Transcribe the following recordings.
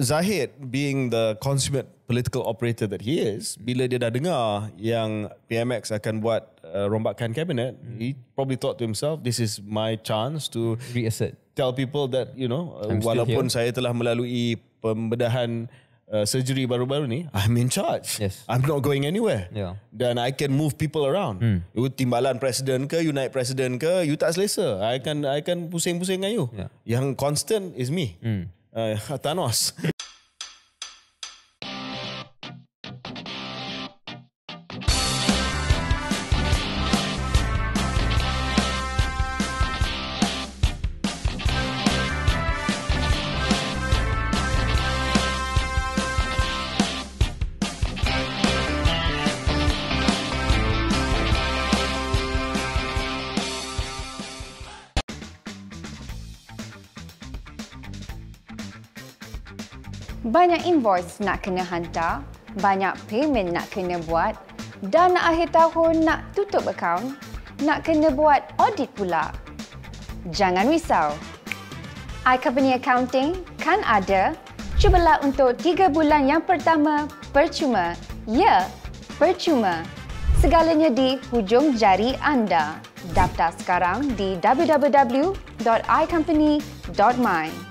Zahid being the consummate political operator that he is bila dia dah dengar yang PMX akan buat uh, rombakan kabinet mm. he probably thought to himself this is my chance to reassert tell people that you know I'm walaupun saya telah melalui pembedahan uh, surgery baru-baru ni I'm in charge yes. I'm not going anywhere yeah. dan I can move people around mm. you timbalan presiden ke you naik presiden ke you tak selesa I can I can pusing-pusing dengan you yeah. yang constant is me mm. Ah, tá nosso. banyak invoice nak kena hantar, banyak payment nak kena buat dan akhir tahun nak tutup akaun, nak kena buat audit pula. Jangan risau. iCompany Accounting kan ada. Cubalah untuk 3 bulan yang pertama percuma. Ya, percuma. Segalanya di hujung jari anda. Daftar sekarang di www.icompany.my.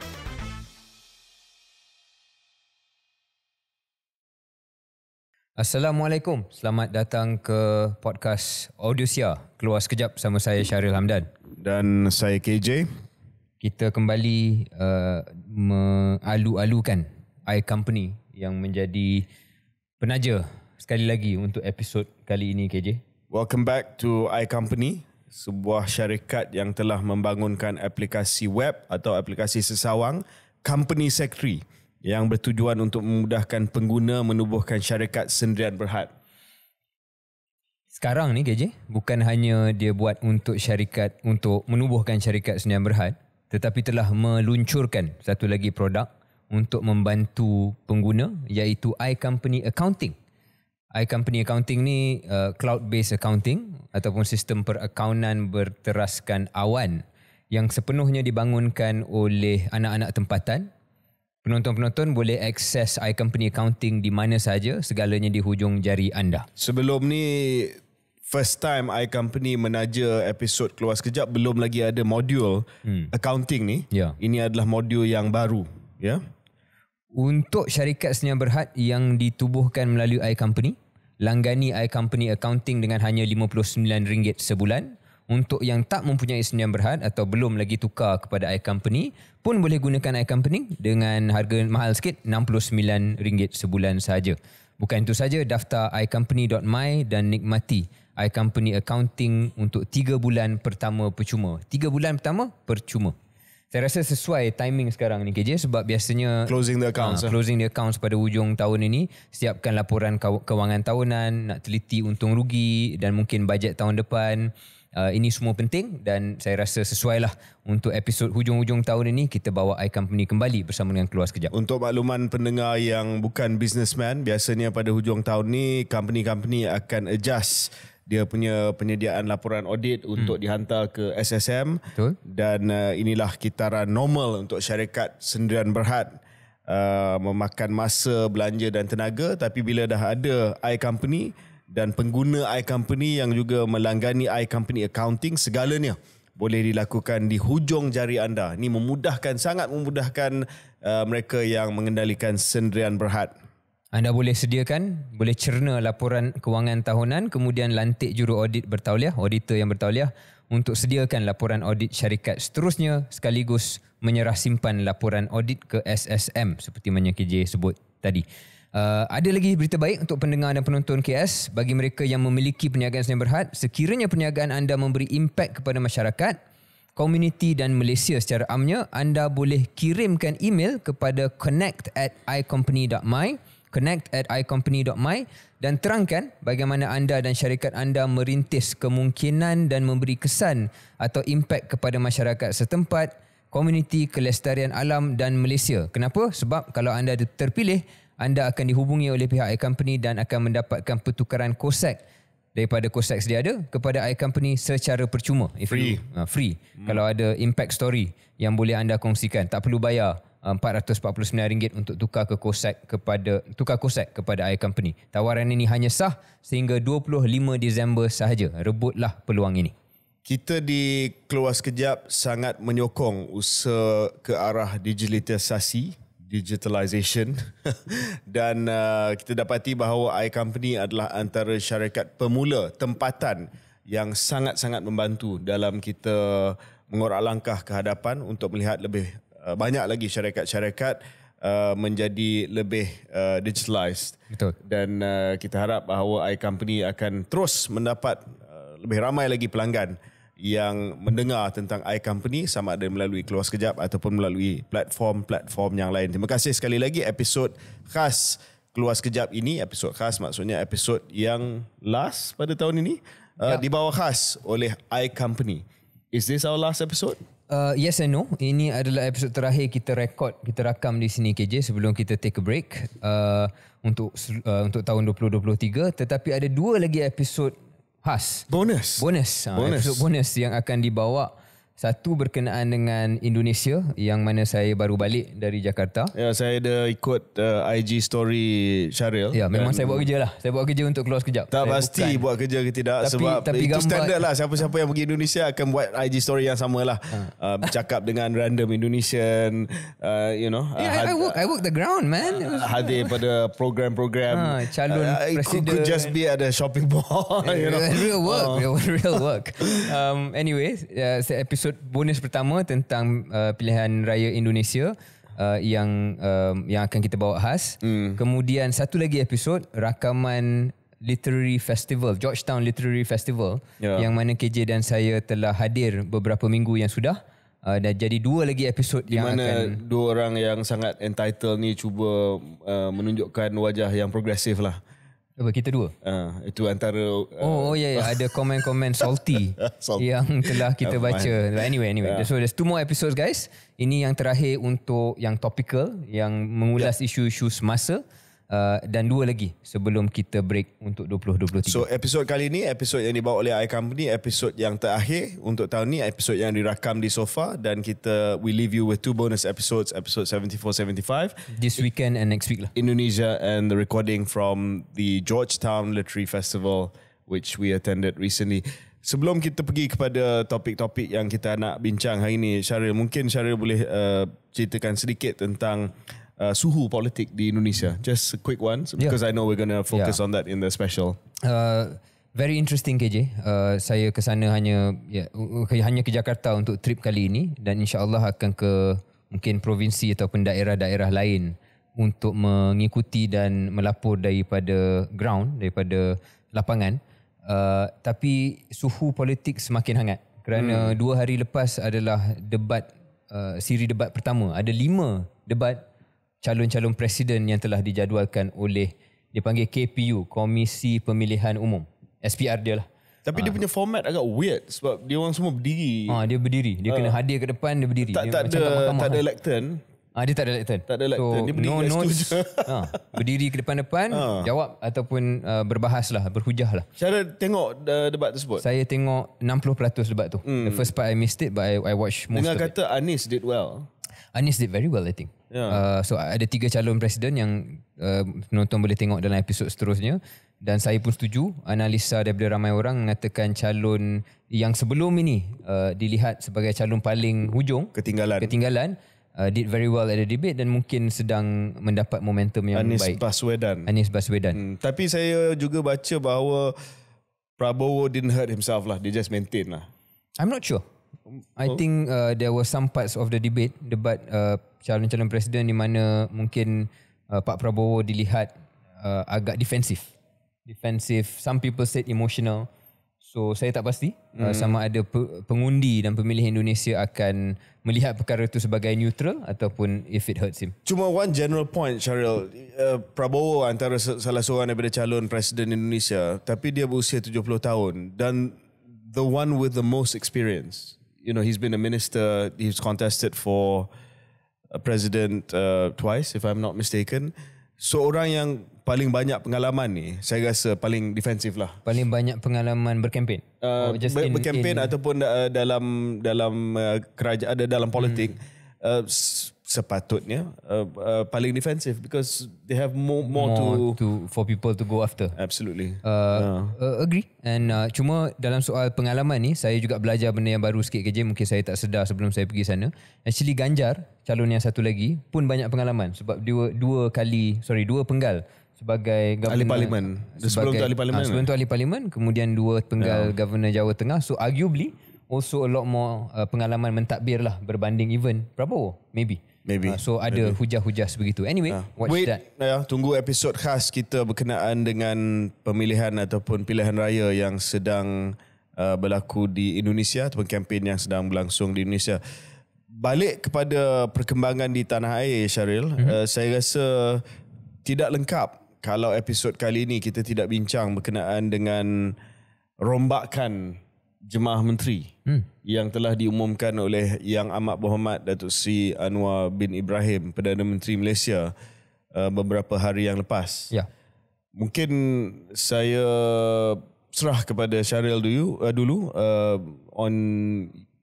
Assalamualaikum. Selamat datang ke podcast Audiosia. Keluar sekejap sama saya Syaril Hamdan. Dan saya KJ. Kita kembali uh, mengalu-alukan iCompany yang menjadi penaja sekali lagi untuk episod kali ini KJ. Welcome back to iCompany, sebuah syarikat yang telah membangunkan aplikasi web atau aplikasi sesawang Company Secretary yang bertujuan untuk memudahkan pengguna menubuhkan syarikat sendirian berhad. Sekarang ni KJ, bukan hanya dia buat untuk syarikat untuk menubuhkan syarikat sendirian berhad, tetapi telah meluncurkan satu lagi produk untuk membantu pengguna iaitu iCompany Accounting. iCompany Accounting ni uh, cloud-based accounting ataupun sistem perakaunan berteraskan awan yang sepenuhnya dibangunkan oleh anak-anak tempatan Penonton-penonton boleh akses iCompany Accounting di mana saja, segalanya di hujung jari anda. Sebelum ni first time iCompany menaja episod keluar sekejap belum lagi ada modul hmm. accounting ni. Yeah. Ini adalah modul yang baru, ya. Untuk syarikat senyap berhad yang ditubuhkan melalui iCompany, langgani iCompany Accounting dengan hanya RM59 sebulan untuk yang tak mempunyai sendirian berhad atau belum lagi tukar kepada Air Company pun boleh gunakan Air Company dengan harga mahal sikit RM69 sebulan sahaja. Bukan itu saja, daftar iCompany.my dan nikmati iCompany Accounting untuk 3 bulan pertama percuma. 3 bulan pertama percuma. Saya rasa sesuai timing sekarang ni KJ sebab biasanya closing the accounts. Uh, closing the accounts pada hujung tahun ini, siapkan laporan kewangan tahunan, nak teliti untung rugi dan mungkin bajet tahun depan uh, ini semua penting dan saya rasa sesuai lah untuk episod hujung-hujung tahun ini kita bawa iCompany kembali bersama dengan keluar sekejap. Untuk makluman pendengar yang bukan businessman, biasanya pada hujung tahun ni company-company akan adjust dia punya penyediaan laporan audit hmm. untuk hmm. dihantar ke SSM Betul. dan uh, inilah kitaran normal untuk syarikat sendirian berhad uh, memakan masa belanja dan tenaga tapi bila dah ada iCompany company dan pengguna company yang juga melanggani company Accounting segalanya boleh dilakukan di hujung jari anda. Ini memudahkan, sangat memudahkan uh, mereka yang mengendalikan sendirian berhad. Anda boleh sediakan, boleh cerna laporan kewangan tahunan kemudian lantik juru audit bertauliah, auditor yang bertauliah untuk sediakan laporan audit syarikat seterusnya sekaligus menyerah simpan laporan audit ke SSM seperti mana KJ sebut tadi. Uh, ada lagi berita baik untuk pendengar dan penonton KS bagi mereka yang memiliki perniagaan Senin Berhad. Sekiranya perniagaan anda memberi impak kepada masyarakat, komuniti dan Malaysia secara amnya, anda boleh kirimkan email kepada connect at icompany.my connect at icompany.my dan terangkan bagaimana anda dan syarikat anda merintis kemungkinan dan memberi kesan atau impak kepada masyarakat setempat, komuniti, kelestarian alam dan Malaysia. Kenapa? Sebab kalau anda terpilih, anda akan dihubungi oleh pihak air company dan akan mendapatkan pertukaran kosek daripada kosek sedia ada kepada air company secara percuma free, you, uh, free. Hmm. kalau ada impact story yang boleh anda kongsikan tak perlu bayar RM449 uh, untuk tukar ke kosek kepada tukar kosek kepada air company tawaran ini hanya sah sehingga 25 Disember sahaja rebutlah peluang ini kita di Keluas Kejap sangat menyokong usaha ke arah digitalisasi Digitalisation dan uh, kita dapati bahawa company adalah antara syarikat pemula tempatan yang sangat-sangat membantu dalam kita mengorak langkah ke hadapan untuk melihat lebih uh, banyak lagi syarikat-syarikat uh, menjadi lebih uh, digitalized. Dan uh, kita harap bahawa company akan terus mendapat uh, lebih ramai lagi pelanggan yang mendengar tentang iCompany sama ada melalui keluar sekejap ataupun melalui platform-platform yang lain. Terima kasih sekali lagi episod khas keluar sekejap ini, episod khas maksudnya episod yang last pada tahun ini uh, ya. uh, dibawa khas oleh iCompany. Is this our last episode? Uh, yes and no. Ini adalah episod terakhir kita rekod, kita rakam di sini KJ sebelum kita take a break uh, untuk uh, untuk tahun 2023 tetapi ada dua lagi episod khas. Bonus. Bonus. Ah, bonus. Uh, bonus yang akan dibawa uh, satu berkenaan dengan Indonesia yang mana saya baru balik dari Jakarta. Ya, saya ada ikut uh, IG story Syaril. Ya, memang saya buat kerja lah. Saya buat kerja untuk keluar sekejap. Tak saya pasti bukan. buat kerja ke tidak tapi, sebab tapi itu standard lah. Siapa-siapa yang pergi Indonesia akan buat IG story yang sama lah. Ha. Uh, bercakap dengan random Indonesian, uh, you know. Yeah, uh, I, I, work, I work the ground, man. Uh, hadir pada program-program. Ha, calon uh, presiden. Could, could just be at a shopping mall, you know. Real work, uh. real work. Um, anyway, uh, episode episod bonus pertama tentang uh, pilihan raya Indonesia uh, yang um, yang akan kita bawa khas. Mm. Kemudian satu lagi episod rakaman literary festival Georgetown Literary Festival yeah. yang mana KJ dan saya telah hadir beberapa minggu yang sudah uh, dan jadi dua lagi episod yang mana dua orang yang sangat entitled ni cuba uh, menunjukkan wajah yang progresif lah. Apa kita dua? Uh, itu antara uh, Oh, oh ya yeah, yeah. ada komen-komen salty, salty yang telah kita baca. But anyway, anyway. Yeah. So there's two more episodes guys. Ini yang terakhir untuk yang topical yang mengulas yeah. isu-isu semasa. Uh, dan dua lagi sebelum kita break untuk 2023. So episod kali ni episod yang dibawa oleh iCompany, episod yang terakhir untuk tahun ni, episod yang dirakam di sofa dan kita we leave you with two bonus episodes, episode 74 75 this weekend and next week lah. Indonesia and the recording from the Georgetown Literary Festival which we attended recently. Sebelum kita pergi kepada topik-topik yang kita nak bincang hari ini, Syaril, mungkin Syaril boleh uh, ceritakan sedikit tentang uh, uh, suhu politik di Indonesia. Just a quick one so, because yeah. I know we're going to focus yeah. on that in the special. Uh, very interesting KJ. Uh, saya ke sana hanya ya, yeah, hanya ke Jakarta untuk trip kali ini dan insya Allah akan ke mungkin provinsi ataupun daerah-daerah lain untuk mengikuti dan melapor daripada ground, daripada lapangan. Uh, tapi suhu politik semakin hangat kerana hmm. dua hari lepas adalah debat uh, siri debat pertama. Ada lima debat calon-calon presiden yang telah dijadualkan oleh dipanggil KPU Komisi Pemilihan Umum SPR dia lah tapi ha. dia ah. punya format agak weird sebab dia orang semua berdiri ah ha, dia berdiri dia ha. kena hadir ke depan dia berdiri tak, dia tak macam ada, kat mahkamah tak ada kan. lectern ah ha, dia tak ada lectern tak ada lectern so, dia berdiri no notes. ha. Ah, berdiri ke depan-depan ha. jawab ataupun uh, berbahas lah berhujah lah Saya tengok uh, debat tersebut saya tengok 60% debat tu hmm. the first part I missed it but I, I watch most Dengar of kata it kata Anis did well Anis did very well I think Yeah. Uh, so ada tiga calon presiden yang uh, penonton boleh tengok dalam episod seterusnya dan saya pun setuju analisa daripada ramai orang mengatakan calon yang sebelum ini uh, dilihat sebagai calon paling hujung ketinggalan ketinggalan uh, did very well at the debate dan mungkin sedang mendapat momentum yang Anis baik. Baswedan. Anis Baswedan. Hmm, tapi saya juga baca bahawa Prabowo didn't hurt himself lah, dia just maintain lah. I'm not sure. I oh. think uh, there were some parts of the debate debat uh, calon-calon presiden di mana mungkin uh, Pak Prabowo dilihat uh, agak defensif. Defensif, some people said emotional. So saya tak pasti uh, hmm. uh, sama ada pe- pengundi dan pemilih Indonesia akan melihat perkara itu sebagai neutral ataupun if it hurts him. Cuma one general point Syaril, uh, Prabowo antara salah seorang daripada calon presiden Indonesia tapi dia berusia 70 tahun dan the one with the most experience. You know, he's been a minister, he's contested for president uh, twice if I'm not mistaken. Seorang so, yang paling banyak pengalaman ni, saya rasa paling defensif lah. Paling banyak pengalaman berkempen. Uh, ber- berkempen in, in ataupun uh, dalam dalam uh, kerajaan ada dalam politik. Hmm. Uh, sepatutnya uh, uh, paling defensive because they have more more, more to, to for people to go after. Absolutely. Uh, yeah. uh, agree. And uh, cuma dalam soal pengalaman ni saya juga belajar benda yang baru sikit kerja mungkin saya tak sedar sebelum saya pergi sana. Actually Ganjar calon yang satu lagi pun banyak pengalaman sebab dua dua kali sorry dua penggal sebagai ahli parlimen sebelum tu ahli parlimen. Ah, sebelum kan? tu ahli parlimen kemudian dua penggal yeah. governor Jawa Tengah so arguably also a lot more uh, pengalaman mentadbir lah berbanding even Prabowo maybe uh, Maybe. Uh, so ada hujah-hujah sebegitu. Anyway, uh, watch wait, that. Wait, ya, tunggu episod khas kita berkenaan dengan pemilihan ataupun pilihan raya yang sedang uh, berlaku di Indonesia ataupun kempen yang sedang berlangsung di Indonesia. Balik kepada perkembangan di tanah air, Syaril. Mm-hmm. Uh, saya rasa tidak lengkap kalau episod kali ini kita tidak bincang berkenaan dengan rombakan jemaah menteri hmm. yang telah diumumkan oleh Yang Amat Berhormat Datuk Si Anwar bin Ibrahim Perdana Menteri Malaysia uh, beberapa hari yang lepas. Ya. Mungkin saya serah kepada Syaril dulu uh, dulu uh, on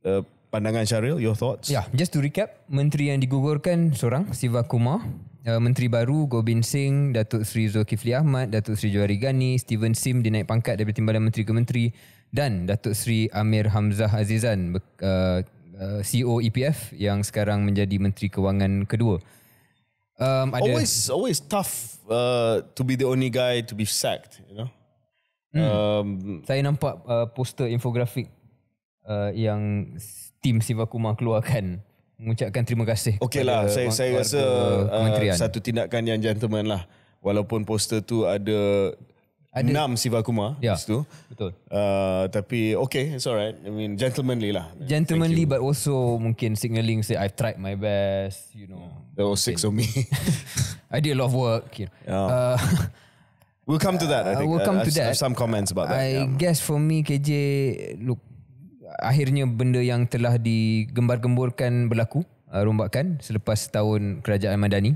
uh, pandangan Syaril your thoughts. Ya, just to recap, menteri yang digugurkan seorang Siva Kumar, uh, menteri baru Gobind Singh, Datuk Sri Zulkifli Ahmad, Datuk Sri Johari Gani, Steven Sim dinaik pangkat daripada timbalan menteri ke menteri dan Datuk Seri Amir Hamzah Azizan uh, uh, CEO EPF yang sekarang menjadi menteri kewangan kedua. Um ada always always tough uh, to be the only guy to be sacked, you know. Hmm. Um saya nampak uh, poster infografik uh, yang tim siva Sivakuma keluarkan mengucapkan terima kasih. Okay lah, saya saya rasa uh, satu tindakan yang gentleman lah. Walaupun poster tu ada ada. enam Siva Kuma yeah. situ. Betul. Uh, tapi okay, it's alright. I mean, gentlemanly lah. Gentlemanly, but also mungkin signaling say I've tried my best. You know. There was six of me. I did a lot of work. You know. yeah. uh, we'll come to that. I uh, think. We'll come uh, to I've, that. some comments about that. I yeah. guess for me, KJ, look, akhirnya benda yang telah digembar gemborkan berlaku, uh, rombakan selepas tahun kerajaan Madani.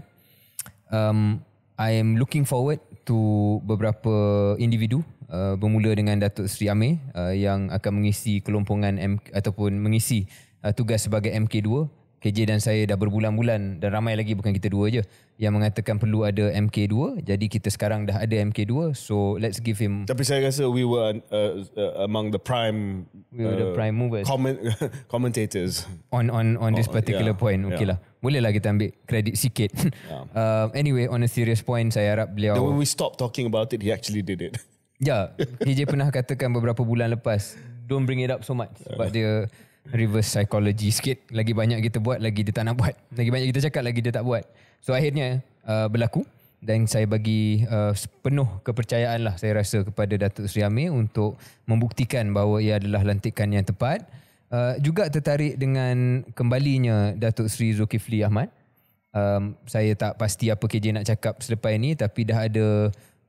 Um, I am looking forward iaitu beberapa individu uh, bermula dengan Datuk Seri Amir uh, yang akan mengisi kelompongan M, ataupun mengisi uh, tugas sebagai MK2 KJ dan saya dah berbulan-bulan dan ramai lagi bukan kita dua je yang mengatakan perlu ada MK2 jadi kita sekarang dah ada MK2 so let's give him tapi saya rasa we were uh, uh among the prime uh, we the prime movers comment, commentators on on on this oh, particular oh, yeah, point okay lah yeah. boleh lah kita ambil kredit sikit yeah. uh, anyway on a serious point saya harap beliau the way we stop talking about it he actually did it ya yeah, KJ pernah katakan beberapa bulan lepas don't bring it up so much sebab dia reverse psychology sikit lagi banyak kita buat lagi dia tak nak buat lagi banyak kita cakap lagi dia tak buat so akhirnya uh, berlaku dan saya bagi uh, penuh kepercayaan lah saya rasa kepada Datuk Sri Amir untuk membuktikan bahawa ia adalah lantikan yang tepat uh, juga tertarik dengan kembalinya Datuk Sri Zulkifli Ahmad um, saya tak pasti apa KJ nak cakap selepas ini tapi dah ada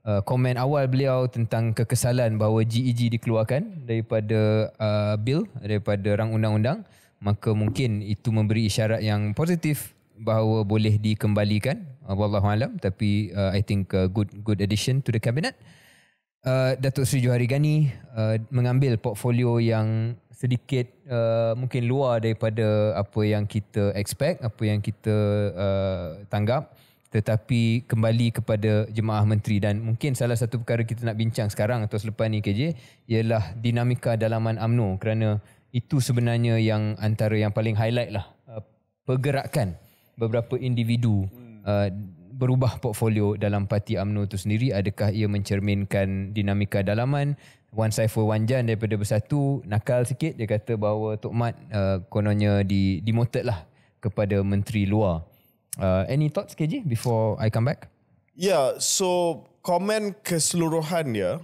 uh, komen awal beliau tentang kekesalan bahawa GEG e dikeluarkan daripada uh, bil daripada rang undang-undang maka mungkin itu memberi isyarat yang positif bahawa boleh dikembalikan uh, wallahu alam tapi uh, I think a good good addition to the cabinet Uh, Datuk Seri Johari Gani uh, mengambil portfolio yang sedikit uh, mungkin luar daripada apa yang kita expect, apa yang kita uh, tanggap tetapi kembali kepada jemaah menteri dan mungkin salah satu perkara kita nak bincang sekarang atau selepas ni KJ ialah dinamika dalaman AMNO kerana itu sebenarnya yang antara yang paling highlight lah uh, pergerakan beberapa individu hmm. uh, berubah portfolio dalam parti AMNO itu sendiri adakah ia mencerminkan dinamika dalaman Wan Saiful one Jan daripada Bersatu nakal sikit dia kata bahawa Tok Mat uh, kononnya di, demoted lah kepada Menteri Luar. Uh, any thoughts KJ before I come back? Yeah, so komen keseluruhan dia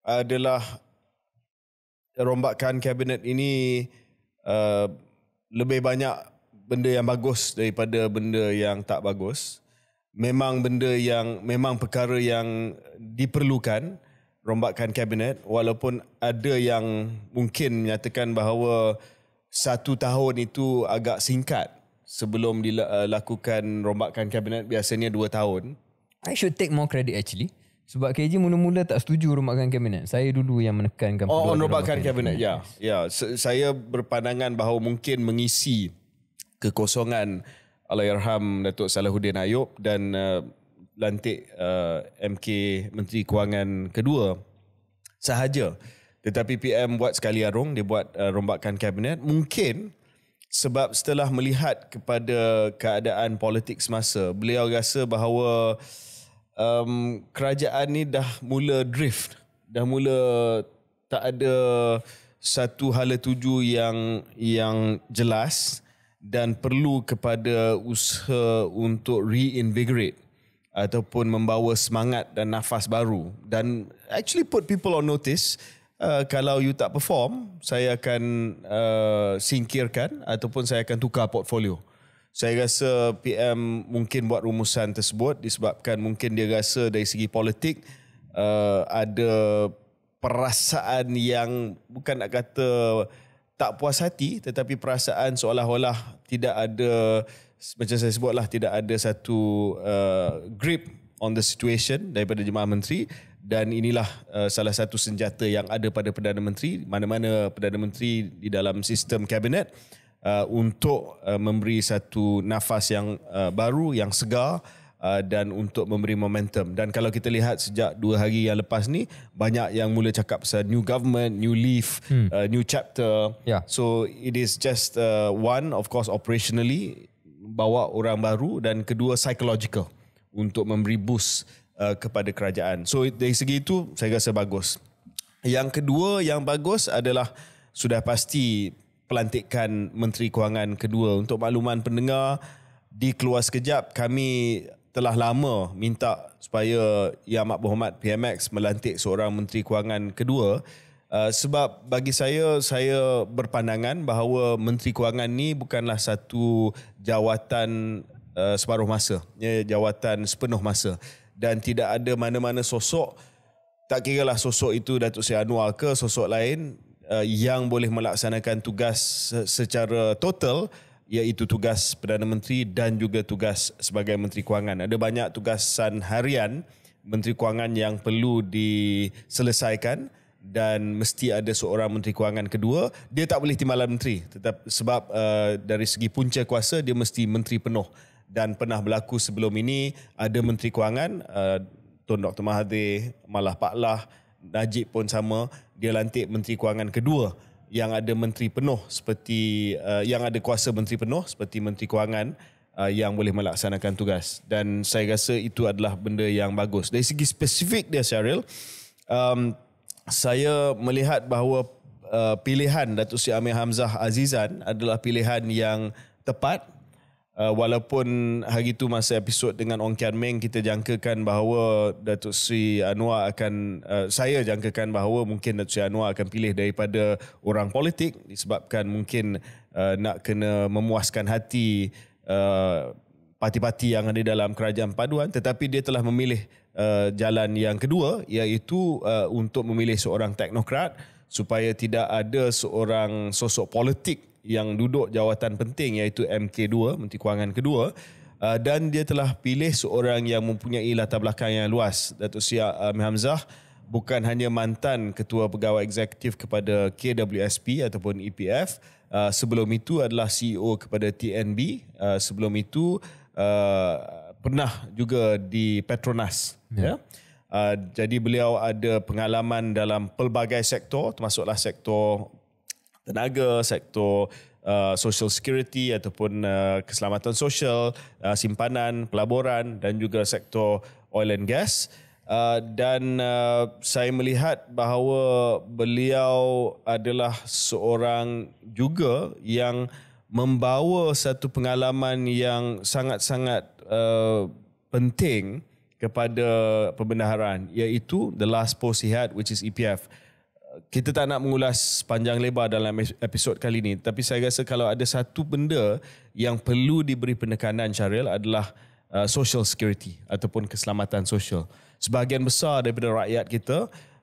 adalah rombakan kabinet ini uh, lebih banyak benda yang bagus daripada benda yang tak bagus. Memang benda yang memang perkara yang diperlukan rombakan kabinet walaupun ada yang mungkin menyatakan bahawa satu tahun itu agak singkat sebelum dilakukan uh, rombakan kabinet biasanya dua tahun. I should take more credit actually. Sebab KJ mula-mula tak setuju rombakan kabinet. Saya dulu yang menekankan. Oh, on oh, rombakan kabinet. Ya, ya. saya berpandangan bahawa mungkin mengisi kekosongan Allahyarham Datuk Salahuddin Ayub dan uh, lantik uh, MK Menteri Kewangan kedua sahaja. Tetapi PM buat sekali arung, dia buat uh, rombakan kabinet. Mungkin sebab setelah melihat kepada keadaan politik semasa beliau rasa bahawa um, kerajaan ini dah mula drift dah mula tak ada satu hala tuju yang yang jelas dan perlu kepada usaha untuk reinvigorate ataupun membawa semangat dan nafas baru dan actually put people on notice Uh, kalau you tak perform, saya akan uh, singkirkan ataupun saya akan tukar portfolio. Saya rasa PM mungkin buat rumusan tersebut disebabkan mungkin dia rasa dari segi politik uh, ada perasaan yang bukan nak kata tak puas hati tetapi perasaan seolah-olah tidak ada macam saya sebutlah tidak ada satu uh, grip on the situation daripada jemaah menteri dan inilah uh, salah satu senjata yang ada pada Perdana Menteri mana-mana Perdana Menteri di dalam sistem kabinet uh, untuk uh, memberi satu nafas yang uh, baru yang segar uh, dan untuk memberi momentum dan kalau kita lihat sejak dua hari yang lepas ni banyak yang mula cakap pasal new government new leaf hmm. uh, new chapter yeah. so it is just uh, one of course operationally bawa orang baru dan kedua psychological untuk memberi boost Uh, kepada kerajaan. So dari segi itu saya rasa bagus. Yang kedua yang bagus adalah sudah pasti pelantikan Menteri Kewangan kedua. Untuk makluman pendengar, di keluar sekejap kami telah lama minta supaya Yang Amat Berhormat PMX melantik seorang Menteri Kewangan kedua uh, sebab bagi saya, saya berpandangan bahawa Menteri Kewangan ni bukanlah satu jawatan uh, separuh masa, jawatan sepenuh masa dan tidak ada mana-mana sosok tak kira lah sosok itu Datuk Seri Anwar ke sosok lain uh, yang boleh melaksanakan tugas secara total iaitu tugas Perdana Menteri dan juga tugas sebagai Menteri Kewangan. Ada banyak tugasan harian Menteri Kewangan yang perlu diselesaikan dan mesti ada seorang Menteri Kewangan kedua. Dia tak boleh timbalan Menteri tetap sebab uh, dari segi punca kuasa dia mesti Menteri penuh dan pernah berlaku sebelum ini ada menteri kewangan uh, Tun Dr Mahathir malah Pak Lah Najib pun sama dia lantik menteri kewangan kedua yang ada menteri penuh seperti uh, yang ada kuasa menteri penuh seperti menteri kewangan uh, yang boleh melaksanakan tugas dan saya rasa itu adalah benda yang bagus dari segi spesifik dia Cheryl um, saya melihat bahawa uh, pilihan Datuk Seri Amir Hamzah Azizan adalah pilihan yang tepat Uh, walaupun hari itu masa episod dengan Ong Kian Meng kita jangkakan bahawa Datuk Sri Anwar akan uh, saya jangkakan bahawa mungkin Datuk Sri Anwar akan pilih daripada orang politik disebabkan mungkin uh, nak kena memuaskan hati uh, parti-parti yang ada dalam kerajaan paduan tetapi dia telah memilih uh, jalan yang kedua iaitu uh, untuk memilih seorang teknokrat supaya tidak ada seorang sosok politik yang duduk jawatan penting iaitu MK2, Menteri Kewangan Kedua uh, dan dia telah pilih seorang yang mempunyai latar belakang yang luas Datuk Sia uh, Amir Hamzah bukan hanya mantan ketua pegawai eksekutif kepada KWSP ataupun EPF uh, sebelum itu adalah CEO kepada TNB sebelum itu pernah juga di Petronas ya yeah. jadi beliau ada pengalaman dalam pelbagai sektor termasuklah sektor tenaga, sektor uh, social security ataupun uh, keselamatan sosial, uh, simpanan, pelaburan dan juga sektor oil and gas. Uh, dan uh, saya melihat bahawa beliau adalah seorang juga yang membawa satu pengalaman yang sangat-sangat uh, penting kepada pembenaharan iaitu the last post he had which is EPF kita tak nak mengulas panjang lebar dalam episod kali ini tapi saya rasa kalau ada satu benda yang perlu diberi penekanan Syaril adalah uh, social security ataupun keselamatan sosial. Sebahagian besar daripada rakyat kita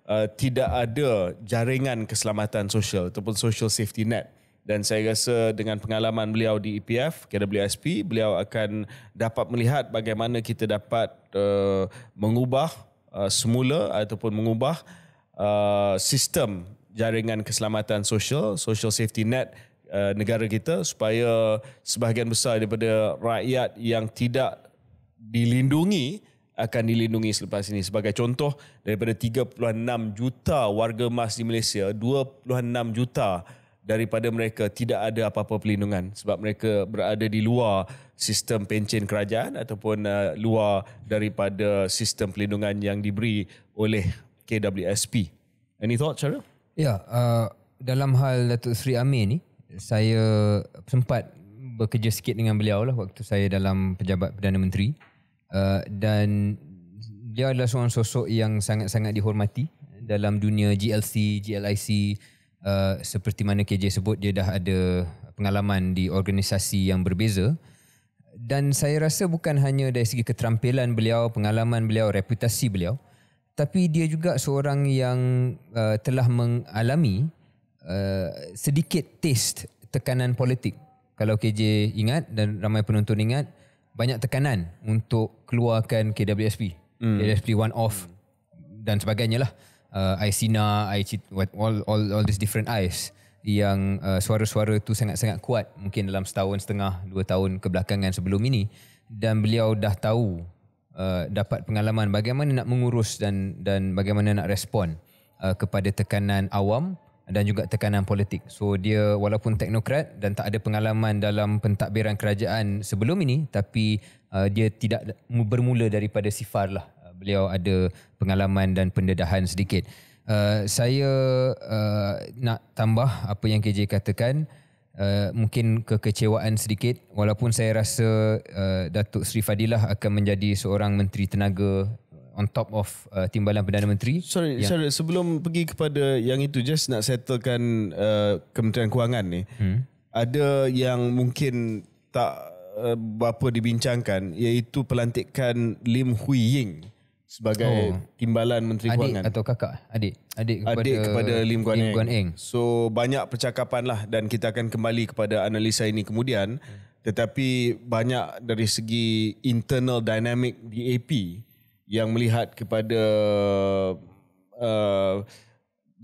uh, tidak ada jaringan keselamatan sosial ataupun social safety net dan saya rasa dengan pengalaman beliau di EPF, KWSP, beliau akan dapat melihat bagaimana kita dapat uh, mengubah uh, semula ataupun mengubah Uh, sistem jaringan keselamatan sosial, social safety net uh, negara kita supaya sebahagian besar daripada rakyat yang tidak dilindungi akan dilindungi selepas ini. Sebagai contoh, daripada 3.6 juta warga emas di Malaysia, 2.6 juta daripada mereka tidak ada apa-apa perlindungan sebab mereka berada di luar sistem pencen kerajaan ataupun uh, luar daripada sistem perlindungan yang diberi oleh KWSP. Any thoughts, Cheryl? Ya, uh, dalam hal Datuk Sri Amir ni, saya sempat bekerja sikit dengan beliau lah waktu saya dalam pejabat Perdana Menteri. Uh, dan dia adalah seorang sosok yang sangat-sangat dihormati dalam dunia GLC, GLIC. Uh, seperti mana KJ sebut, dia dah ada pengalaman di organisasi yang berbeza. Dan saya rasa bukan hanya dari segi keterampilan beliau, pengalaman beliau, reputasi beliau, uh, tapi dia juga seorang yang uh, telah mengalami uh, sedikit taste tekanan politik. Kalau KJ ingat dan ramai penonton ingat, banyak tekanan untuk keluarkan KWSP. Hmm. KWSP one off dan sebagainya lah. Uh, Aisina, Aichit, all, all, all these different eyes yang uh, suara-suara tu sangat-sangat kuat mungkin dalam setahun setengah, dua tahun kebelakangan sebelum ini. Dan beliau dah tahu Uh, dapat pengalaman bagaimana nak mengurus dan dan bagaimana nak respon uh, kepada tekanan awam dan juga tekanan politik. So dia walaupun teknokrat dan tak ada pengalaman dalam pentadbiran kerajaan sebelum ini tapi uh, dia tidak bermula daripada sifar lah. Uh, beliau ada pengalaman dan pendedahan sedikit. Uh, saya uh, nak tambah apa yang KJ katakan uh, uh, mungkin kekecewaan sedikit walaupun saya rasa uh, Datuk Sri Fadilah akan menjadi seorang menteri tenaga on top of uh, timbalan Perdana Menteri. Sorry, yang sorry, sebelum pergi kepada yang itu just nak settlekan uh, Kementerian Kewangan ni. Hmm. Ada yang mungkin tak uh, berapa dibincangkan iaitu pelantikan Lim Hui Ying sebagai oh. timbalan Menteri adik Kewangan. atau kakak? Adik. Adik kepada, adik kepada Lim Guan Eng. Eng. So banyak percakapan lah dan kita akan kembali kepada analisa ini kemudian. Hmm. Tetapi banyak dari segi internal dynamic di AP yang melihat kepada uh,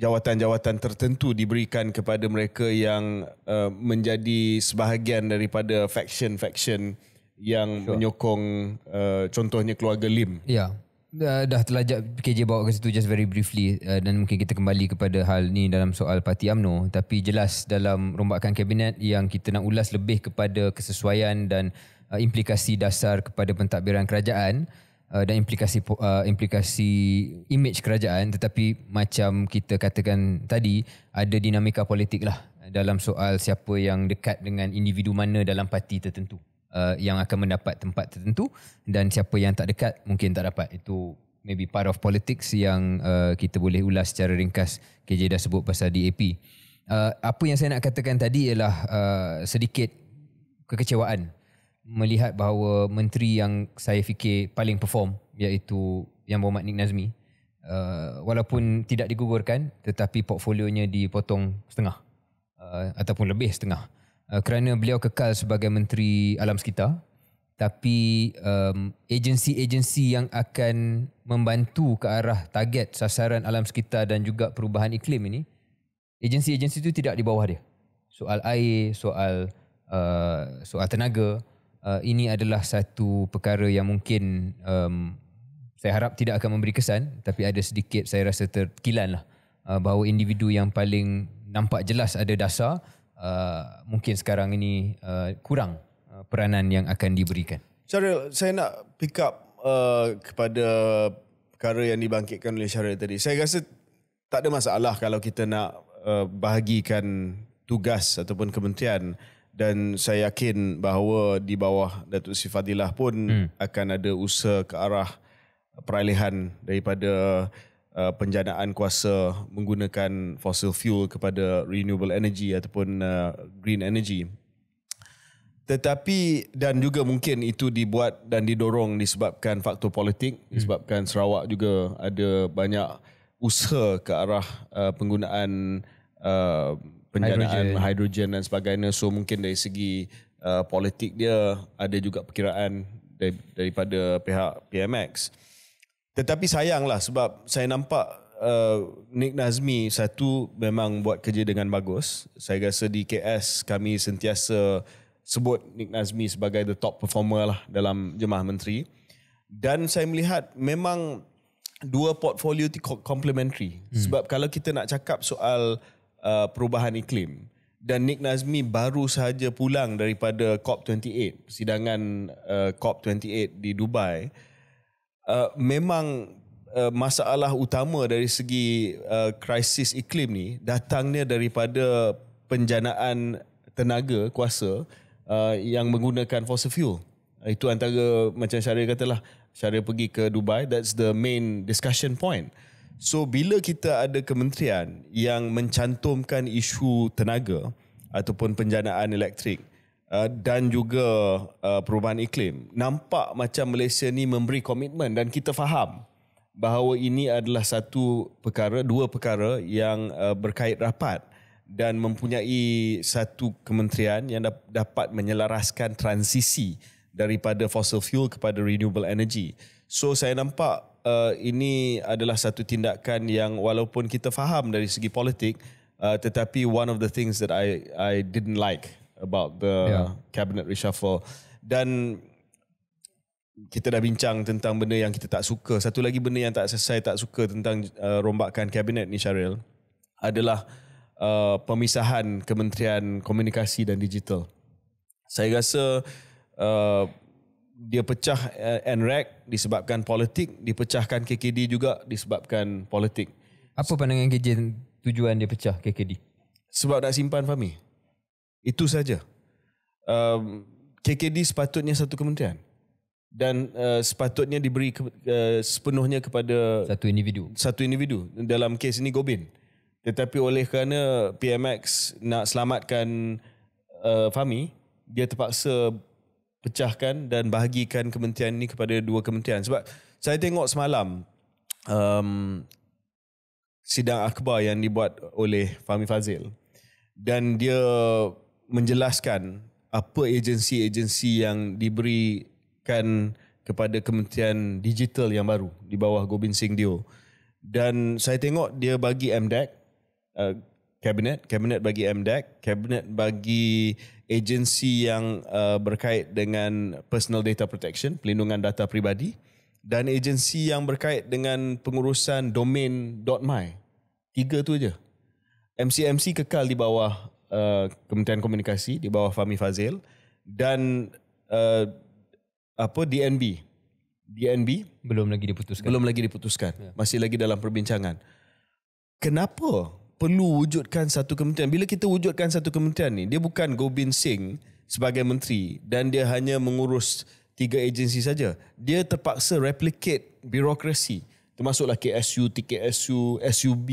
jawatan-jawatan tertentu diberikan kepada mereka yang uh, menjadi sebahagian daripada faction-faction yang sure. menyokong uh, contohnya keluarga Lim. Ya. Yeah. Uh, dah terlajak KJ bawa ke situ just very briefly uh, dan mungkin kita kembali kepada hal ni dalam soal parti UMNO tapi jelas dalam rombakan kabinet yang kita nak ulas lebih kepada kesesuaian dan uh, implikasi dasar kepada pentadbiran kerajaan uh, dan implikasi uh, implikasi image kerajaan tetapi macam kita katakan tadi ada dinamika politik lah dalam soal siapa yang dekat dengan individu mana dalam parti tertentu uh, yang akan mendapat tempat tertentu dan siapa yang tak dekat mungkin tak dapat itu maybe part of politics yang uh, kita boleh ulas secara ringkas KJ dah sebut pasal DAP uh, apa yang saya nak katakan tadi ialah uh, sedikit kekecewaan melihat bahawa menteri yang saya fikir paling perform iaitu yang berhormat Nik Nazmi uh, walaupun tidak digugurkan tetapi portfolionya dipotong setengah uh, ataupun lebih setengah uh, uh, kerana beliau kekal sebagai menteri alam sekitar tapi um, agensi-agensi yang akan membantu ke arah target sasaran alam sekitar dan juga perubahan iklim ini agensi-agensi itu tidak di bawah dia soal air soal uh, soal tenaga uh, ini adalah satu perkara yang mungkin um, saya harap tidak akan memberi kesan tapi ada sedikit saya rasa terkilanlah uh, bahawa individu yang paling nampak jelas ada dasar uh, mungkin sekarang ini uh, kurang uh, peranan yang akan diberikan. Syaril, saya nak pick up uh, kepada perkara yang dibangkitkan oleh Syaril tadi. Saya rasa tak ada masalah kalau kita nak uh, bahagikan tugas ataupun kementerian dan saya yakin bahawa di bawah Datuk Si pun hmm. akan ada usaha ke arah peralihan daripada uh, penjanaan kuasa menggunakan fossil fuel kepada renewable energy ataupun uh, green energy tetapi dan juga mungkin itu dibuat dan didorong disebabkan faktor politik hmm. disebabkan Sarawak juga ada banyak usaha ke arah uh, penggunaan uh, penjanaan hidrogen. hidrogen dan sebagainya so mungkin dari segi uh, politik dia ada juga perkiraan daripada pihak PMX tetapi sayanglah sebab saya nampak uh, Nick Nazmi satu memang buat kerja dengan bagus. Saya rasa di KS kami sentiasa sebut Nick Nazmi sebagai the top performer lah dalam Jemaah Menteri. Dan saya melihat memang dua portfolio complementary. Hmm. Sebab kalau kita nak cakap soal uh, perubahan iklim dan Nick Nazmi baru sahaja pulang daripada COP28, sidangan uh, COP28 di Dubai. Uh, memang uh, masalah utama dari segi uh, krisis iklim ni datangnya daripada penjanaan tenaga kuasa uh, yang menggunakan fossil fuel. Uh, itu antara macam Syariah lah. Syariah pergi ke Dubai, that's the main discussion point. So bila kita ada kementerian yang mencantumkan isu tenaga ataupun penjanaan elektrik Uh, dan juga uh, perubahan iklim. Nampak macam Malaysia ni memberi komitmen dan kita faham bahawa ini adalah satu perkara, dua perkara yang uh, berkait rapat dan mempunyai satu kementerian yang dapat menyelaraskan transisi daripada fossil fuel kepada renewable energy. So saya nampak uh, ini adalah satu tindakan yang walaupun kita faham dari segi politik uh, tetapi one of the things that I I didn't like about the yeah. cabinet reshuffle dan kita dah bincang tentang benda yang kita tak suka satu lagi benda yang tak selesai tak suka tentang uh, rombakan kabinet ni Syaril adalah uh, pemisahan Kementerian Komunikasi dan Digital saya rasa uh, dia pecah uh, NREC disebabkan politik dipecahkan KKD juga disebabkan politik apa pandangan KJ tujuan dia pecah KKD sebab nak simpan Fahmi itu saja. Um, KKD sepatutnya satu kementerian dan uh, sepatutnya diberi ke, uh, sepenuhnya kepada satu individu. Satu individu dalam kes ini Gobin. Tetapi oleh kerana PMX nak selamatkan uh, Fami, dia terpaksa pecahkan dan bahagikan kementerian ini kepada dua kementerian. Sebab saya tengok semalam um, sidang akhbar yang dibuat oleh Fahmi Fazil dan dia menjelaskan apa agensi-agensi yang diberikan kepada Kementerian Digital yang baru di bawah Gobind Singh Dio. Dan saya tengok dia bagi MDEC, Kabinet, uh, Kabinet bagi MDEC, Kabinet bagi agensi yang uh, berkait dengan personal data protection, pelindungan data pribadi dan agensi yang berkait dengan pengurusan domain .my. Tiga tu aja. MCMC kekal di bawah uh, Kementerian Komunikasi di bawah Fami Fazil dan uh, apa DNB. DNB belum lagi diputuskan. Belum lagi diputuskan. Ya. Masih lagi dalam perbincangan. Kenapa perlu wujudkan satu kementerian? Bila kita wujudkan satu kementerian ni, dia bukan Gobin Singh sebagai menteri dan dia hanya mengurus tiga agensi saja. Dia terpaksa replicate birokrasi termasuklah KSU, TKSU, SUB,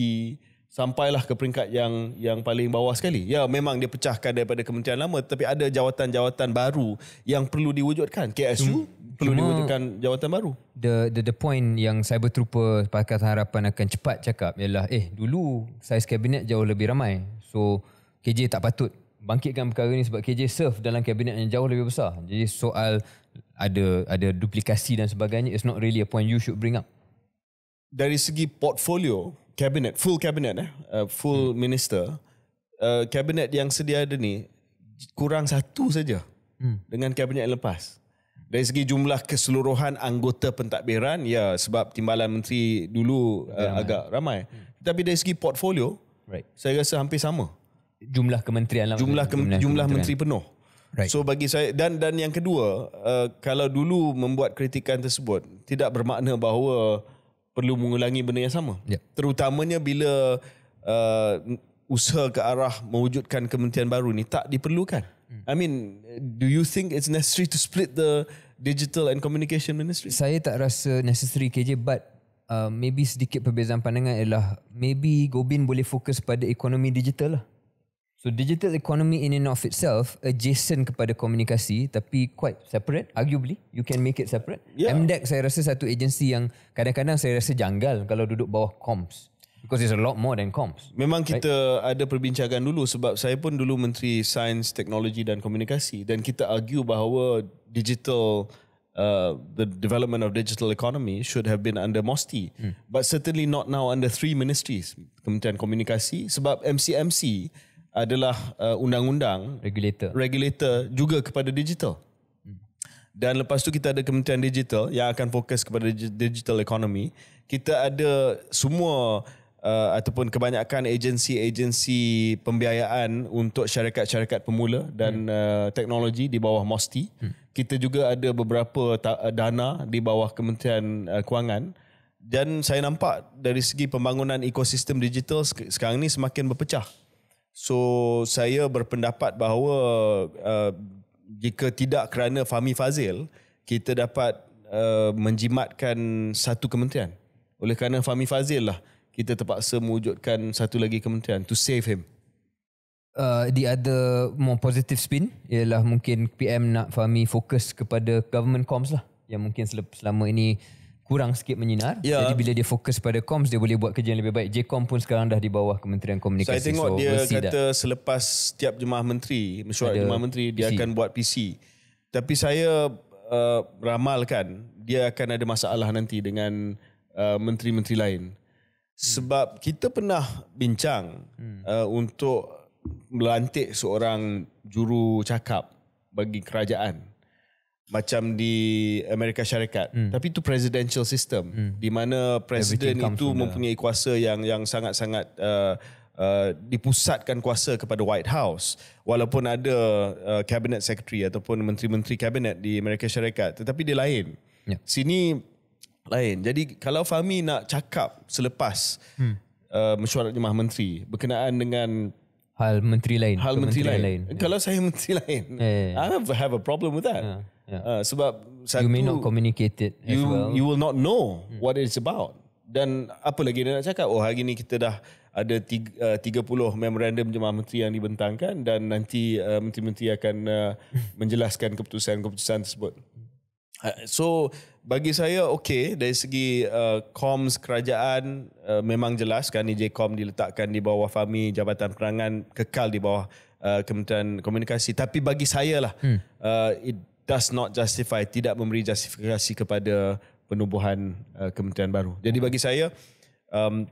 sampailah ke peringkat yang yang paling bawah sekali. Ya, memang dia pecahkan daripada kementerian lama Tetapi ada jawatan-jawatan baru yang perlu diwujudkan. KSU hmm. cuma, perlu diwujudkan jawatan baru. The the the point yang Cyber Trooper Pakatan Harapan akan cepat cakap ialah eh dulu saiz kabinet jauh lebih ramai. So KJ tak patut bangkitkan perkara ini sebab KJ serve dalam kabinet yang jauh lebih besar. Jadi soal ada ada duplikasi dan sebagainya it's not really a point you should bring up. Dari segi portfolio, cabinet, full cabinet eh, uh, full hmm. minister. Uh, cabinet yang sedia ada ni kurang satu saja hmm. dengan kabinet yang lepas. Dari segi jumlah keseluruhan anggota pentadbiran, ya sebab timbalan menteri dulu uh, ramai. Uh, agak ramai. Hmm. Tapi dari segi portfolio, right. saya rasa hampir sama. Jumlah kementerian lah. Jumlah, ke- jumlah, jumlah menteri penuh. Right. So bagi saya dan dan yang kedua, uh, kalau dulu membuat kritikan tersebut tidak bermakna bahawa perlu mengulangi benda yang sama. Ya. Terutamanya bila uh, usaha ke arah mewujudkan kementerian baru ni tak diperlukan. Hmm. I mean, do you think it's necessary to split the digital and communication ministry? Saya tak rasa necessary KJ but uh, maybe sedikit perbezaan pandangan ialah maybe Gobin boleh fokus pada ekonomi digital lah. So digital economy in and of itself adjacent kepada komunikasi tapi quite separate arguably you can make it separate. Yeah. MDEC saya rasa satu agensi yang kadang-kadang saya rasa janggal kalau duduk bawah comms because it's a lot more than comms. Memang kita ada perbincangan dulu sebab saya pun dulu menteri sains, teknologi dan komunikasi dan kita argue bahawa digital uh, the development of digital economy should have been under MOSTI hmm. but certainly not now under three ministries Kementerian Komunikasi sebab MCMC adalah uh, undang-undang regulator regulator juga kepada digital dan lepas tu kita ada kementerian digital yang akan fokus kepada digital economy kita ada semua uh, ataupun kebanyakan agensi-agensi pembiayaan untuk syarikat-syarikat pemula dan hmm. uh, teknologi di bawah MOSTI hmm. kita juga ada beberapa uh, dana di bawah kementerian uh, kewangan dan saya nampak dari segi pembangunan ekosistem digital sekarang ni semakin berpecah So saya berpendapat bahawa uh, jika tidak kerana Fahmi Fazil, kita dapat uh, menjimatkan satu kementerian. Oleh kerana Fahmi Fazil lah, kita terpaksa mewujudkan satu lagi kementerian to save him. Uh, the other more positive spin ialah mungkin PM nak Fahmi fokus kepada government comms lah yang mungkin selama ini kurang sikit menyinar yeah. jadi bila dia fokus pada comms dia boleh buat kerja yang lebih baik JCOM pun sekarang dah di bawah Kementerian Komunikasi so, saya tengok so, dia kata dah. selepas setiap jemaah menteri mesyuarat ada jemaah menteri PC. dia akan buat PC tapi saya uh, ramalkan dia akan ada masalah nanti dengan uh, menteri-menteri lain hmm. sebab hmm. kita pernah bincang hmm. uh, untuk melantik seorang juru cakap bagi kerajaan macam di Amerika Syarikat hmm. tapi itu presidential system hmm. di mana presiden itu mempunyai the... kuasa yang yang sangat-sangat uh, uh, dipusatkan kuasa kepada White House walaupun ada uh, cabinet secretary ataupun menteri-menteri kabinet di Amerika Syarikat tetapi dia lain yeah. sini lain jadi kalau Fahmi nak cakap selepas hmm. uh, mesyuarat jemaah menteri berkenaan dengan hal menteri lain hal menteri, menteri lain, lain. Yeah. kalau saya menteri lain yeah. I have a problem with that yeah yeah. uh, sebab satu, you may not communicate it as you, well you will not know hmm. what it's about dan apa lagi dia nak cakap oh hari ni kita dah ada tiga, uh, 30 memorandum jemaah menteri yang dibentangkan dan nanti uh, menteri-menteri akan uh, menjelaskan keputusan-keputusan tersebut uh, So bagi saya okay dari segi koms uh, kerajaan uh, memang jelas kan e JCOM diletakkan di bawah FAMI Jabatan Perangan kekal di bawah uh, Kementerian Komunikasi tapi bagi saya lah hmm. uh, does not justify tidak memberi justifikasi kepada penubuhan uh, kementerian baru. Jadi bagi saya um,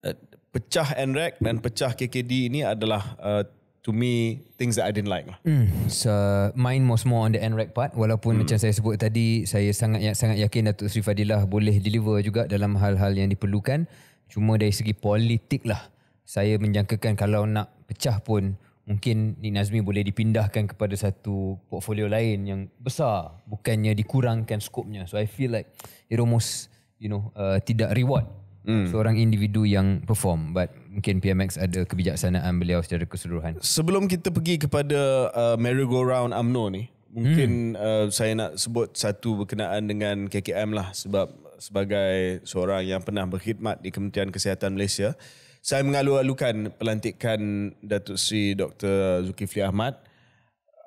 uh, pecah NREC dan pecah KKD ini adalah uh, to me things that I didn't like. Mm. So mine was more on the NREC part walaupun mm. macam saya sebut tadi saya sangat ya-, sangat yakin Datuk Sri Fadilah boleh deliver juga dalam hal-hal yang diperlukan cuma dari segi politik lah saya menjangkakan kalau nak pecah pun mungkin Nik Nazmi boleh dipindahkan kepada satu portfolio lain yang besar bukannya dikurangkan skopnya so I feel like it almost you know uh, tidak reward hmm. seorang individu yang perform but mungkin PMX ada kebijaksanaan beliau secara keseluruhan sebelum kita pergi kepada uh, merry-go-round amno ni mungkin hmm. uh, saya nak sebut satu berkenaan dengan KKM lah sebab sebagai seorang yang pernah berkhidmat di Kementerian Kesihatan Malaysia saya mengalu-alukan pelantikan Datuk Seri Dr. Zulkifli Ahmad.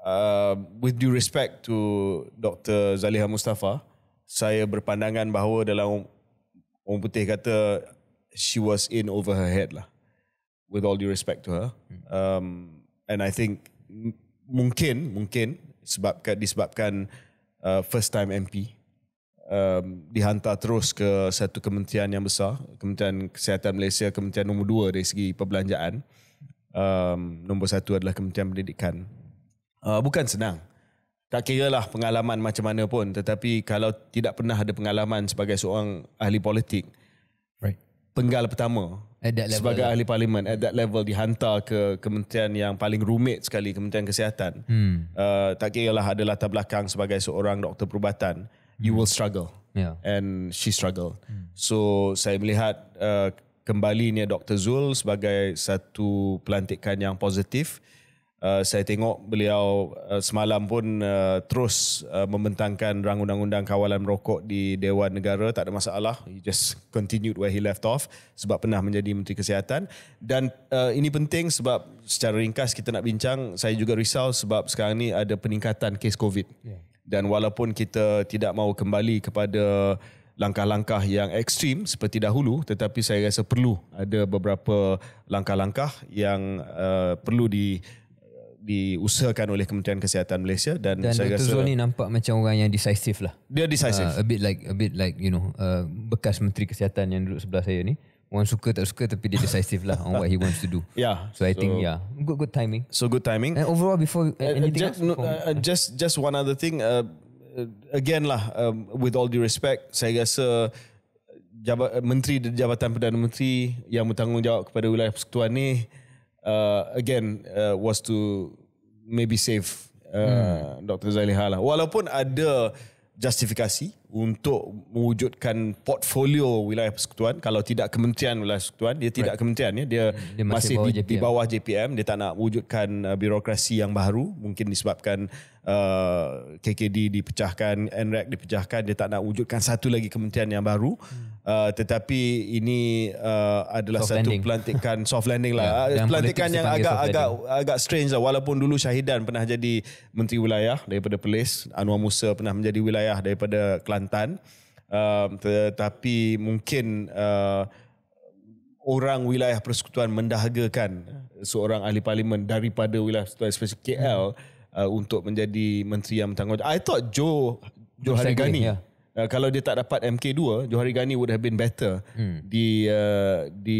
Uh, with due respect to Dr. Zaliha Mustafa, saya berpandangan bahawa dalam orang putih kata she was in over her head lah. With all due respect to her. Um, and I think mungkin, mungkin sebab disebabkan uh, first time MP, um, dihantar terus ke satu kementerian yang besar, Kementerian Kesihatan Malaysia, Kementerian nombor dua dari segi perbelanjaan. Um, nombor satu adalah Kementerian Pendidikan. Uh, bukan senang. Tak kira lah pengalaman macam mana pun. Tetapi kalau tidak pernah ada pengalaman sebagai seorang ahli politik, right. penggal pertama sebagai lah. ahli parlimen at that level dihantar ke kementerian yang paling rumit sekali, Kementerian Kesihatan. Hmm. Uh, tak kira lah ada latar belakang sebagai seorang doktor perubatan you hmm. will struggle. Yeah. And she struggle. Hmm. So saya melihat uh, ni Dr. Zul sebagai satu pelantikan yang positif. Uh, saya tengok beliau uh, semalam pun uh, terus uh, membentangkan rang undang-undang kawalan merokok di Dewan Negara tak ada masalah he just continued where he left off sebab pernah menjadi menteri kesihatan dan uh, ini penting sebab secara ringkas kita nak bincang saya juga risau sebab sekarang ni ada peningkatan kes covid yeah dan walaupun kita tidak mahu kembali kepada langkah-langkah yang ekstrim seperti dahulu tetapi saya rasa perlu ada beberapa langkah-langkah yang uh, perlu di diusahakan oleh Kementerian Kesihatan Malaysia dan, dan saya rasa Zul nampak macam orang yang decisive lah. Dia decisive. Uh, a bit like a bit like you know uh, bekas menteri kesihatan yang duduk sebelah saya ni. Orang suka tak suka tapi dia decisive lah on what he wants to do. Yeah. So I think yeah, good good timing. So good timing. And overall before uh, uh anything just, else? No, uh, uh, just just one other thing. Uh, uh, again lah, um, with all due respect, saya rasa jabat, menteri jabatan perdana menteri yang bertanggungjawab kepada wilayah persekutuan ni uh, again uh, was to maybe save uh, hmm. Dr Zaliha lah. Walaupun ada justifikasi untuk mewujudkan portfolio wilayah persekutuan kalau tidak kementerian wilayah persekutuan dia tidak right. kementerian ya dia, hmm. dia masih, masih di, di bawah JPM dia tak nak wujudkan uh, birokrasi yang baru mungkin disebabkan uh, KKD dipecahkan, NREC dipecahkan, dia tak nak wujudkan satu lagi kementerian yang baru. Hmm. Uh, tetapi ini uh, adalah soft satu landing. pelantikan soft landing lah yeah, pelantikan yang agak agak agak strange lah walaupun dulu Syahidan pernah jadi menteri wilayah daripada Perlis Anwar Musa pernah menjadi wilayah daripada Kelantan uh, tetapi mungkin uh, orang wilayah persekutuan mendahagakan ya. seorang ahli parlimen daripada wilayah persekutuan especially KL hmm uh, untuk menjadi menteri yang bertanggungjawab. I thought Joe Johari Gani yeah. uh, kalau dia tak dapat MK2, Johari Gani would have been better hmm. di uh, di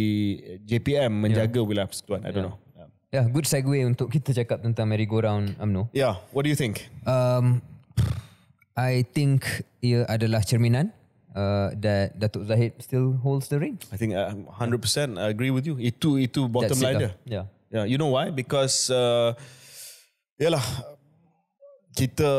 JPM menjaga yeah. wilayah persekutuan. I don't yeah. know. Yeah. yeah, good segue untuk kita cakap tentang Mary go round UMNO. Yeah, what do you think? Um I think ia adalah cerminan uh, that Datuk Zahid still holds the ring. I think uh, 100% I agree with you. Itu itu bottom lah. line dia. Yeah. Yeah, you know why? Because uh, Yalah kita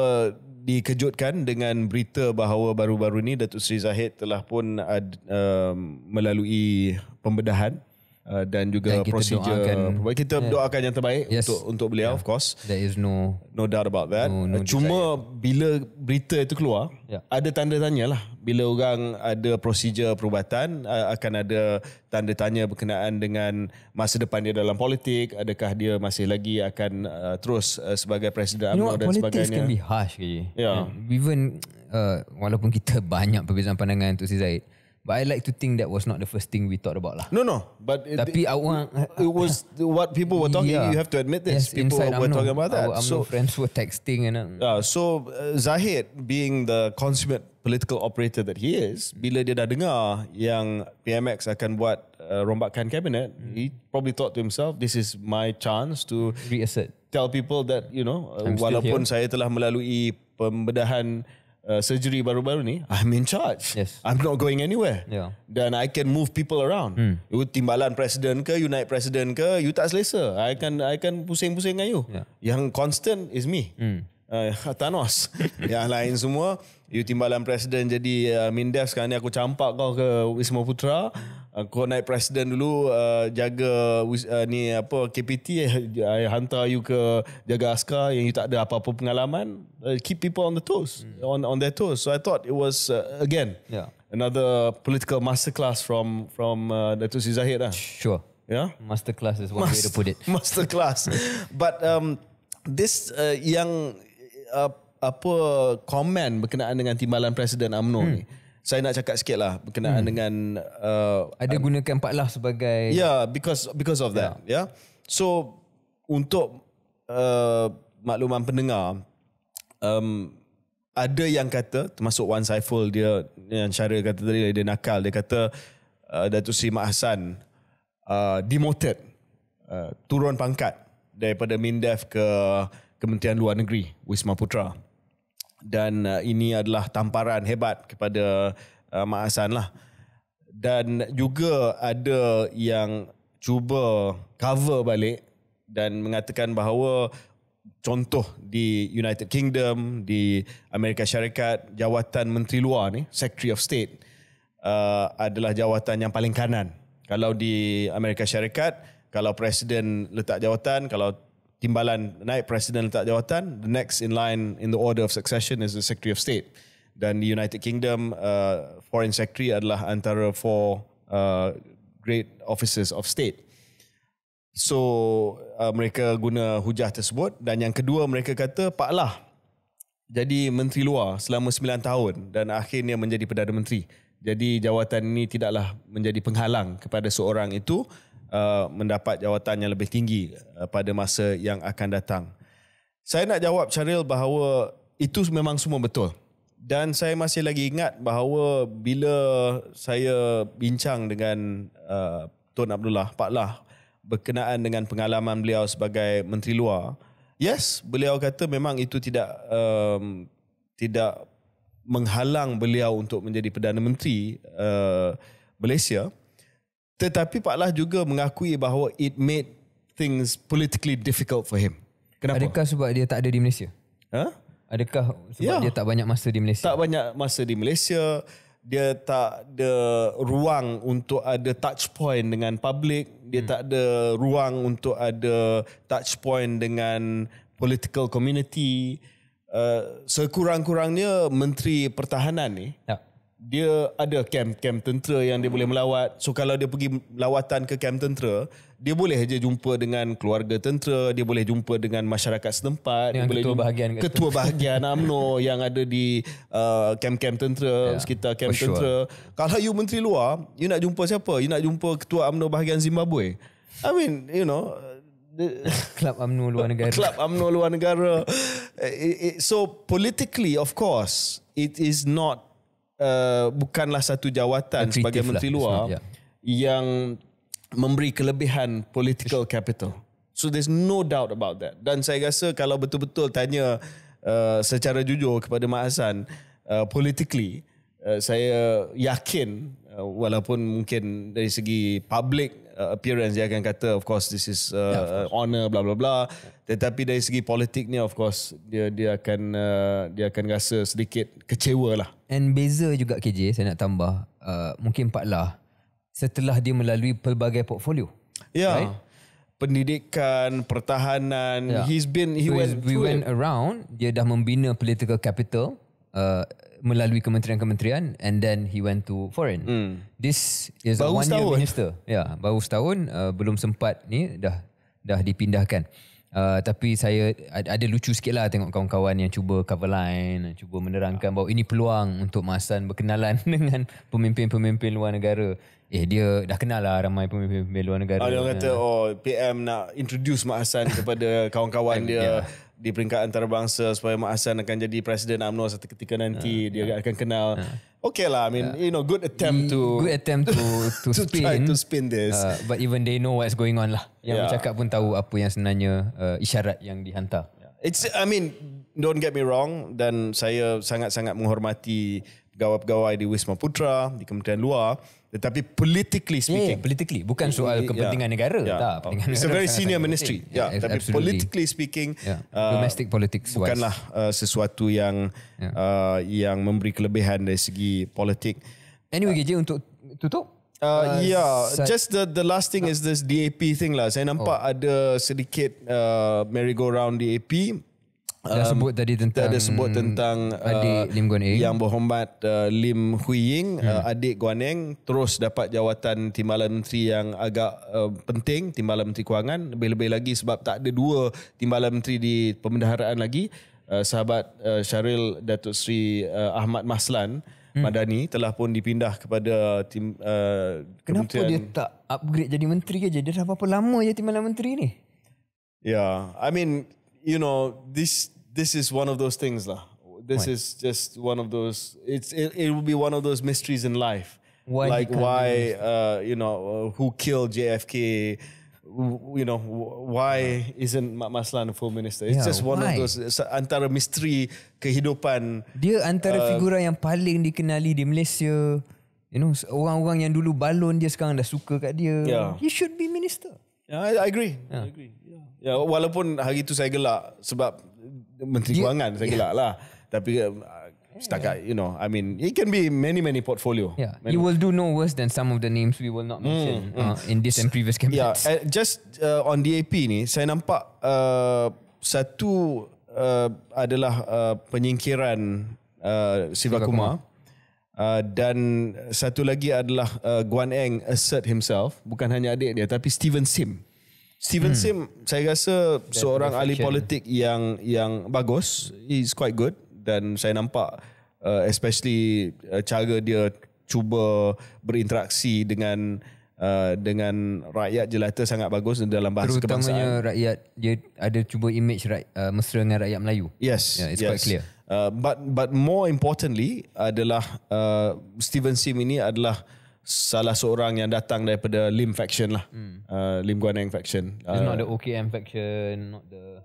dikejutkan dengan berita bahawa baru-baru ini Datuk Seri Zahid telah pun uh, melalui pembedahan Uh, dan juga dan kita procedure doakan, kita yeah. doakan yang terbaik yes. untuk untuk beliau yeah. of course there is no no doubt about that no, no uh, cuma desire. bila berita itu keluar yeah. ada tanda tanya lah bila orang ada prosedur perubatan uh, akan ada tanda tanya berkenaan dengan masa depan dia dalam politik adakah dia masih lagi akan uh, terus uh, sebagai presiden UMNO you know dan sebagainya politics can be harsh yeah. Yeah. even uh, walaupun kita banyak perbezaan pandangan untuk si Zaid But I like to think that was not the first thing we thought about lah. No, no. But it, Tapi it, I want, it was what people were talking. Yeah. You have to admit this. Yes, people inside, were I'm talking no, about that. I'm so no friends were texting and. Uh, so uh, Zahid, being the consummate political operator that he is, bila dia dah dengar yang PMX akan buat uh, rombakan kabinet, mm. he probably thought to himself, this is my chance to reassert. Tell people that you know, uh, walaupun here. saya telah melalui pembedahan uh, surgery baru-baru ni, I'm in charge. Yes. I'm not going anywhere. Yeah. I can move people around. Hmm. You timbalan presiden ke, you naik presiden ke, you tak selesa. I can I can pusing-pusing dengan you. Yeah. Yang constant is me. Hmm. Uh, Thanos. Yang lain semua, you timbalan presiden jadi uh, Mindef sekarang ni aku campak kau ke Wisma Putra kau naik presiden dulu uh, jaga uh, ni apa KPT eh, I hantar you ke jaga askar yang you tak ada apa-apa pengalaman uh, keep people on the toes hmm. on on their toes so i thought it was uh, again yeah. another political masterclass from from uh, Datuk Sri Zahid lah sure yeah masterclass is one Mas- way to put it masterclass but um this uh, yang uh, apa komen berkenaan dengan timbalan presiden amno hmm. ni saya nak cakap sikit lah berkenaan hmm. dengan uh, ada gunakan Pak Lah sebagai ya yeah, because because of that ya yeah. yeah? so untuk uh, makluman pendengar um, ada yang kata termasuk Wan Saiful dia yang cara kata tadi dia nakal dia kata uh, Datuk Sri Mat Hassan uh, demoted uh, turun pangkat daripada MINDEF ke Kementerian Luar Negeri Wisma Putra dan uh, ini adalah tamparan hebat kepada uh, Mak Hassan lah. Dan juga ada yang cuba cover balik dan mengatakan bahawa contoh di United Kingdom, di Amerika Syarikat, jawatan Menteri Luar ni, Secretary of State, uh, adalah jawatan yang paling kanan. Kalau di Amerika Syarikat, kalau Presiden letak jawatan, kalau timbalan naik presiden letak jawatan the next in line in the order of succession is the secretary of state dan the united kingdom uh, foreign secretary adalah antara four uh, great officers of state so uh, mereka guna hujah tersebut dan yang kedua mereka kata pak lah jadi menteri luar selama 9 tahun dan akhirnya menjadi perdana menteri jadi jawatan ini tidaklah menjadi penghalang kepada seorang itu Uh, mendapat jawatan yang lebih tinggi uh, pada masa yang akan datang. Saya nak jawab Syaril bahawa itu memang semua betul. Dan saya masih lagi ingat bahawa bila saya bincang dengan uh, Tun Abdullah Pak Lah berkenaan dengan pengalaman beliau sebagai menteri luar, yes, beliau kata memang itu tidak um, tidak menghalang beliau untuk menjadi perdana menteri uh, Malaysia. Tetapi Pak Lah juga mengakui bahawa it made things politically difficult for him. Kenapa? Adakah sebab dia tak ada di Malaysia? Huh? Ha? Adakah sebab yeah. dia tak banyak masa di Malaysia? Tak banyak masa di Malaysia. Dia tak ada ruang untuk ada touch point dengan public. Dia hmm. tak ada ruang untuk ada touch point dengan political community. Uh, sekurang-kurangnya Menteri Pertahanan ni yeah dia ada camp-camp tentera yang dia boleh melawat. So kalau dia pergi lawatan ke camp tentera, dia boleh je jumpa dengan keluarga tentera, dia boleh jumpa dengan masyarakat setempat, dengan dia ketua boleh bahagian jumpa ketua bahagian amno yang ada di camp-camp uh, tentera, yeah, sekitar kem tentera. Sure. Kalau you menteri luar, you nak jumpa siapa? You nak jumpa ketua amno bahagian Zimbabwe. I mean, you know, club amno luar negara. Club amno luar negara. Eh, eh, eh, so politically, of course, it is not Uh, bukanlah satu jawatan Akritif sebagai lah, menteri lah, luar ya. yang memberi kelebihan political capital. So there's no doubt about that. Dan saya rasa kalau betul-betul tanya uh, secara jujur kepada Mak Hasan uh, politically uh, saya yakin uh, walaupun mungkin dari segi public uh, appearance dia akan kata of course this is uh, yeah, course. Uh, honor bla bla bla tetapi dari segi politik ni of course dia dia akan uh, dia akan rasa sedikit kecewa lah and beza juga KJ saya nak tambah uh, mungkin Pak lah setelah dia melalui pelbagai portfolio yeah. right pendidikan pertahanan yeah. he's been he so went, he went around dia dah membina political capital uh, melalui kementerian-kementerian and then he went to foreign. Mm. This is baru a one setahun. year minister. Yeah, baru setahun uh, belum sempat ni dah dah dipindahkan. Uh, tapi saya ada lucu sikit lah tengok kawan-kawan yang cuba cover line cuba menerangkan bahawa ini peluang untuk Mahsan berkenalan dengan pemimpin-pemimpin luar negara eh dia dah kenal lah ramai pemimpin-pemimpin luar negara ah, dia kata ya. oh PM nak introduce Mahsan kepada kawan-kawan dia yeah di peringkat antarabangsa supaya Mak Hassan akan jadi presiden UMNO satu ketika nanti uh, dia uh, akan kenal. Uh, okay lah, I mean uh, you know good attempt mm, to good attempt to to, to spin, try to spin this. Uh, but even they know what's going on lah. Yang yeah. bercakap pun tahu apa yang sebenarnya uh, isyarat yang dihantar. It's I mean don't get me wrong dan saya sangat-sangat menghormati gawap gawai di Wisma Putra, di Kementerian Luar, tetapi politically ya, ya, speaking, yeah, politically bukan soal yeah, kepentingan yeah, negara, yeah. tak. Kepentingan It's negara a very senior sangat ministry. Yeah, yeah, tapi absolutely. politically speaking, yeah. Uh, domestic uh, politics bukanlah uh, sesuatu yang yeah. uh, yang memberi kelebihan dari segi politik. Anyway, uh, untuk tutup. Uh, uh, yeah, just the the last thing uh, is this DAP thing lah. Saya nampak oh. ada sedikit uh, merry-go-round DAP. Dah sebut tadi tentang Dah sebut tentang Adik Lim Guan uh, Eng Yang berhormat uh, Lim Hui Ying uh, hmm. Adik Guan Eng Terus dapat jawatan Timbalan Menteri yang agak Penting Timbalan Menteri Kewangan Lebih-lebih lagi Sebab tak ada dua Timbalan Menteri di Pembendaharaan lagi Sahabat Syaril Datuk Seri Ahmad Maslan hmm. Madani Telah pun dipindah kepada tim, Kenapa kementerian. dia tak upgrade jadi Menteri je Dia dah berapa lama je Timbalan Menteri ni Ya, yeah. I mean you know this this is one of those things lah. this Point. is just one of those it's it, it will be one of those mysteries in life why like why uh you know uh, who killed jfk you know why isn't Mak Maslan a full minister? It's yeah, just one why? of those antara misteri kehidupan. Dia antara uh, figura yang paling dikenali di Malaysia. You know orang-orang yang dulu balon dia sekarang dah suka kat dia. Yeah. He should be minister. Yeah, I, I agree. Yeah. I agree. Ya, walaupun hari itu saya gelak sebab menteri dia, kewangan saya yeah. gelak lah. Tapi uh, setakat, you know, I mean, it can be many, many portfolio. Yeah. Many. You will do no worse than some of the names we will not mention mm, uh, mm. in this and previous campaigns. Yeah, uh, just uh, on DAP ni, saya nampak uh, satu uh, adalah uh, penyingkiran uh, Silva Uh, dan satu lagi adalah uh, Guan Eng assert himself bukan hanya adik dia tapi Steven Sim Steven hmm. Sim saya rasa That seorang ahli politik yang yang bagus is quite good dan saya nampak uh, especially uh, cara dia cuba berinteraksi dengan uh, dengan rakyat jelata sangat bagus dalam bahasa Terutamanya kebangsaan. Terutamanya rakyat dia ada cuba image uh, mesra dengan rakyat Melayu. Yes. Yeah, it's yes. quite clear. Uh, but but more importantly adalah uh, Steven Sim ini adalah salah seorang yang datang daripada Lim faction lah. Hmm. Uh, Lim Guaneng faction. It's uh, not the uh, OKM faction, not the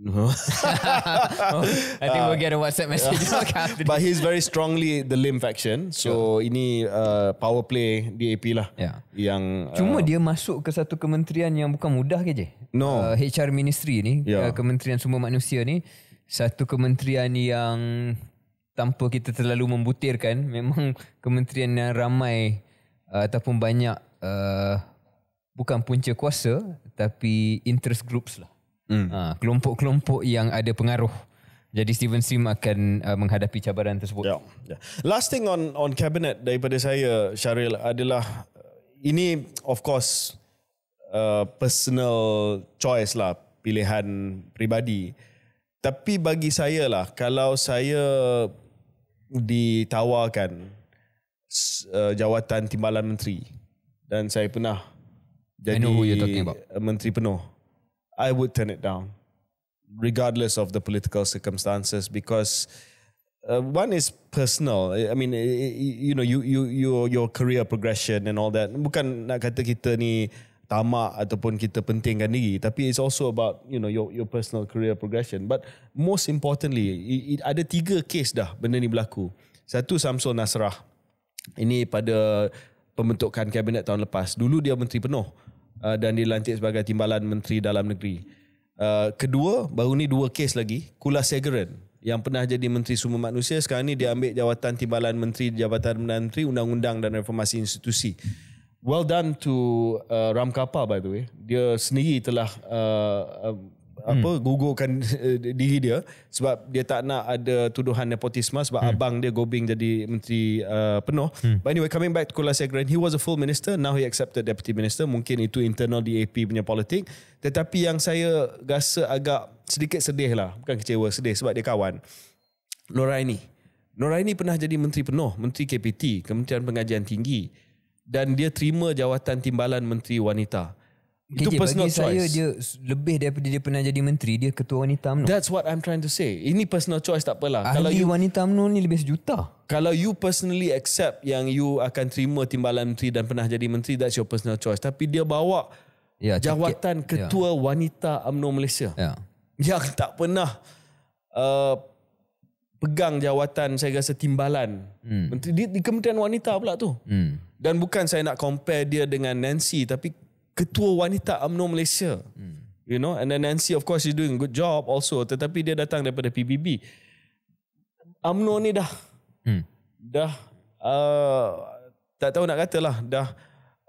oh, I think uh, we'll get a WhatsApp message. Uh, after but this. he's very strongly the Lim faction. So ini uh, power play DAP lah. Yeah. Yang cuma uh, dia masuk ke satu kementerian yang bukan mudah ke je. No. Uh, HR Ministry ni, yeah. Uh, kementerian Sumber Manusia ni, satu kementerian yang tanpa kita terlalu membutirkan, memang kementerian yang ramai uh, ataupun banyak uh, bukan punca kuasa tapi interest groups lah. Hmm. Uh, kelompok-kelompok yang ada pengaruh. Jadi Steven Sim akan uh, menghadapi cabaran tersebut. Yeah. yeah. Last thing on on cabinet daripada saya Syaril adalah uh, ini of course uh, personal choice lah pilihan pribadi. Tapi bagi saya lah kalau saya ditawarkan uh, jawatan timbalan menteri dan saya pernah jadi I know who you're talking about. Uh, menteri penuh I would turn it down regardless of the political circumstances because uh, one is personal I mean you know you you your your career progression and all that bukan nak kata kita ni tamak ataupun kita pentingkan diri tapi it's also about you know your your personal career progression but most importantly it, it, ada tiga case dah benda ni berlaku satu Samsung Nasrah ini pada pembentukan kabinet tahun lepas. Dulu dia menteri penuh uh, dan dilantik sebagai timbalan menteri dalam negeri. Uh, kedua, baru ni dua kes lagi. Kula Segeren yang pernah jadi Menteri Sumber Manusia sekarang ni dia ambil jawatan timbalan Menteri Jabatan Menteri Undang-Undang dan Reformasi Institusi. Well done to uh, Ram Kapal by the way. Dia sendiri telah uh, um, Hmm. apa hmm. gugurkan uh, diri dia sebab dia tak nak ada tuduhan nepotisme sebab hmm. abang dia gobing jadi menteri uh, penuh hmm. but anyway coming back to Kuala Segeran he was a full minister now he accepted deputy minister mungkin itu internal DAP punya politik tetapi yang saya rasa agak sedikit sedih lah bukan kecewa sedih sebab dia kawan Noraini Noraini pernah jadi menteri penuh menteri KPT Kementerian Pengajian Tinggi dan dia terima jawatan timbalan menteri wanita KJ, itu personal bagi choice. Saya, dia lebih daripada dia pernah jadi menteri, dia ketua wanita UMNO. That's what I'm trying to say. Ini personal choice tak apalah. Ahli kalau you, wanita UMNO ni lebih sejuta. Kalau you personally accept yang you akan terima timbalan menteri dan pernah jadi menteri, that's your personal choice. Tapi dia bawa ya, jawatan cik, ya. ketua ya. wanita UMNO Malaysia. Ya. Yang tak pernah uh, pegang jawatan saya rasa timbalan hmm. menteri di, di Kementerian Wanita pula tu. Hmm. Dan bukan saya nak compare dia dengan Nancy tapi ketua wanita UMNO Malaysia. Hmm. You know, and then Nancy of course is doing good job also. Tetapi dia datang daripada PBB. UMNO ni dah, hmm. dah, uh, tak tahu nak kata lah, dah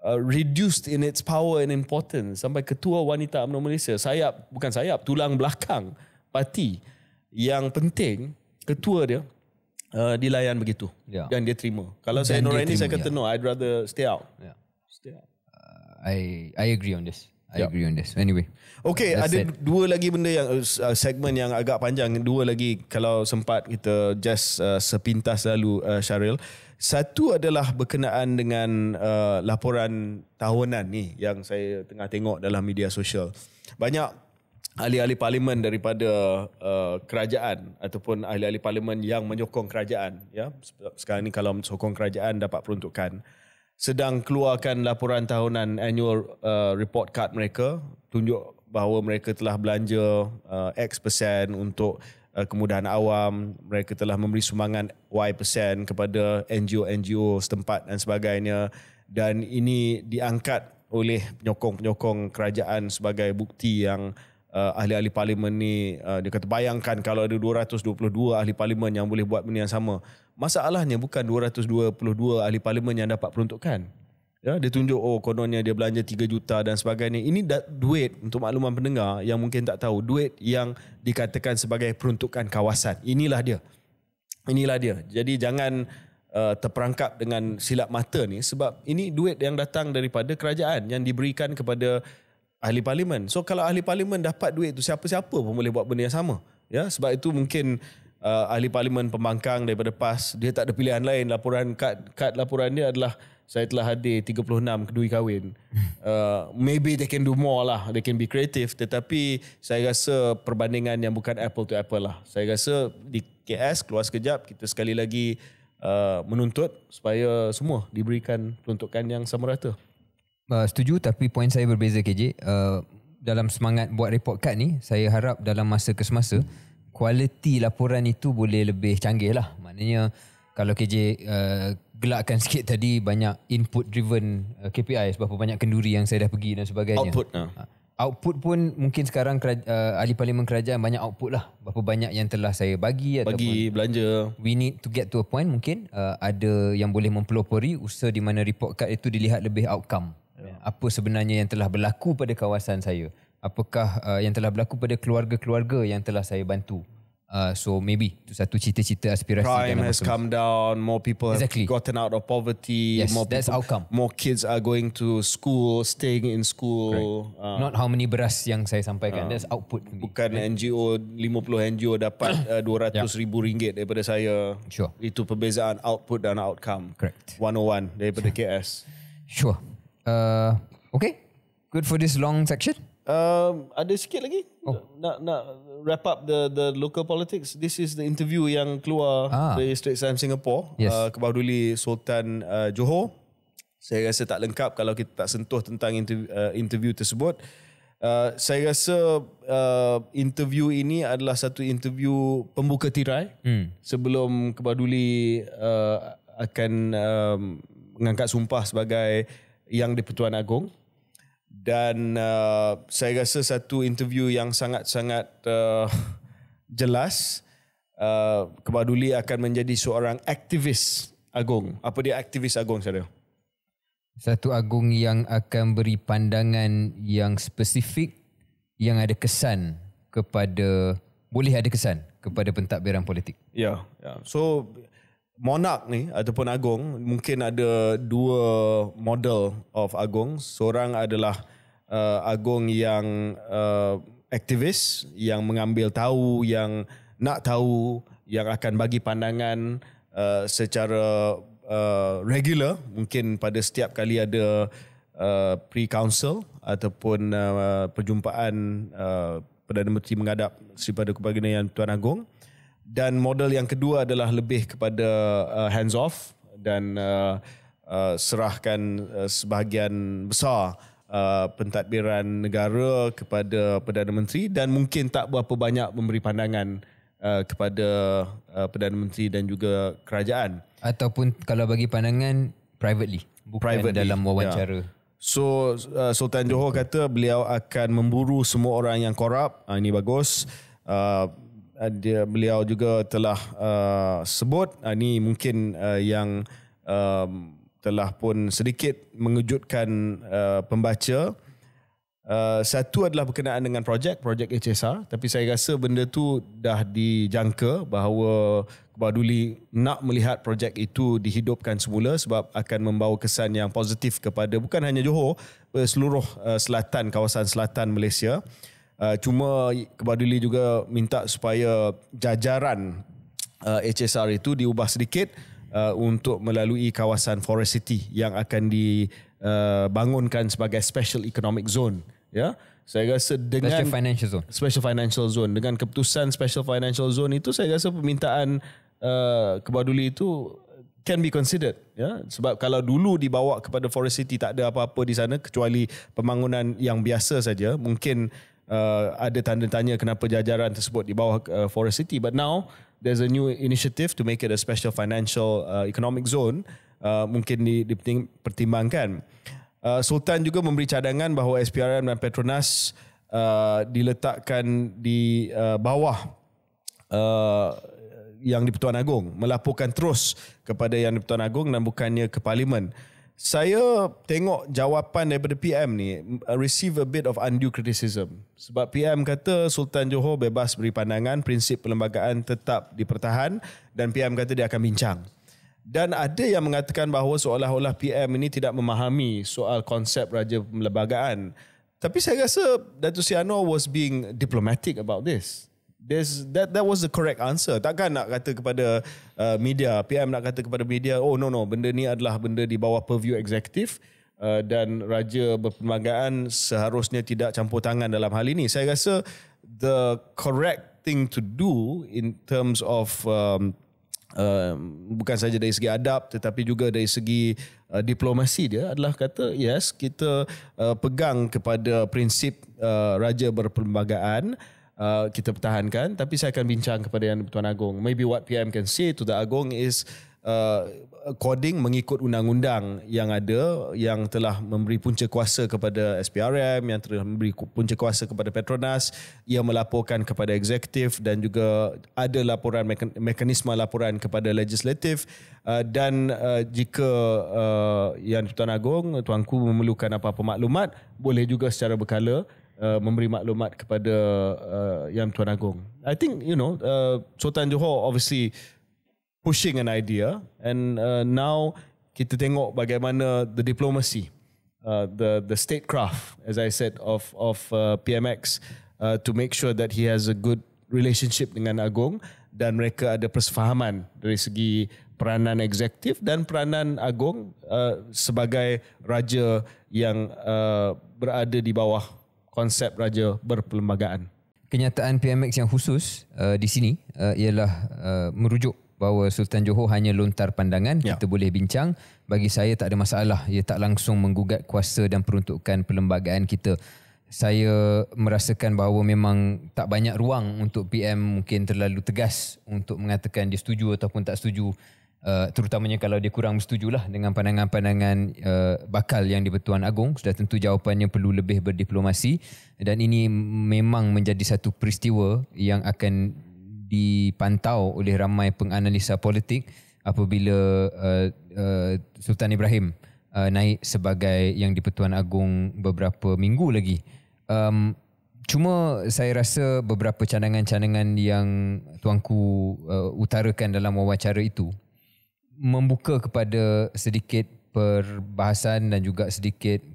uh, reduced in its power and importance sampai ketua wanita UMNO Malaysia, sayap, bukan sayap, tulang belakang parti yang penting, ketua dia, Uh, dilayan begitu yeah. dan dia terima kalau dan saya Noraini saya kata yeah. no I'd rather stay out yeah. stay out I I agree on this. I yep. agree on this. Anyway. Okay, ada it. dua lagi benda yang uh, uh segmen yang agak panjang. Dua lagi kalau sempat kita just uh, sepintas lalu uh, Syaril. Satu adalah berkenaan dengan uh, laporan tahunan ni yang saya tengah tengok dalam media sosial. Banyak ahli-ahli parlimen daripada uh, kerajaan ataupun ahli-ahli parlimen yang menyokong kerajaan ya sekarang ni kalau sokong kerajaan dapat peruntukan sedang keluarkan laporan tahunan annual uh, report card mereka tunjuk bahawa mereka telah belanja uh, X% untuk uh, kemudahan awam, mereka telah memberi sumbangan Y% kepada NGO-NGO setempat dan sebagainya dan ini diangkat oleh penyokong-penyokong kerajaan sebagai bukti yang uh, ahli-ahli parlimen ni uh, dia kata bayangkan kalau ada 222 ahli parlimen yang boleh buat benda yang sama. Masalahnya bukan 222 ahli parlimen yang dapat peruntukkan. Ya, dia tunjuk oh kononnya dia belanja 3 juta dan sebagainya. Ini duit untuk makluman pendengar yang mungkin tak tahu. Duit yang dikatakan sebagai peruntukan kawasan. Inilah dia. Inilah dia. Jadi jangan uh, terperangkap dengan silap mata ni sebab ini duit yang datang daripada kerajaan yang diberikan kepada ahli parlimen. So kalau ahli parlimen dapat duit tu siapa-siapa pun boleh buat benda yang sama. Ya, sebab itu mungkin uh, ahli parlimen pembangkang daripada PAS dia tak ada pilihan lain laporan kad kad laporan dia adalah saya telah hadir 36 kedui kahwin. Uh, maybe they can do more lah. They can be creative. Tetapi saya rasa perbandingan yang bukan apple to apple lah. Saya rasa di KS keluar sekejap kita sekali lagi uh, menuntut supaya semua diberikan peruntukan yang sama rata. Uh, setuju tapi poin saya berbeza KJ. Uh, dalam semangat buat report card ni saya harap dalam masa ke semasa hmm kualiti laporan itu boleh lebih canggih lah. Maknanya kalau KJ uh, gelakkan sikit tadi banyak input driven uh, KPI sebab banyak kenduri yang saya dah pergi dan sebagainya. Output. Uh. Output pun mungkin sekarang uh, ahli parlimen kerajaan banyak output lah. Berapa banyak yang telah saya bagi. Bagi ataupun belanja. We need to get to a point mungkin uh, ada yang boleh mempelopori usaha di mana report card itu dilihat lebih outcome. Yeah. Apa sebenarnya yang telah berlaku pada kawasan saya apakah uh, yang telah berlaku pada keluarga-keluarga yang telah saya bantu. Uh, so maybe itu satu cita-cita aspirasi crime has come down more people exactly. have gotten out of poverty yes, more people, that's outcome more kids are going to school staying in school uh, not how many beras yang saya sampaikan uh, that's output bukan me. NGO 50 NGO dapat uh, 200 ribu ringgit daripada saya sure itu perbezaan output dan outcome correct 101 daripada sure. KS sure uh, okay good for this long section Um, ada sikit lagi oh. nak nak wrap up the the local politics. This is the interview yang keluar ah. dari Straight Time Singapore yes. uh, kebaruli Sultan uh, Johor. Saya rasa tak lengkap kalau kita tak sentuh tentang interview, uh, interview tersebut. Uh, saya rasa uh, interview ini adalah satu interview pembuka tirai hmm. sebelum kebaduli uh, akan um, mengangkat sumpah sebagai yang di-Pertuan Agong dan uh, saya rasa satu interview yang sangat-sangat uh, jelas uh, Kebaduli akan menjadi seorang aktivis agung. Apa dia aktivis agung saya? Satu agung yang akan beri pandangan yang spesifik yang ada kesan kepada boleh ada kesan kepada pentadbiran politik. Ya, yeah, Yeah. So monarch ni ataupun Agong mungkin ada dua model of Agong. seorang adalah uh, agung yang uh, aktivis yang mengambil tahu yang nak tahu yang akan bagi pandangan uh, secara uh, regular mungkin pada setiap kali ada uh, pre council ataupun uh, perjumpaan uh, Perdana Menteri menghadap Sri Paduka Baginda yang Tuan Agong dan model yang kedua adalah lebih kepada uh, hands off dan uh, uh, serahkan uh, sebahagian besar uh, pentadbiran negara kepada Perdana Menteri dan mungkin tak berapa banyak memberi pandangan uh, kepada uh, Perdana Menteri dan juga kerajaan ataupun kalau bagi pandangan privately bukan privately, dalam ya. wawancara. Yeah. So uh, Sultan Johor kata beliau akan memburu semua orang yang korup. Uh, ini bagus. Uh, Eh, dia beliau juga telah uh, sebut uh, eh, ini mungkin uh, yang um, telah pun sedikit mengejutkan uh, pembaca uh, satu adalah berkenaan dengan projek projek HSR tapi saya rasa benda tu dah dijangka bahawa Baduli nak melihat projek itu dihidupkan semula sebab akan membawa kesan yang positif kepada bukan hanya Johor seluruh uh, selatan kawasan selatan Malaysia uh, Uh, cuma kepada Lee juga minta supaya jajaran uh, HSR itu diubah sedikit uh, untuk melalui kawasan Forest City yang akan dibangunkan uh, sebagai Special Economic Zone. Ya, saya rasa dengan Special Financial Zone. Special Financial Zone dengan keputusan Special Financial Zone itu saya rasa permintaan uh, kebaduli itu can be considered ya sebab kalau dulu dibawa kepada Forest City tak ada apa-apa di sana kecuali pembangunan yang biasa saja mungkin uh, ada tanda tanya kenapa jajaran tersebut di bawah uh, Forest City but now there's a new initiative to make it a special financial uh, economic zone uh, mungkin dipertimbangkan uh, Sultan juga memberi cadangan bahawa SPRM dan Petronas uh, diletakkan di uh, bawah uh, yang di-Pertuan Agong melaporkan terus kepada yang di-Pertuan Agong dan bukannya ke parlimen saya tengok jawapan daripada PM ni uh, receive a bit of undue criticism sebab PM kata Sultan Johor bebas beri pandangan prinsip perlembagaan tetap dipertahan dan PM kata dia akan bincang dan ada yang mengatakan bahawa seolah-olah PM ini tidak memahami soal konsep raja perlembagaan tapi saya rasa Dato' Sri was being diplomatic about this There's that that was the correct answer. Takkan nak kata kepada uh, media, PM nak kata kepada media, oh no no, benda ni adalah benda di bawah purview eksekutif uh, dan raja berperlembagaan seharusnya tidak campur tangan dalam hal ini. Saya rasa the correct thing to do in terms of um, um, bukan saja dari segi adab tetapi juga dari segi uh, diplomasi dia adalah kata yes, kita uh, pegang kepada prinsip uh, raja berperlembagaan Uh, kita pertahankan tapi saya akan bincang kepada yang Tuan Agong maybe what PM can say to the Agong is uh, coding mengikut undang-undang yang ada yang telah memberi punca kuasa kepada SPRM yang telah memberi punca kuasa kepada Petronas ia melaporkan kepada eksekutif dan juga ada laporan mekanisme laporan kepada legislatif uh, dan uh, jika uh, yang Tuan Agong tuanku memerlukan apa-apa maklumat boleh juga secara berkala uh, Uh, memberi maklumat kepada uh, Yang Tuan Agong. I think you know uh, Sultan Johor obviously pushing an idea and uh, now kita tengok bagaimana the diplomacy uh, the the statecraft as I said of of uh, PMX uh, to make sure that he has a good relationship dengan Agong dan mereka ada persefahaman dari segi peranan eksekutif dan peranan agong uh, sebagai raja yang uh, berada di bawah konsep raja berperlembagaan. Kenyataan PMX yang khusus uh, di sini uh, ialah uh, merujuk bahawa Sultan Johor hanya lontar pandangan, ya. kita boleh bincang. Bagi saya tak ada masalah, ia tak langsung menggugat kuasa dan peruntukan perlembagaan kita. Saya merasakan bahawa memang tak banyak ruang untuk PM mungkin terlalu tegas untuk mengatakan dia setuju ataupun tak setuju uh, terutamanya kalau dia kurang bersetujulah dengan pandangan-pandangan uh, bakal yang di-Pertuan Agong sudah tentu jawapannya perlu lebih berdiplomasi dan ini memang menjadi satu peristiwa yang akan dipantau oleh ramai penganalisa politik apabila uh, uh, Sultan Ibrahim uh, naik sebagai yang di-Pertuan Agong beberapa minggu lagi um, Cuma saya rasa beberapa cadangan-cadangan yang tuanku uh, utarakan dalam wawancara itu membuka kepada sedikit perbahasan dan juga sedikit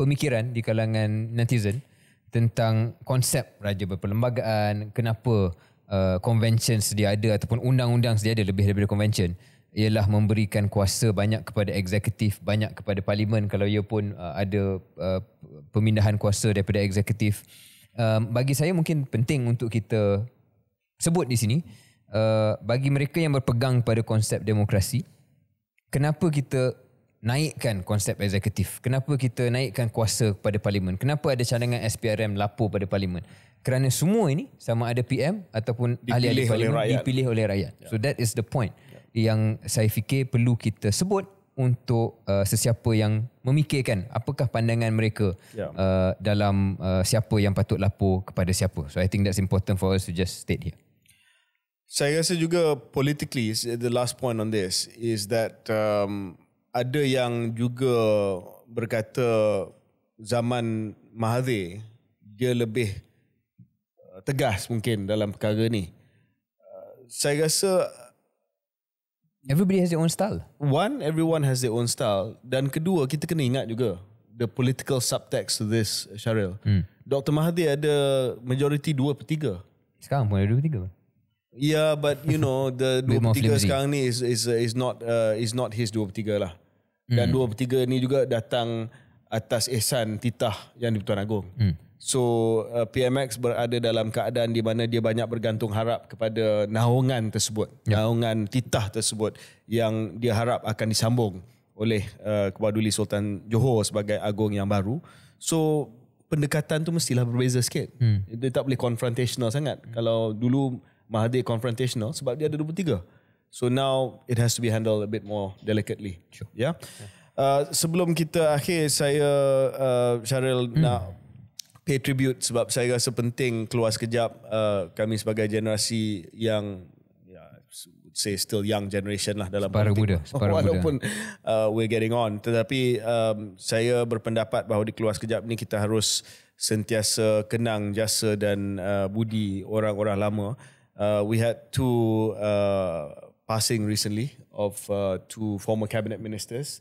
pemikiran di kalangan netizen tentang konsep raja berperlembagaan, kenapa uh, convention sedia ada ataupun undang-undang sedia ada lebih daripada convention ialah memberikan kuasa banyak kepada eksekutif, banyak kepada parlimen kalau ia pun uh, ada uh, pemindahan kuasa daripada eksekutif. Um, bagi saya mungkin penting untuk kita sebut di sini Uh, bagi mereka yang berpegang pada konsep demokrasi, kenapa kita naikkan konsep eksekutif? Kenapa kita naikkan kuasa kepada parlimen? Kenapa ada cadangan SPRM lapor pada parlimen? Kerana semua ini sama ada PM ataupun ahli-ahli parlimen oleh rakyat. dipilih oleh rakyat. Yeah. So that is the point yeah. yang saya fikir perlu kita sebut untuk uh, sesiapa yang memikirkan apakah pandangan mereka yeah. uh, dalam uh, siapa yang patut lapor kepada siapa. So I think that's important for us to just state here. Saya rasa juga politically the last point on this is that um, ada yang juga berkata zaman Mahathir dia lebih uh, tegas mungkin dalam perkara ni. Uh, saya rasa everybody has their own style. One, everyone has their own style dan kedua kita kena ingat juga the political subtext to this uh, Syaril. Hmm. Dr. Mahathir ada majority dua per 3. Sekarang pun ada 2 per 3. Yeah, but you know the dua tiga sekarang ni is is is not uh, is not his dua tiga lah. Mm. Dan hmm. dua tiga ni juga datang atas esan titah yang dibutuhkan agung. Mm. So uh, PMX berada dalam keadaan di mana dia banyak bergantung harap kepada naungan tersebut, yep. Ya. naungan titah tersebut yang dia harap akan disambung oleh uh, Kepaduli Sultan Johor sebagai agong yang baru. So pendekatan tu mestilah berbeza sikit. Mm. Dia tak boleh confrontational sangat. Mm. Kalau dulu Mahathir confrontational sebab dia ada 23. So now it has to be handled a bit more delicately. Sure. Yeah. yeah. Uh, sebelum kita akhir saya uh, Syaril hmm. nak pay tribute sebab saya rasa penting keluar sekejap uh, kami sebagai generasi yang ya, say still young generation lah dalam separa muda separa walaupun muda. Uh, we're getting on tetapi um, saya berpendapat bahawa di keluar sekejap ni kita harus sentiasa kenang jasa dan uh, budi orang-orang lama uh, we had two uh, passing recently of uh, two former cabinet ministers,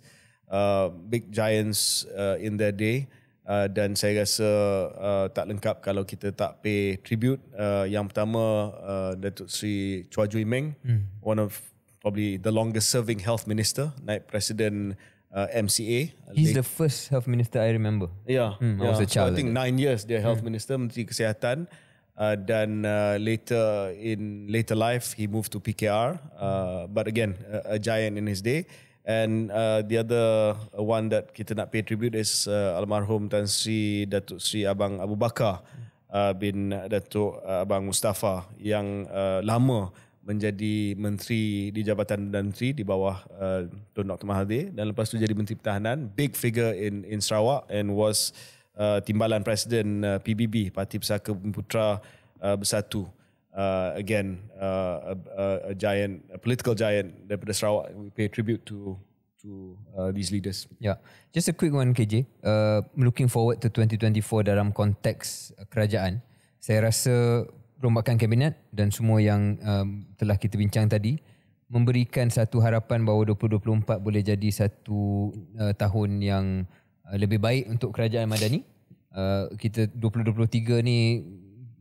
uh, big giants uh, in their day. Uh, dan saya rasa uh, tak lengkap kalau kita tak pay tribute. Uh, yang pertama, uh, Datuk Sri Chua Jui Meng, hmm. one of probably the longest serving health minister, Naib Presiden uh, MCA. He's late. the first health minister I remember. Yeah, hmm, yeah. I So I think nine years, their health hmm. minister, Menteri Kesihatan. Kesehatan. Uh, dan uh, later in later life he moved to PKR uh, but again a, a giant in his day and uh, the other one that kita nak pay tribute is uh, almarhum Tan Sri Datuk Sri Abang Abu Bakar uh, bin Datuk uh, Abang Mustafa yang uh, lama menjadi menteri di Jabatan Perdana Menteri di bawah uh, Tun Dr Mahathir dan lepas tu jadi menteri pertahanan big figure in in Sarawak and was uh, timbalan presiden uh, PBB Parti Pusaka Bumi Putra uh, Bersatu uh, again uh, a, a giant a political giant daripada Sarawak we pay tribute to to uh, these leaders yeah just a quick one KJ uh, looking forward to 2024 dalam konteks uh, kerajaan saya rasa rombakan kabinet dan semua yang um, telah kita bincang tadi memberikan satu harapan bahawa 2024 boleh jadi satu uh, tahun yang Uh, lebih baik untuk kerajaan Madani. Uh, kita 2023 ni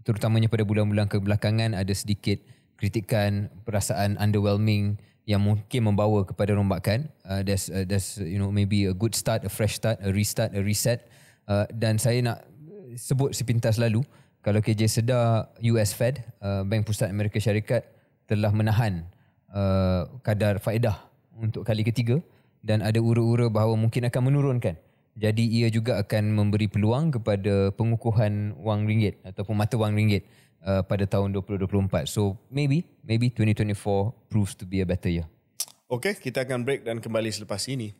terutamanya pada bulan-bulan kebelakangan ada sedikit kritikan, perasaan underwhelming yang mungkin membawa kepada rombakan. Uh, there's, uh, there's you know maybe a good start, a fresh start, a restart, a reset. Uh, dan saya nak sebut sepintas lalu kalau KJ sedar US Fed, uh, Bank Pusat Amerika Syarikat telah menahan uh, kadar faedah untuk kali ketiga dan ada ura-ura bahawa mungkin akan menurunkan jadi ia juga akan memberi peluang kepada pengukuhan wang ringgit ataupun mata wang ringgit uh, pada tahun 2024. So maybe maybe 2024 proves to be a better year. Okay, kita akan break dan kembali selepas ini.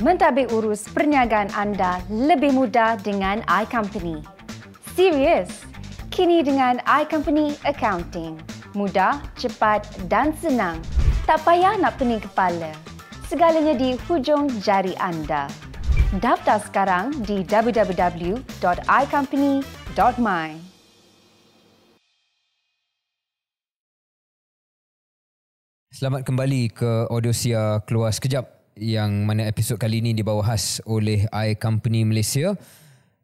Mentadbir urus perniagaan anda lebih mudah dengan iCompany. Serius? Kini dengan iCompany Accounting. Mudah, cepat dan senang. Tak payah nak pening kepala. Segalanya di hujung jari anda. Daftar sekarang di www.icompany.my. Selamat kembali ke Audiosia Keluar Sekejap yang mana episod kali ini dibawa khas oleh iCompany Malaysia.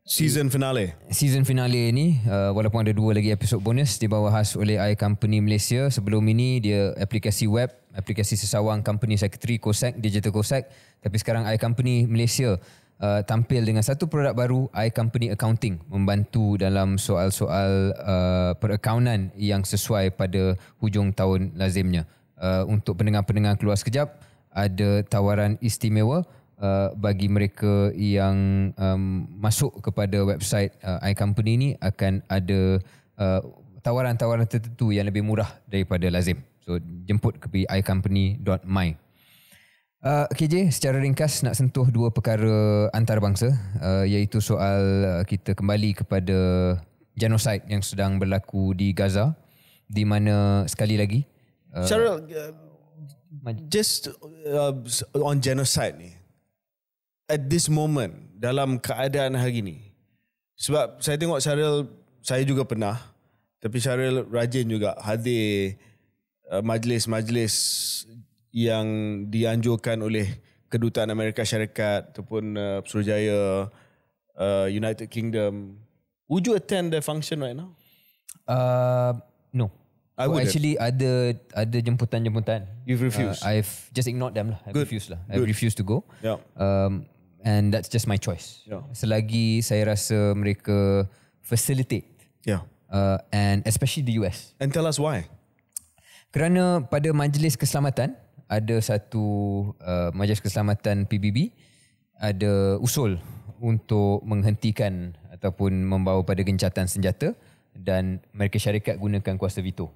Season finale. Season finale ini, uh, walaupun ada dua lagi episod bonus dibawa khas oleh I Company Malaysia. Sebelum ini dia aplikasi web, aplikasi sesawang company secretary Kosek, Digital Kosek. Tapi sekarang I Company Malaysia uh, tampil dengan satu produk baru, I Company Accounting. Membantu dalam soal-soal uh, perakaunan yang sesuai pada hujung tahun lazimnya. Uh, untuk pendengar-pendengar keluar sekejap, ada tawaran istimewa uh, bagi mereka yang um, masuk kepada website uh, iCompany ini akan ada uh, tawaran-tawaran tertentu yang lebih murah daripada lazim. So jemput ke iCompany.my. Uh, KJ, secara ringkas nak sentuh dua perkara antarabangsa uh, iaitu soal uh, kita kembali kepada genosid yang sedang berlaku di Gaza di mana sekali lagi uh, Cheryl, uh, just uh, on genosid ni at this moment dalam keadaan hari ini, sebab saya tengok Syaril saya juga pernah tapi Syaril rajin juga hadir uh, majlis-majlis yang dianjurkan oleh kedutaan Amerika Syarikat ataupun uh, Suruhjaya uh, United Kingdom would you attend the function right now uh, no I would actually ada ada jemputan-jemputan you've refused uh, I've just ignored them lah I refuse lah I refuse to go yeah um, and that's just my choice. Yeah. Selagi saya rasa mereka facilitate. Yeah. Uh, and especially the US. And tell us why. Kerana pada majlis keselamatan ada satu uh, majlis keselamatan PBB ada usul untuk menghentikan ataupun membawa pada gencatan senjata dan mereka syarikat gunakan kuasa veto.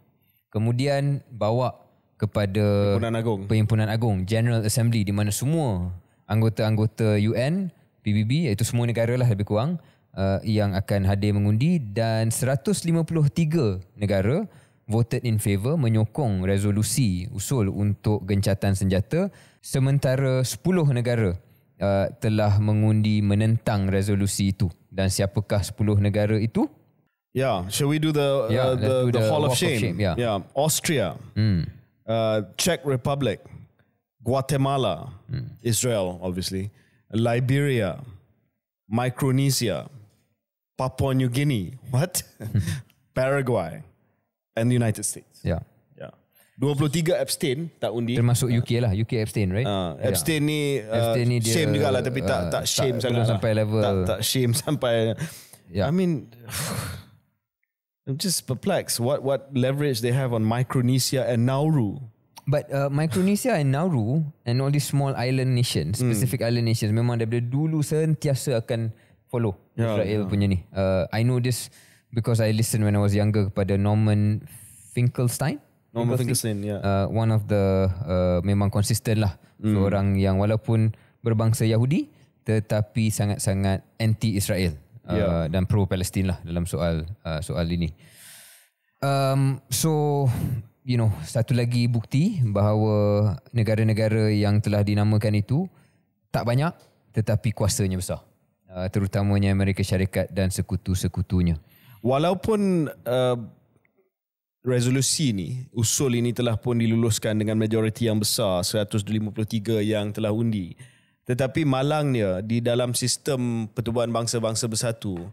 Kemudian bawa kepada Perhimpunan agung Perhimpunan General Assembly di mana semua anggota-anggota UN, PBB iaitu semua negara lah lebih kurang uh, yang akan hadir mengundi dan 153 negara voted in favour menyokong resolusi usul untuk gencatan senjata sementara 10 negara uh, telah mengundi menentang resolusi itu dan siapakah 10 negara itu? Ya, yeah, shall we do the, yeah, uh, ya, the, do the the hall of, of shame? shame yeah. yeah, Austria, mm. uh, Czech Republic, Guatemala, mm. Israel, obviously, Liberia, Micronesia, Papua New Guinea, what? Paraguay, and the United States. Yeah. Yeah. 23 abstain tak undi. Termasuk UK lah. UK abstain, right? Uh, abstain yeah. ni, uh, abstain ni dia, shame juga lah tapi uh, tak, tak shame tak sangat sampai lah. level. Tak, tak shame sampai. Yeah. I mean, I'm just perplexed what, what leverage they have on Micronesia and Nauru. But uh, Micronesia and Nauru and all these small island nations, hmm. specific island nations, memang daripada dulu sentiasa akan follow yeah, Israel yeah. punya ni. Uh, I know this because I listened when I was younger kepada Norman Finkelstein. Norman Finkelstein, yeah. Uh, one of the, uh, memang consistent lah. Mm. So, yang walaupun berbangsa Yahudi, tetapi sangat-sangat anti-Israel. Uh, yeah. Dan pro Palestin lah dalam soal uh, soal ini. Um, so, you know satu lagi bukti bahawa negara-negara yang telah dinamakan itu tak banyak tetapi kuasanya besar uh, terutamanya Amerika Syarikat dan sekutu-sekutunya walaupun uh, resolusi ini usul ini telah pun diluluskan dengan majoriti yang besar 153 yang telah undi tetapi malangnya di dalam sistem pertubuhan bangsa-bangsa bersatu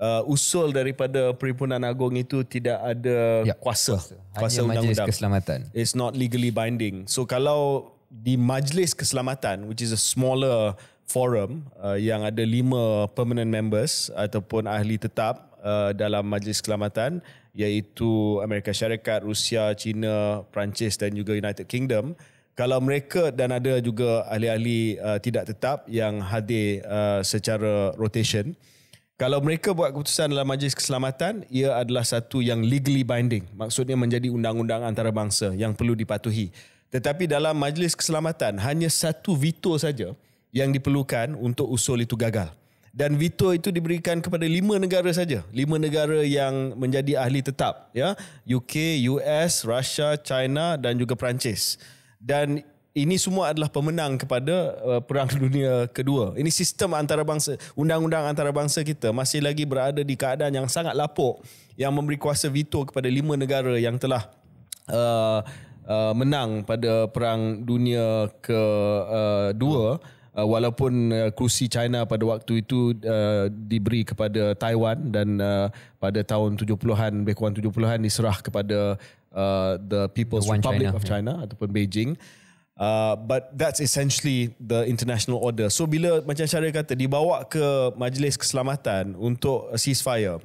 uh, usul daripada perhimpunan agung itu tidak ada ya, kuasa kuasa, kuasa Hanya undang-undang majlis keselamatan it's not legally binding so kalau di majlis keselamatan which is a smaller forum uh, yang ada lima permanent members ataupun ahli tetap uh, dalam majlis keselamatan iaitu Amerika Syarikat, Rusia, China, Perancis dan juga United Kingdom kalau mereka dan ada juga ahli-ahli uh, tidak tetap yang hadir uh, secara rotation uh, kalau mereka buat keputusan dalam majlis keselamatan, ia adalah satu yang legally binding. Maksudnya menjadi undang-undang antarabangsa yang perlu dipatuhi. Tetapi dalam majlis keselamatan, hanya satu veto saja yang diperlukan untuk usul itu gagal. Dan veto itu diberikan kepada lima negara saja. Lima negara yang menjadi ahli tetap. ya UK, US, Russia, China dan juga Perancis. Dan ini semua adalah pemenang kepada uh, perang dunia kedua. Ini sistem antarabangsa, undang-undang antarabangsa kita masih lagi berada di keadaan yang sangat lapuk yang memberi kuasa veto kepada lima negara yang telah uh, uh, menang pada perang dunia kedua. Uh, walaupun uh, kerusi China pada waktu itu uh, diberi kepada Taiwan dan uh, pada tahun 70-an, lebih kurang 70-an diserah kepada uh, the People's the Republic China. of China yeah. ataupun Beijing. Uh, but that's essentially the international order. So bila macam cara kata dibawa ke majlis keselamatan untuk ceasefire,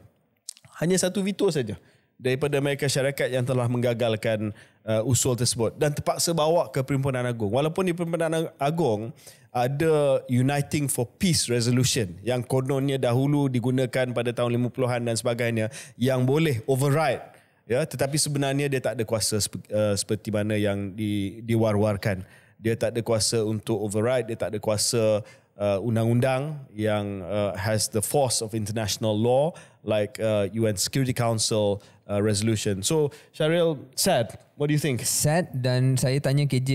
hanya satu veto saja daripada mereka Syarikat yang telah menggagalkan uh, usul tersebut dan terpaksa bawa ke Perimpunan Agong. Walaupun di Perimpunan Agong ada Uniting for Peace Resolution yang kononnya dahulu digunakan pada tahun 50-an dan sebagainya yang boleh override ya tetapi sebenarnya dia tak ada kuasa eh, seperti mana yang di diwar-warkan dia tak ada kuasa untuk override dia tak ada kuasa uh, undang-undang yang uh, has the force of international law like uh, UN Security Council uh, resolution so Sharil sad what do you think sad dan saya tanya KJ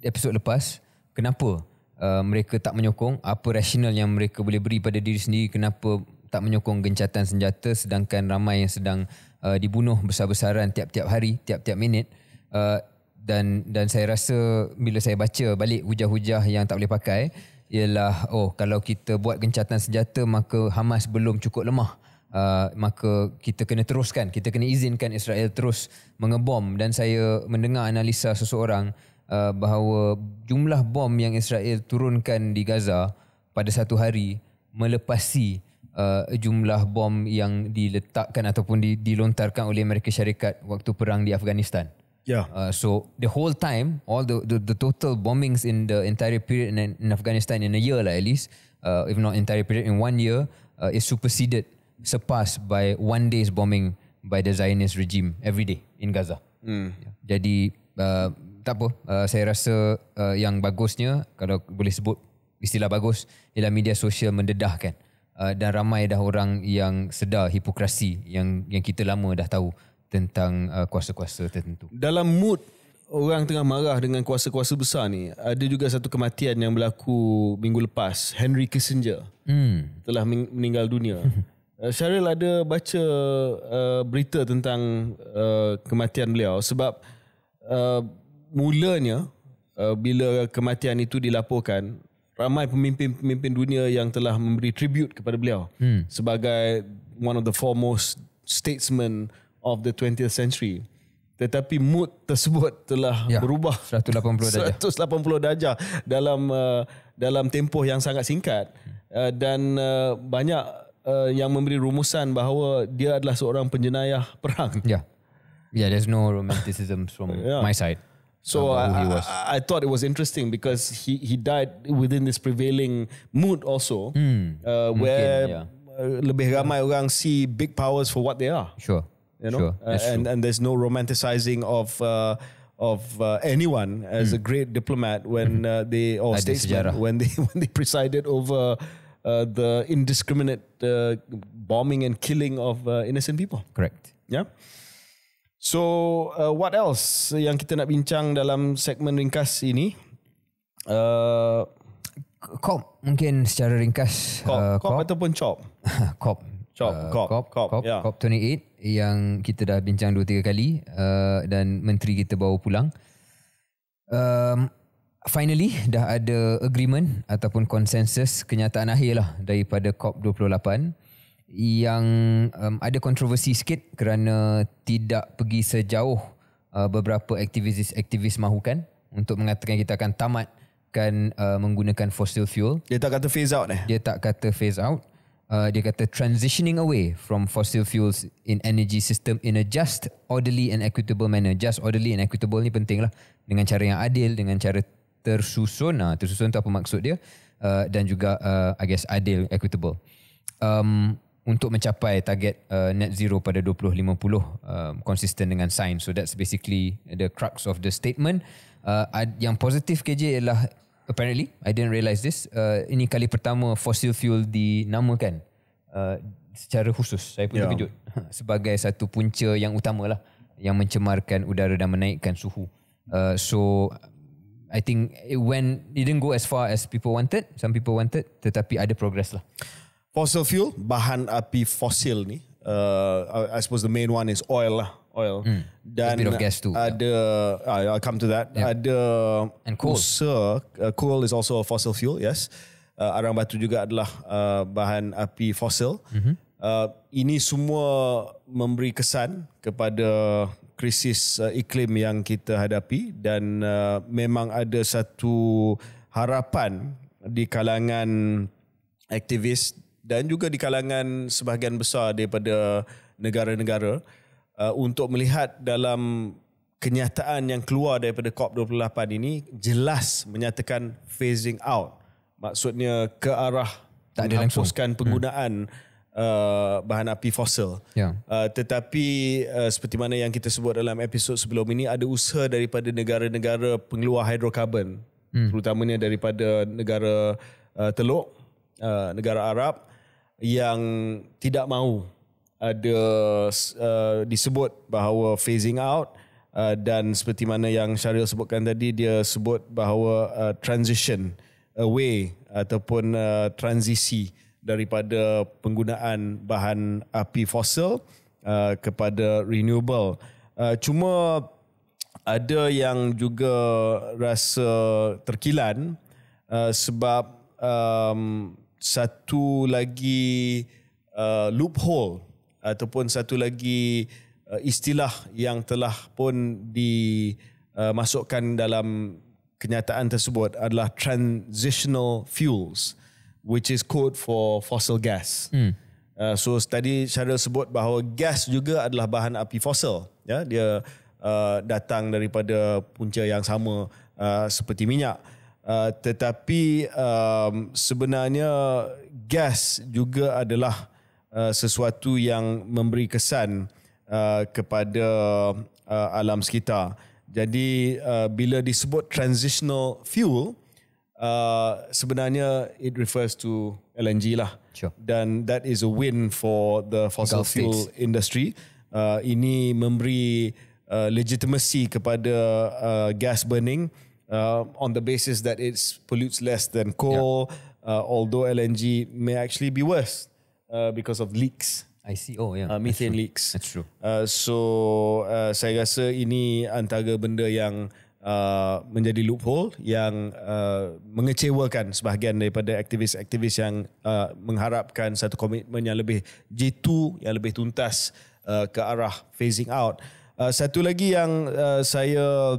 episod lepas kenapa uh, mereka tak menyokong apa rasional yang mereka boleh beri pada diri sendiri kenapa tak menyokong gencatan senjata sedangkan ramai yang sedang uh, dibunuh besar-besaran tiap-tiap hari, tiap-tiap minit. Uh, dan dan saya rasa bila saya baca balik hujah-hujah yang tak boleh pakai ialah oh kalau kita buat gencatan senjata maka Hamas belum cukup lemah. Uh, maka kita kena teruskan, kita kena izinkan Israel terus mengebom dan saya mendengar analisa seseorang uh, bahawa jumlah bom yang Israel turunkan di Gaza pada satu hari melepasi uh, jumlah bom yang diletakkan ataupun di, dilontarkan oleh Amerika Syarikat waktu perang di Afghanistan. Yeah. Uh, so the whole time, all the, the the total bombings in the entire period in, in Afghanistan in a year lah at least, uh, if not entire period in one year, uh, is superseded, surpassed by one day's bombing by the Zionist regime every day in Gaza. Mm. Yeah. Jadi uh, tak apa, uh, saya rasa uh, yang bagusnya kalau boleh sebut istilah bagus ialah media sosial mendedahkan. Uh, dan ramai dah orang yang sedar hipokrasi yang yang kita lama dah tahu tentang uh, kuasa-kuasa tertentu. Dalam mood orang tengah marah dengan kuasa-kuasa besar ni, ada juga satu kematian yang berlaku minggu lepas, Henry Kissinger. Hmm. Telah meninggal dunia. Uh, Syaril ada baca uh, berita tentang uh, kematian beliau sebab uh, mulanya uh, bila kematian itu dilaporkan ramai pemimpin-pemimpin dunia yang telah memberi tribute kepada beliau hmm. sebagai one of the foremost statesmen of the 20th century. Tetapi mood tersebut telah ya, berubah 180 darjah. 180 darjah dalam uh, dalam tempoh yang sangat singkat uh, dan uh, banyak uh, yang memberi rumusan bahawa dia adalah seorang penjenayah perang. Ya. Yeah, there's no romanticism from yeah. my side. So I, I, I, thought it was interesting because he, he died within this prevailing mood also, mm. uh, where yeah. uh, lebih ramai orang see big powers for what they are. Sure, you know, sure. Uh, and true. and there's no romanticizing of. Uh, of uh, anyone as mm. a hmm. great diplomat when hmm. uh, they or statesman when they when they presided over uh, the indiscriminate uh, bombing and killing of uh, innocent people. Correct. Yeah. So uh, what else yang kita nak bincang dalam segmen ringkas ini? Uh, cop mungkin secara ringkas. Cop, uh, cop, cop ataupun cop. cop. Cop. Uh, cop. Cop. Cop. Cop. Yeah. Cop 28 yang kita dah bincang 2-3 kali uh, dan menteri kita bawa pulang. Um, finally dah ada agreement ataupun konsensus kenyataan akhir lah daripada COP 28 yang um, ada kontroversi sikit kerana tidak pergi sejauh uh, beberapa aktivis-aktivis mahukan untuk mengatakan kita akan tamatkan uh, menggunakan fossil fuel. Dia tak kata phase out eh? Dia tak kata phase out. Uh, dia kata transitioning away from fossil fuels in energy system in a just, orderly and equitable manner. Just, orderly and equitable ni penting lah. Dengan cara yang adil, dengan cara tersusun. Uh, tersusun tu apa maksud dia? Uh, dan juga, uh, I guess, adil, equitable. Um, untuk mencapai target uh, net zero pada 2050 um, consistent dengan sains. So that's basically the crux of the statement. Uh, yang positif KJ ialah apparently, I didn't realise this, uh, ini kali pertama fossil fuel dinamakan uh, secara khusus. Saya pun ya. terkejut. Sebagai satu punca yang utama lah yang mencemarkan udara dan menaikkan suhu. Uh, so I think it, went, it didn't go as far as people wanted. Some people wanted tetapi ada progress lah fossil fuel bahan api fosil ni uh, I suppose the main one is oil lah oil hmm. dan a bit of gas too ada yeah. Uh, I'll come to that yeah. ada and coal usaha, uh, coal is also a fossil fuel yes uh, arang batu juga adalah uh, bahan api fosil mm-hmm. uh, ini semua memberi kesan kepada krisis uh, iklim yang kita hadapi dan uh, memang ada satu harapan di kalangan aktivis dan juga di kalangan sebahagian besar daripada negara-negara uh, untuk melihat dalam kenyataan yang keluar daripada COP28 ini jelas menyatakan phasing out maksudnya ke arah tak dilangsungkan hmm. penggunaan hmm. uh, bahan api fosil yeah. uh, tetapi uh, seperti mana yang kita sebut dalam episod sebelum ini ada usaha daripada negara-negara pengeluar hidrokarbon hmm. terutamanya daripada negara uh, teluk uh, negara Arab yang tidak mahu ada uh, disebut bahawa phasing out uh, dan seperti mana yang Syaril sebutkan tadi dia sebut bahawa uh, transition away ataupun uh, transisi daripada penggunaan bahan api fosil uh, kepada renewable uh, cuma ada yang juga rasa terkilan uh, sebab um, satu lagi uh, loophole ataupun satu lagi uh, istilah yang telah pun dimasukkan uh, dalam kenyataan tersebut adalah transitional fuels which is code for fossil gas. Hmm. Uh, so tadi saya sebut bahawa gas juga adalah bahan api fosil yeah, dia uh, datang daripada punca yang sama uh, seperti minyak. Uh, tetapi um, sebenarnya gas juga adalah uh, sesuatu yang memberi kesan uh, kepada uh, alam sekitar. Jadi uh, bila disebut transitional fuel uh, sebenarnya it refers to LNG lah. Sure. Dan that is a win for the fossil Gulf fuel States. industry. Uh, ini memberi uh, legitimacy kepada uh, gas burning uh, uh, on the basis that it pollutes less than coal, yeah. uh, although LNG may actually be worse uh, because of leaks. I see. Oh yeah, uh, methane That's leaks. That's true. Uh, so uh, saya rasa ini antara benda yang uh, menjadi loophole yang uh, mengecewakan sebahagian daripada aktivis-aktivis yang uh, mengharapkan satu komitmen yang lebih jitu, yang lebih tuntas uh, ke arah phasing out. Uh, satu lagi yang uh, saya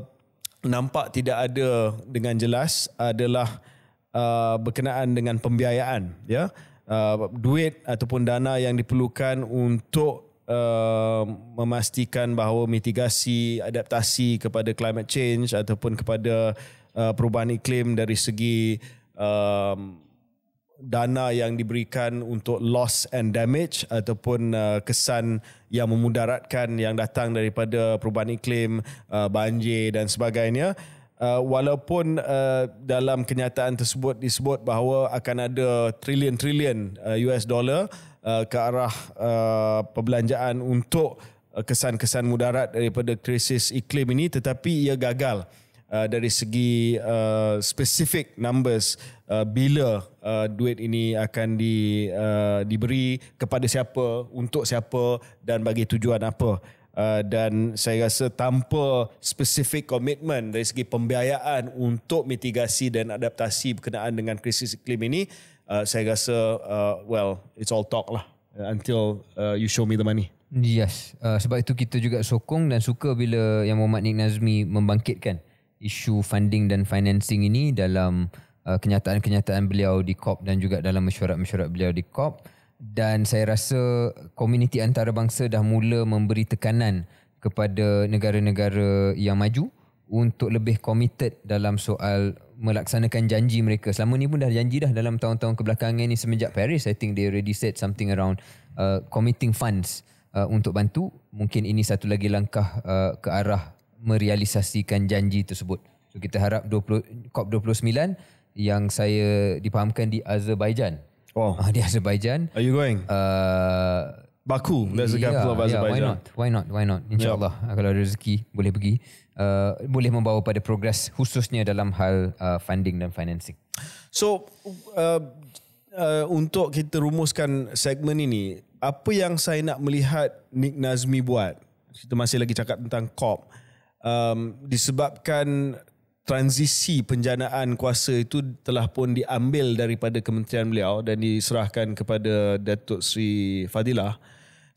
nampak tidak ada dengan jelas adalah uh, berkenaan dengan pembiayaan ya yeah? uh, duit ataupun dana yang diperlukan untuk Uh, memastikan bahawa mitigasi adaptasi kepada climate change ataupun kepada uh, perubahan iklim dari segi uh, dana yang diberikan untuk loss and damage ataupun uh, kesan yang memudaratkan yang datang daripada perubahan iklim, uh, banjir dan sebagainya. Uh, walaupun uh, dalam kenyataan tersebut disebut bahawa akan ada trilion-trilion uh, US dollar uh, ke arah uh, perbelanjaan untuk uh, kesan-kesan mudarat daripada krisis iklim ini tetapi ia gagal uh, Uh, dari segi uh, specific numbers uh, bila uh, duit ini akan di uh, diberi kepada siapa untuk siapa dan bagi tujuan apa Uh, dan saya rasa tanpa specific commitment dari segi pembiayaan untuk mitigasi dan adaptasi berkenaan dengan krisis iklim ini, uh, saya rasa uh, well it's all talk lah uh, until uh, you show me the money. Yes, uh, sebab itu kita juga sokong dan suka bila yang Muhammad Nik Nazmi membangkitkan isu funding dan financing ini dalam uh, kenyataan-kenyataan beliau di COP dan juga dalam mesyuarat-mesyuarat beliau di COP dan saya rasa komuniti antarabangsa dah mula memberi tekanan kepada negara-negara yang maju untuk lebih committed dalam soal melaksanakan janji mereka. Selama ni pun dah janji dah dalam tahun-tahun kebelakangan ni semenjak Paris I think they already said something around uh, committing funds uh, untuk bantu. Mungkin ini satu lagi langkah uh, ke arah merealisasikan janji tersebut. So kita harap 20 COP29 yang saya dipahamkan di Azerbaijan. Oh, uh, di Azerbaijan. Are you going? Uh, Baku, that's the capital of Azerbaijan. Yeah, why not? Why not? Why not? Insyaallah yep. kalau ada rezeki boleh pergi. Uh, boleh membawa pada progres khususnya dalam hal uh, funding dan financing. So uh, uh, untuk kita rumuskan segmen ini, apa yang saya nak melihat Nick Nazmi buat? Kita masih lagi cakap tentang COP. Uh, um, disebabkan transisi penjanaan kuasa itu telah pun diambil daripada kementerian beliau dan diserahkan kepada Datuk Sri Fadilah.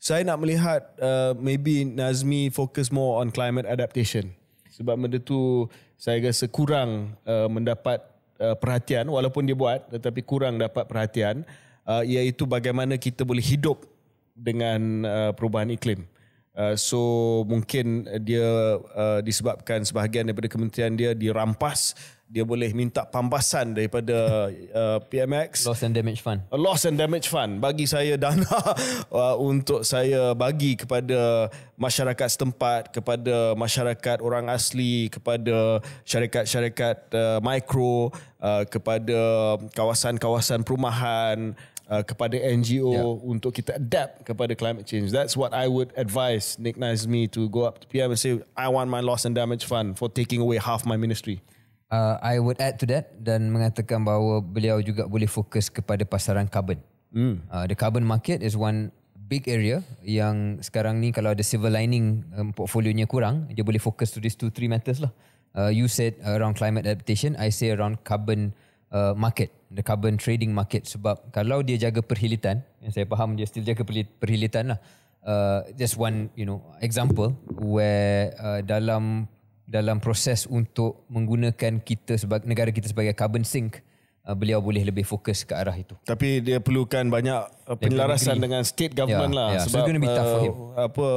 Saya nak melihat uh, maybe Nazmi fokus more on climate adaptation. Sebab benda tu saya rasa kurang uh, mendapat uh, perhatian walaupun dia buat tetapi kurang dapat perhatian uh, iaitu bagaimana kita boleh hidup dengan uh, perubahan iklim. Uh, so mungkin dia uh, disebabkan sebahagian daripada kementerian dia dirampas dia boleh minta pampasan daripada uh, PMX loss and damage fund a loss and damage fund bagi saya dana uh, untuk saya bagi kepada masyarakat setempat kepada masyarakat orang asli kepada syarikat-syarikat uh, mikro uh, kepada kawasan-kawasan perumahan Uh, kepada NGO yeah. untuk kita adapt kepada climate change. That's what I would advise Nick Nizmi to go up to PM and say, I want my loss and damage fund for taking away half my ministry. Uh, I would add to that dan mengatakan bahawa beliau juga boleh fokus kepada pasaran carbon. Mm. Uh, the carbon market is one big area yang sekarang ni kalau ada silver lining um, nya kurang, dia boleh fokus to these two, three matters lah. Uh, you said around climate adaptation, I say around carbon uh, market the carbon trading market sebab kalau dia jaga perhilitan yang saya faham dia still jaga perhilitan lah uh, just one you know example where uh, dalam dalam proses untuk menggunakan kita sebagai negara kita sebagai carbon sink uh, beliau boleh lebih fokus ke arah itu. Tapi dia perlukan banyak uh, penyelarasan dengan state government yeah, lah yeah. sebab so uh, apa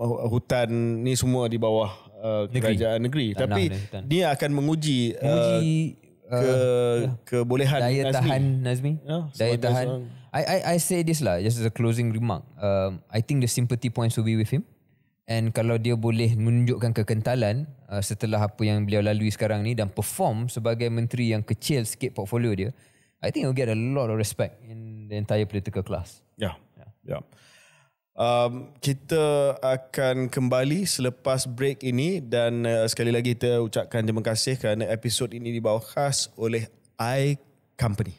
uh, hutan ni semua di bawah uh, negeri. kerajaan negeri. Tanah Tapi dia akan menguji, menguji uh, ke ah. kebolehan daya Nazmi. tahan Nazmi yeah, ya, daya tahan I I I say this lah just as a closing remark um, I think the sympathy points will be with him and kalau dia boleh menunjukkan kekentalan uh, setelah apa yang beliau lalui sekarang ni dan perform sebagai menteri yang kecil sikit portfolio dia I think he'll get a lot of respect in the entire political class yeah yeah, yeah. Um, kita akan kembali selepas break ini dan uh, sekali lagi kita ucapkan terima kasih kerana episod ini dibawa khas oleh I Company.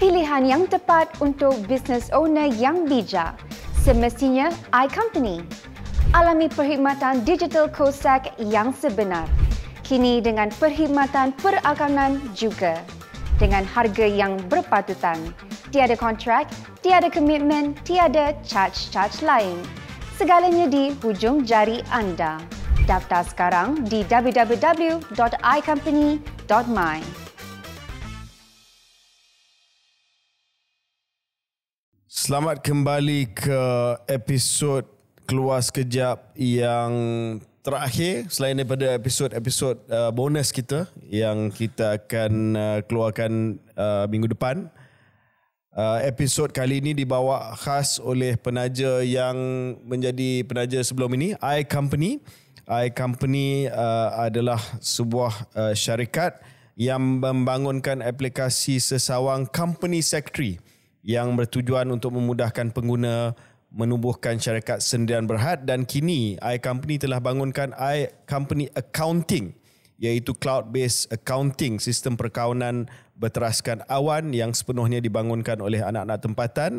Pilihan yang tepat untuk business owner yang bijak semestinya iCompany. Company alami perkhidmatan digital COSEC yang sebenar. Kini dengan perkhidmatan perakaman juga. Dengan harga yang berpatutan. Tiada kontrak, tiada komitmen, tiada charge-charge lain. Segalanya di hujung jari anda. Daftar sekarang di www.icompany.my. Selamat kembali ke episod keluar sekejap yang terakhir selain daripada episod-episod uh, bonus kita yang kita akan uh, keluarkan uh, minggu depan. Uh, episod kali ini dibawa khas oleh penaja yang menjadi penaja sebelum ini, I Company. I Company uh, adalah sebuah uh, syarikat yang membangunkan aplikasi sesawang Company Secretary yang bertujuan untuk memudahkan pengguna menubuhkan syarikat sendirian berhad dan kini i company telah bangunkan i company Accounting iaitu cloud-based accounting sistem perkaunan berteraskan awan yang sepenuhnya dibangunkan oleh anak-anak tempatan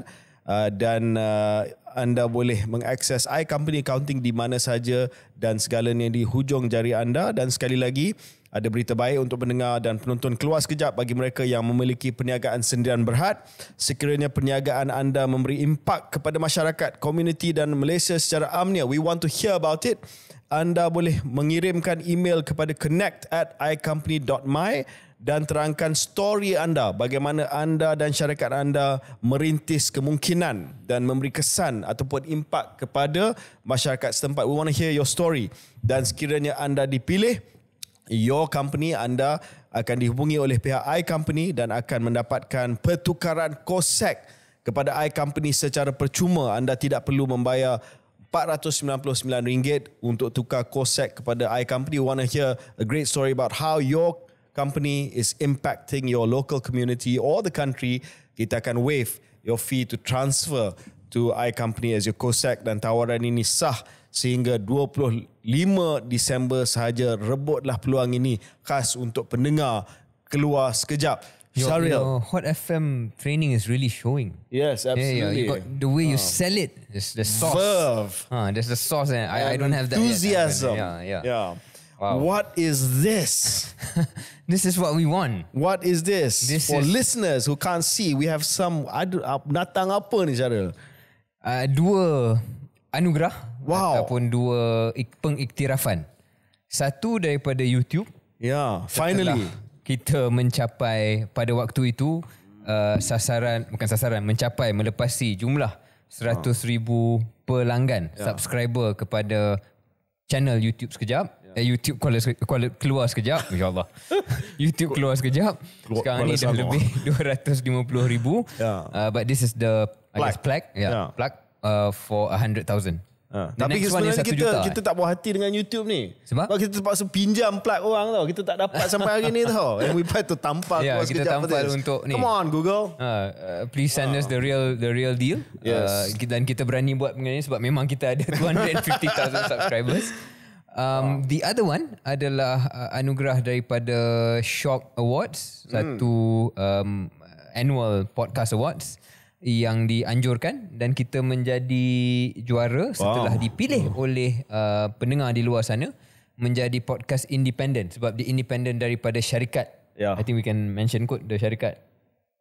uh, dan uh, anda boleh mengakses i company Accounting di mana saja dan segalanya di hujung jari anda dan sekali lagi ada berita baik untuk pendengar dan penonton keluar sekejap bagi mereka yang memiliki perniagaan sendirian berhad. Sekiranya perniagaan anda memberi impak kepada masyarakat, komuniti dan Malaysia secara amnya, we want to hear about it. Anda boleh mengirimkan email kepada connect at icompany.my dan terangkan story anda bagaimana anda dan syarikat anda merintis kemungkinan dan memberi kesan ataupun impak kepada masyarakat setempat. We want to hear your story. Dan sekiranya anda dipilih, your company anda akan dihubungi oleh pihak i company dan akan mendapatkan pertukaran kosek kepada i company secara percuma anda tidak perlu membayar RM499 untuk tukar kosek kepada i company want to hear a great story about how your company is impacting your local community or the country kita akan waive your fee to transfer to i company as your kosek dan tawaran ini sah sehingga 25 Disember sahaja rebutlah peluang ini khas untuk pendengar keluar sekejap. Your, your Hot FM training is really showing. Yes, absolutely. Yeah, yeah. Got, the way you uh, sell it, is the sauce. Verve. Uh, there's the sauce. And I, I don't have that enthusiasm. Yet. Yeah, yeah. yeah. Wow. What is this? this is what we want. What is this? this For is, listeners who can't see, we have some. I do, uh, natang apa ni, Sharil? Uh, dua anugerah wow. ataupun dua pengiktirafan. Satu daripada YouTube. Ya, yeah, finally kita mencapai pada waktu itu uh, sasaran bukan sasaran mencapai melepasi jumlah ribu pelanggan yeah. subscriber kepada channel YouTube sekejap. Yeah. Ya. YouTube keluar, keluar, keluar sekejap. Ya YouTube keluar sekejap. Sekarang keluar ni dah sama. lebih 250,000. Yeah. Uh, but this is the plaque. I guess plaque. Yeah. yeah. Plaque uh, for 100,000. Ha. Tapi sebenarnya kita juta, kita eh. tak puas hati dengan YouTube ni. Sebab, Sebab kita terpaksa pinjam plat orang tau. Kita tak dapat sampai hari ni tau. And we had to tampal yeah, ya, kita tampal untuk ni. Come on Google. Uh, uh, please send uh. us ah. the real the real deal. Yes. Uh, dan kita berani buat mengenai sebab memang kita ada 250,000 subscribers. Um, uh. The other one adalah uh, anugerah daripada Shock Awards. Hmm. Satu um, annual podcast awards yang dianjurkan dan kita menjadi juara setelah wow. dipilih uh. oleh uh, pendengar di luar sana menjadi podcast independen sebab di independen daripada syarikat yeah. I think we can mention quote the syarikat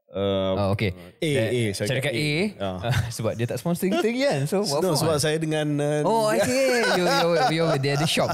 Uh, oh, okay. A, A, A syarikat, A. A. Uh. sebab dia tak sponsor kita lagi kan. So, no, for? sebab saya dengan... Uh, oh, I see. you, you, you, you, they ada shop.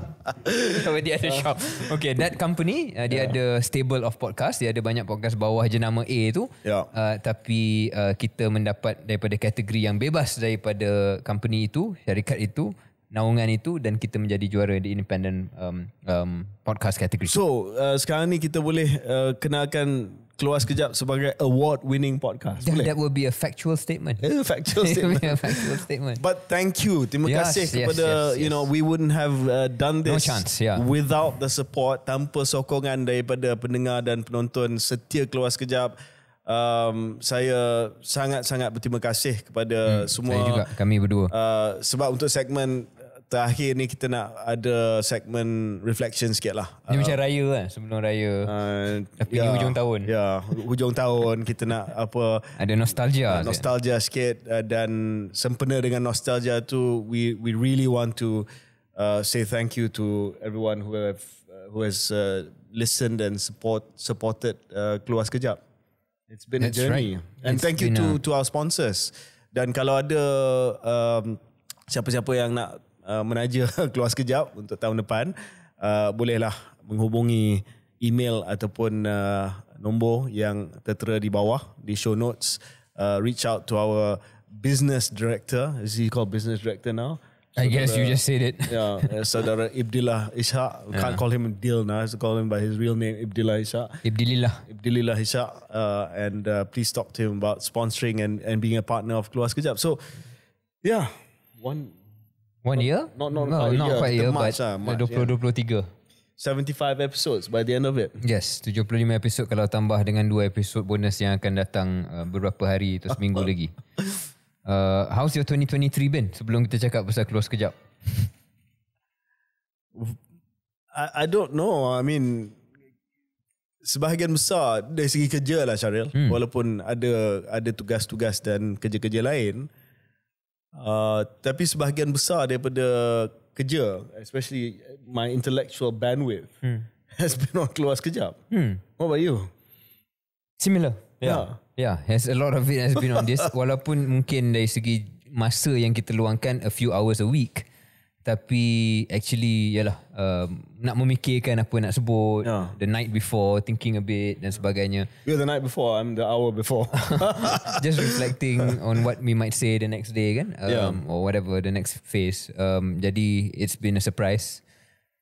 So, they ada shop. Okay, that company, uh, dia ya. ada stable of podcast. Dia ada banyak podcast bawah jenama A tu. Yeah. Uh, tapi uh, kita mendapat daripada kategori yang bebas daripada company itu, syarikat itu, naungan itu dan kita menjadi juara di independent um, um, podcast category. So, uh, sekarang ni kita boleh uh, kenalkan keluar sekejap sebagai award winning podcast. That, that will be a factual statement. It's a factual statement. a factual statement. But thank you. Terima yes, kasih yes, kepada yes, yes. you know we wouldn't have uh, done this no chance, yeah. without the support tanpa sokongan daripada pendengar dan penonton setia keluar sekejap. Um, saya sangat-sangat berterima kasih kepada hmm, semua saya juga kami berdua uh, sebab untuk segmen terakhir ni kita nak ada segmen reflection sikit lah. Ini uh, macam raya lah sebelum raya. Uh, Tapi yeah, hujung tahun. Ya, yeah, hujung tahun kita nak apa. Ada nostalgia. Uh, nostalgia sikit. sikit uh, dan sempena dengan nostalgia tu, we we really want to uh, say thank you to everyone who have uh, who has uh, listened and support supported uh, Keluar Sekejap. It's been That's a journey. Right. And It's thank you to a... to our sponsors. Dan kalau ada um, siapa-siapa yang nak Uh, menaja keluar sekejap untuk tahun depan uh, bolehlah menghubungi email ataupun uh, nombor yang tertera di bawah di show notes uh, reach out to our business director is he called business director now I guess you just said it. Yeah, uh, saudara Ibdillah Ishaq. We can't yeah. call him Dil now. Let's call him by his real name, Ibdillah Ishaq. Ibdillah. Ibdillah Ishaq. Uh, and uh, please talk to him about sponsoring and, and being a partner of Keluar Sekejap. So, yeah, one One year? No, not no, not year. quite a year, March, but ah, 2023. 75 episodes by the end of it. Yes, 75 episode kalau tambah dengan 2 episode bonus yang akan datang uh, beberapa hari atau seminggu lagi. Uh, how's your 2023 been? Sebelum kita cakap pasal close sekejap. I, I don't know. I mean, sebahagian besar dari segi kerja lah Syaril. Hmm. Walaupun ada ada tugas-tugas dan kerja-kerja lain. Uh, tapi sebahagian besar daripada kerja especially my intellectual bandwidth hmm. has been on keluar sekejap hmm. what about you similar yeah. yeah yeah has a lot of it has been on this walaupun mungkin dari segi masa yang kita luangkan a few hours a week tapi actually yalah um, nak memikirkan apa nak sebut yeah. the night before thinking a bit dan sebagainya yeah the night before I'm the hour before just reflecting on what we might say the next day kan um, yeah. or whatever the next phase um, jadi it's been a surprise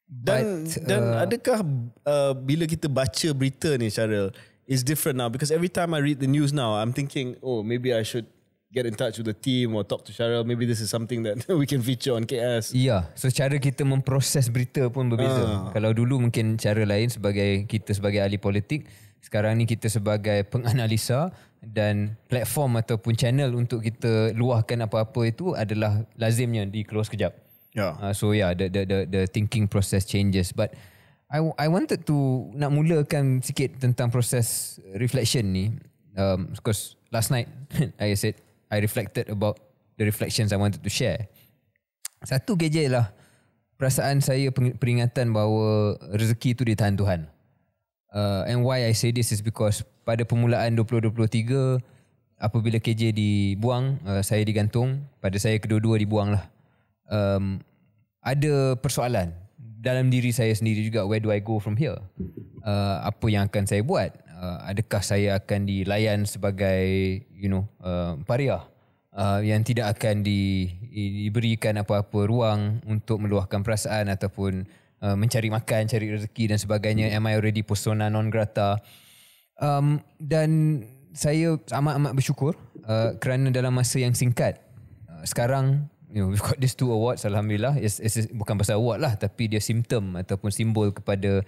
dan But, dan uh, adakah uh, bila kita baca berita ni cara It's different now because every time I read the news now I'm thinking oh maybe I should get in touch with the team or talk to Cheryl. Maybe this is something that we can feature on KS. Yeah. So cara kita memproses berita pun berbeza. Uh. Kalau dulu mungkin cara lain sebagai kita sebagai ahli politik. Sekarang ni kita sebagai penganalisa dan platform ataupun channel untuk kita luahkan apa-apa itu adalah lazimnya di close kejap. Yeah. Ya. Uh, so yeah, the, the the the thinking process changes. But I I wanted to nak mulakan sikit tentang proses reflection ni. Um, of course, last night, I said, I reflected about the reflections I wanted to share. Satu gadget lah perasaan saya peringatan bahawa rezeki itu di tangan Tuhan. Uh, and why I say this is because pada permulaan 2023 apabila KJ dibuang uh, saya digantung pada saya kedua-dua dibuang lah um, ada persoalan dalam diri saya sendiri juga where do I go from here uh, apa yang akan saya buat Uh, adakah saya akan dilayan sebagai you know uh, paria uh, yang tidak akan di, diberikan apa-apa ruang untuk meluahkan perasaan ataupun uh, mencari makan cari rezeki dan sebagainya hmm. am i already persona non grata um dan saya amat-amat bersyukur uh, kerana dalam masa yang singkat uh, sekarang you know, we've got these two awards alhamdulillah it's, it's bukan pasal award lah tapi dia simptom ataupun simbol kepada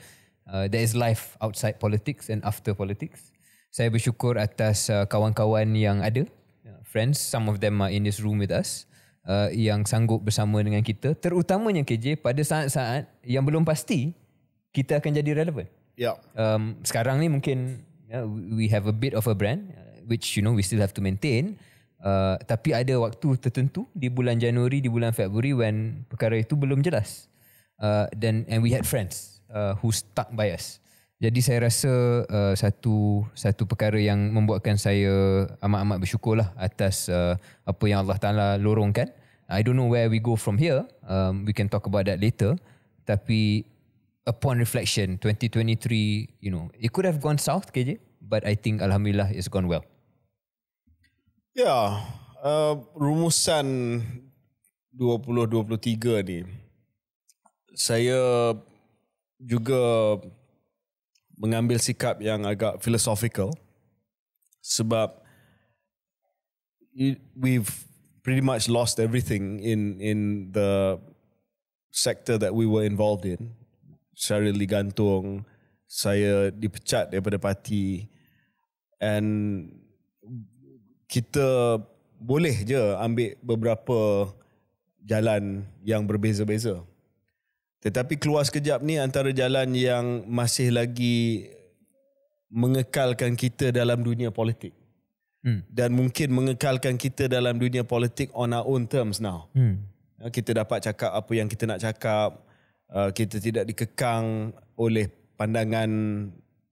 uh, there is life outside politics and after politics. Saya bersyukur atas uh, kawan-kawan yang ada, uh, friends, some of them are in this room with us, uh, yang sanggup bersama dengan kita, terutamanya KJ pada saat-saat yang belum pasti kita akan jadi relevan. Yeah. Um, sekarang ni mungkin you we have a bit of a brand uh, which you know we still have to maintain. Uh, tapi ada waktu tertentu di bulan Januari, di bulan Februari when perkara itu belum jelas. Uh, then and we had friends uh, who stuck by us. Jadi saya rasa uh, satu satu perkara yang membuatkan saya amat-amat bersyukur lah atas uh, apa yang Allah Taala lorongkan. I don't know where we go from here. Um, we can talk about that later. Tapi upon reflection 2023, you know, it could have gone south, KJ, but I think alhamdulillah it's gone well. Yeah, uh, rumusan 2023 ni saya juga mengambil sikap yang agak philosophical sebab we've pretty much lost everything in in the sector that we were involved in. Saya digantung, saya dipecat daripada parti and kita boleh je ambil beberapa jalan yang berbeza-beza. Tetapi keluar sekejap ni antara jalan yang masih lagi mengekalkan kita dalam dunia politik. Hmm. Dan mungkin mengekalkan kita dalam dunia politik on our own terms now. Hmm. Ya, kita dapat cakap apa yang kita nak cakap. Uh, kita tidak dikekang oleh pandangan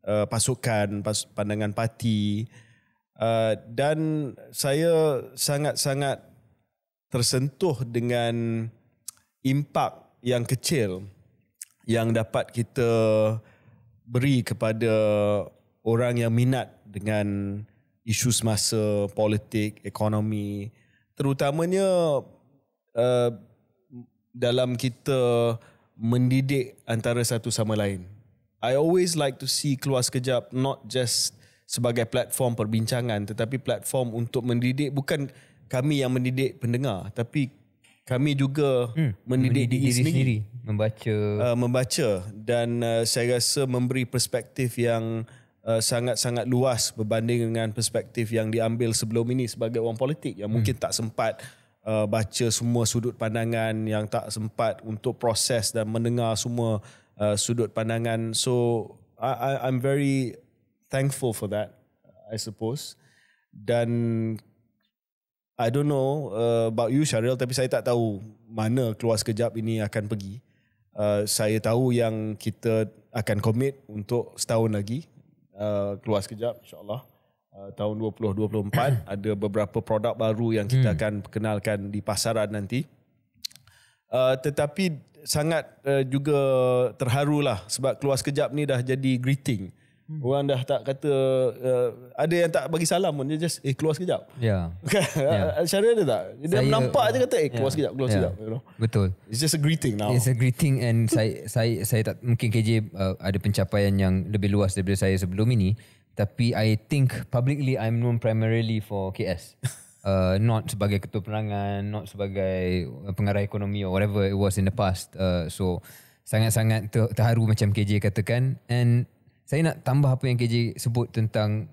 uh, pasukan, pandangan parti. Uh, dan saya sangat-sangat tersentuh dengan impak yang kecil yang dapat kita beri kepada orang yang minat dengan isu semasa politik ekonomi terutamanya uh, dalam kita mendidik antara satu sama lain i always like to see keluar sekejap not just sebagai platform perbincangan tetapi platform untuk mendidik bukan kami yang mendidik pendengar tapi kami juga hmm. mendidik, mendidik diri, diri sendiri, sendiri. membaca uh, membaca dan uh, saya rasa memberi perspektif yang uh, sangat-sangat uh, luas berbanding dengan perspektif yang diambil sebelum ini sebagai orang politik yang hmm. mungkin tak sempat uh, baca semua sudut pandangan yang tak sempat untuk proses dan mendengar semua uh, sudut pandangan so I, I, I'm very thankful for that I suppose dan I don't know uh, about you Syaril tapi saya tak tahu mana keluar sekejap ini akan pergi. Uh, saya tahu yang kita akan commit untuk setahun lagi uh, keluar sekejap insyaAllah. Uh, tahun 2024 ada beberapa produk baru yang kita hmm. akan perkenalkan di pasaran nanti. Uh, tetapi sangat uh, juga terharulah sebab keluar sekejap ni dah jadi greeting. Uh, Hmm. Orang dah tak kata uh, ada yang tak bagi salam pun dia just eh keluar sekejap. Ya. Yeah. Cara yeah. ada tak? Dia saya, nampak aja uh, kata eh keluar yeah. sekejap, keluar yeah. sekejap. You know? Betul. It's just a greeting now. It's a greeting and saya saya saya tak mungkin KJ uh, ada pencapaian yang lebih luas daripada saya sebelum ini tapi I think publicly I'm known primarily for KS. Uh, not sebagai ketua perangan, not sebagai uh, pengarah ekonomi or whatever it was in the past. Uh, so sangat-sangat terharu macam KJ katakan and saya nak tambah apa yang KJ sebut tentang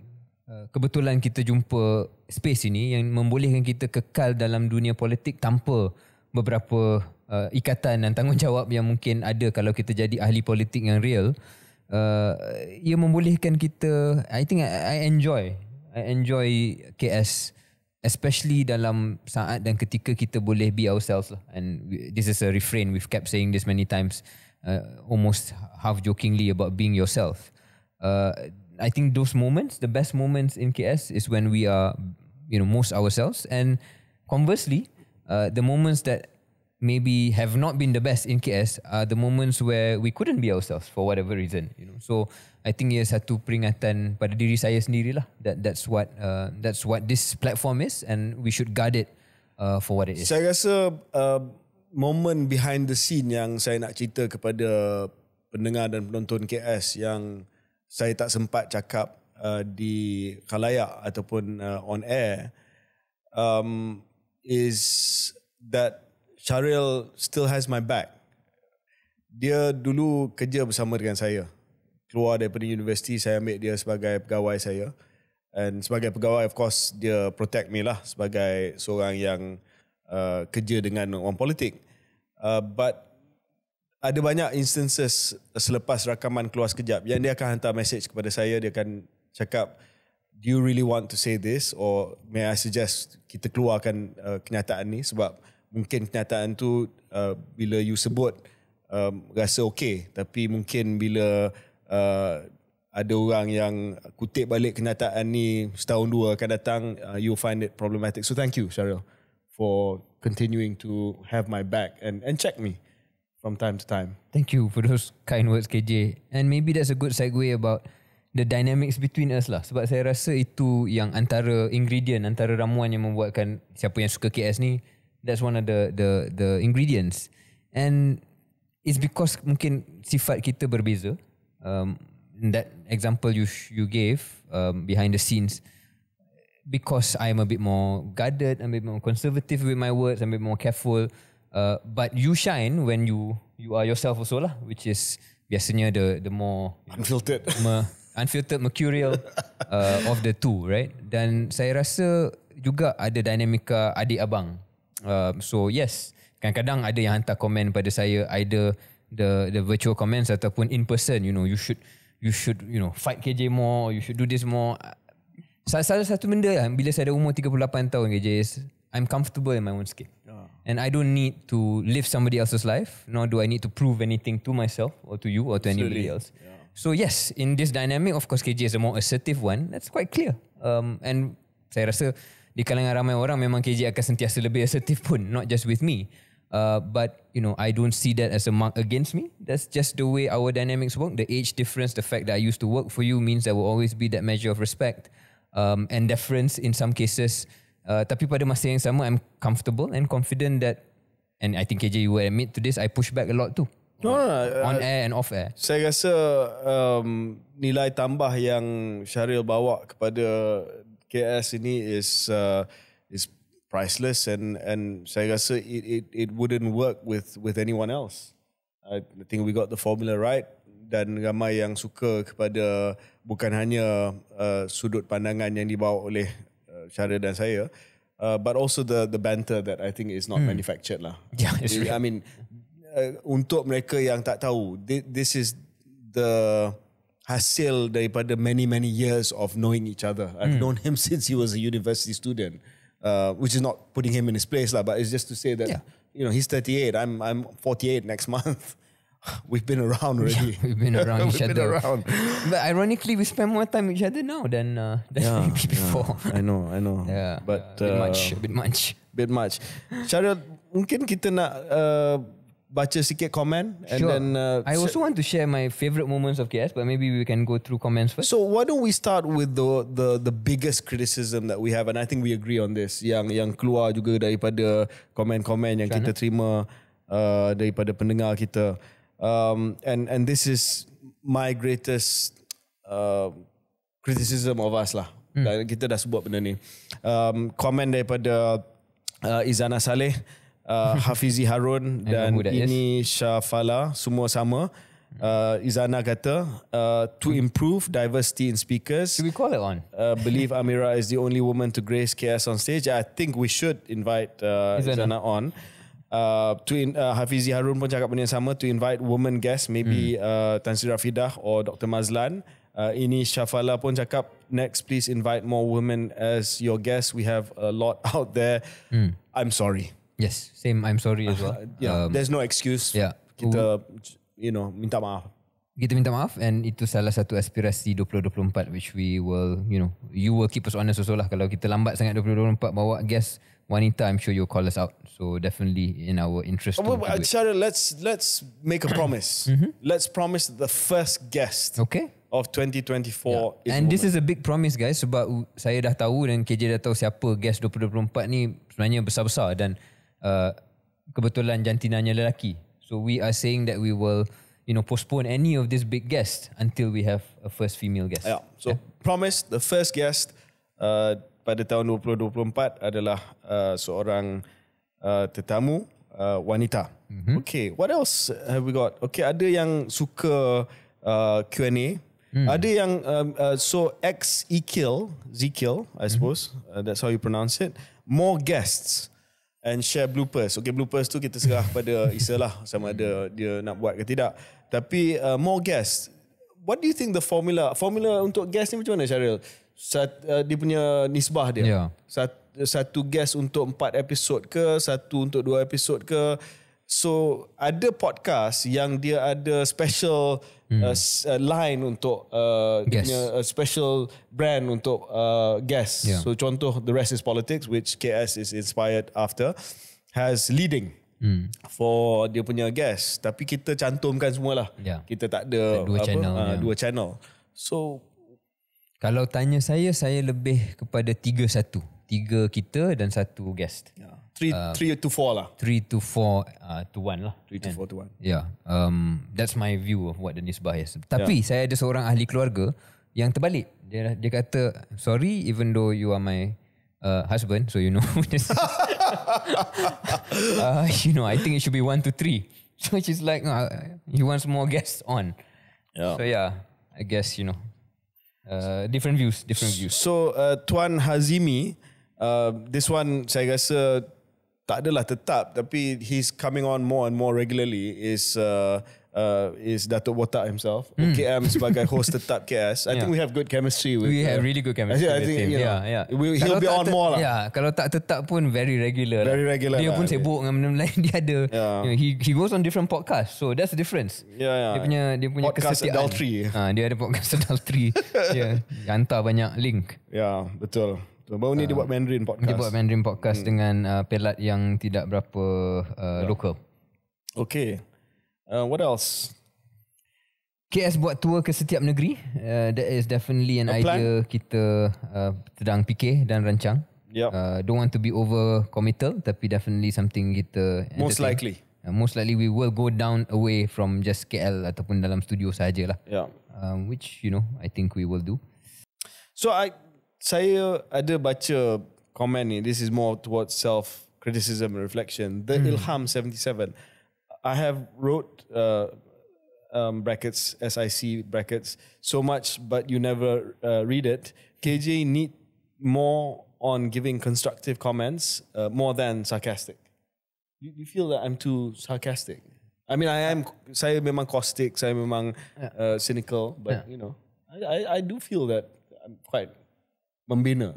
uh, kebetulan kita jumpa space ini yang membolehkan kita kekal dalam dunia politik tanpa beberapa uh, ikatan dan tanggungjawab yang mungkin ada kalau kita jadi ahli politik yang real uh, ia membolehkan kita i think I, i enjoy i enjoy KS especially dalam saat dan ketika kita boleh be ourselves lah. and this is a refrain we've kept saying this many times uh, almost half jokingly about being yourself uh, I think those moments, the best moments in KS is when we are, you know, most ourselves. And conversely, uh, the moments that maybe have not been the best in KS are the moments where we couldn't be ourselves for whatever reason. You know, so I think ia satu peringatan pada diri saya sendiri lah. That that's what uh, that's what this platform is, and we should guard it uh, for what it is. Saya rasa uh, moment behind the scene yang saya nak cerita kepada pendengar dan penonton KS yang saya tak sempat cakap uh, di khalayak ataupun uh, on air um is that Charil still has my back. Dia dulu kerja bersama dengan saya. Keluar daripada universiti saya ambil dia sebagai pegawai saya. And sebagai pegawai of course dia protect me lah sebagai seorang yang uh, kerja dengan orang politik. Uh, but ada banyak instances selepas rakaman keluar sekejap yang dia akan hantar message kepada saya dia akan cakap do you really want to say this or may I suggest kita keluarkan uh, kenyataan ni sebab mungkin kenyataan tu uh, bila you sebut um, rasa okey. tapi mungkin bila uh, ada orang yang kutip balik kenyataan ni setahun dua akan datang uh, you find it problematic so thank you Cheryl for continuing to have my back and and check me from time to time. Thank you for those kind words, KJ. And maybe that's a good segue about the dynamics between us lah. Sebab saya rasa itu yang antara ingredient, antara ramuan yang membuatkan siapa yang suka KS ni, that's one of the the the ingredients. And it's because mungkin sifat kita berbeza. Um, that example you you gave um, behind the scenes, because I'm a bit more guarded, I'm a bit more conservative with my words, I'm a bit more careful. Uh, but you shine when you you are yourself also lah which is biasanya the the more unfiltered know, me, unfiltered mercurial uh, of the two right dan saya rasa juga ada dinamika adik abang uh, so yes kadang-kadang ada yang hantar komen pada saya either the the virtual comments ataupun in person you know you should you should you know fight KJ more you should do this more salah satu benda lah bila saya ada umur 38 tahun KJ I'm comfortable in my own skin And I don't need to live somebody else's life, nor do I need to prove anything to myself or to you or to anybody else. Yeah. So yes, in this dynamic, of course KJ is a more assertive one. That's quite clear. Um, and saya rasa di kalangan ramai orang memang KJ akan sentiasa lebih assertive pun, not just with me. Uh, but you know, I don't see that as a mark against me. That's just the way our dynamics work. The age difference, the fact that I used to work for you means there will always be that measure of respect um, and deference in some cases Uh, tapi pada masa yang sama, I'm comfortable and confident that, and I think KJ you will admit to this, I push back a lot too. Ah, uh, on air and off air. Saya rasa um, nilai tambah yang Syaril bawa kepada KS ini is uh, is priceless and and saya rasa it it it wouldn't work with with anyone else. I think we got the formula right dan ramai yang suka kepada bukan hanya uh, sudut pandangan yang dibawa oleh Syaril dan saya. Uh, but also the the banter that I think is not hmm. manufactured lah. Yeah, it's true. I mean, uh, untuk mereka yang tak tahu, this is the hasil daripada many many years of knowing each other. I've hmm. known him since he was a university student, uh, which is not putting him in his place lah, but it's just to say that yeah. you know he's 38, I'm I'm 48 next month. We've been around already. Yeah, we've been around we've each been other. Around. But ironically, we spend more time each other now than uh, than yeah, maybe before. Yeah, I know, I know. Yeah, but uh, bit much, uh, a bit much, bit much. Syaril, mungkin kita nak uh, baca sikit comment and sure. then uh, I also want to share my favorite moments of KS but maybe we can go through comments first. So why don't we start with the the the biggest criticism that we have and I think we agree on this yang yang keluar juga daripada komen-komen yang Chana? kita terima uh, daripada pendengar kita. um, and and this is my greatest uh, criticism of us lah. Mm. Kita dah sebut benda ni. Um, komen daripada uh, Izana Saleh, uh, Hafizi Harun dan that, ini yes. Syafala semua sama. Uh, Izana kata uh, to hmm. improve diversity in speakers. Should we call it on? Uh, believe Amira is the only woman to grace KS on stage. I think we should invite uh, Izana. Izana on uh, Twin uh, Hafizi Harun pun cakap benda yang sama to invite woman guest maybe hmm. uh, Tan Sri Rafidah or Dr Mazlan uh, ini Shafala pun cakap next please invite more women as your guests. we have a lot out there hmm. I'm sorry yes same I'm sorry as well uh, yeah um, there's no excuse yeah kita you know minta maaf kita minta maaf and itu salah satu aspirasi 2024 which we will you know you will keep us honest also lah kalau kita lambat sangat 2024 bawa guest one I'm sure you'll call us out. So definitely in our interest. Oh, wait, let's let's make a promise. mm-hmm. Let's promise the first guest. Okay. Of 2024 yeah. And this is a big promise guys Sebab saya dah tahu Dan KJ dah tahu siapa Guest 2024 ni Sebenarnya besar-besar Dan uh, Kebetulan jantinanya lelaki So we are saying that we will You know postpone any of this big guest Until we have a first female guest Yeah So yeah. promise the first guest uh, pada tahun 2024 adalah uh, seorang uh, tetamu uh, wanita. Mm-hmm. Okay, what else have we got? Okay, ada yang suka uh, Q&A. Mm. Ada yang um, uh, so X Ekil, Zekil, I mhm. suppose. hmm Uh, that's how you pronounce it. More guests and share bloopers. Okay, bloopers tu kita serah pada Isa lah sama ada dia nak buat ke tidak. Tapi uh, more guests. What do you think the formula formula untuk guest ni macam mana Cheryl? sat, uh, dia punya nisbah dia. Yeah. Sat, satu guest untuk empat episod ke, satu untuk dua episod ke. So ada podcast yang dia ada special hmm. uh, line untuk uh, dia punya special brand untuk uh, guest. Yeah. So contoh The Rest is Politics which KS is inspired after has leading hmm. for dia punya guest tapi kita cantumkan semualah. Yeah. Kita tak ada, dua apa channel, uh, dua channel. So kalau tanya saya, saya lebih kepada tiga satu. Tiga kita dan satu guest. Yeah. Three, uh, three to four lah. Three to four uh, to one lah. Three to and, four to one. Yeah. Um, that's my view of what the nisbah is. Tapi yeah. saya ada seorang ahli keluarga yang terbalik. Dia, dia kata, sorry even though you are my uh, husband, so you know. uh, you know, I think it should be one to three. So she's like, uh, he wants more guests on. Yeah. So yeah, I guess, you know. Uh, different views, different views. So uh, Tuan Hazimi, uh, this one saya rasa tak adalah tetap, tapi he's coming on more and more regularly is. Uh, uh, is Dato' Wata himself. Mm. KM sebagai host tetap KS. I yeah. think we have good chemistry. With, we uh, have really good chemistry. I think, I think with him. You know, yeah, yeah. We'll, he'll be on more lah. Yeah, kalau tak tetap pun very regular. Very lah. regular. Dia lah, pun sibuk yeah. dengan benda lain. Dia ada. Yeah. You know, he he goes on different podcast. So that's the difference. Yeah, yeah. Dia punya dia punya podcast kesetiaan. Podcast adultery. Ha, dia ada podcast adultery. yeah. Dia hantar banyak link. Yeah, betul. So, baru ni dia ah. buat Mandarin podcast. Dia buat Mandarin podcast hmm. dengan uh, pelat yang tidak berapa uh, yeah. local. Okay. Uh, what else? KS buat tour ke setiap negeri. Uh, that is definitely an A idea plan. kita uh, sedang uh, fikir dan rancang. Yep. Uh, don't want to be over committal tapi definitely something kita most likely uh, most likely we will go down away from just KL ataupun dalam studio sajalah. Yeah. Um, which you know I think we will do. So I saya ada baca komen ni this is more towards self criticism and reflection. The mm. Ilham 77. I have wrote uh, um, brackets, SIC brackets, so much, but you never uh, read it. KJ need more on giving constructive comments uh, more than sarcastic. You, you feel that I'm too sarcastic. I mean, I am. Saya memang caustic. Saya memang yeah. uh, cynical. But yeah. you know, I, I I do feel that I'm quite membina.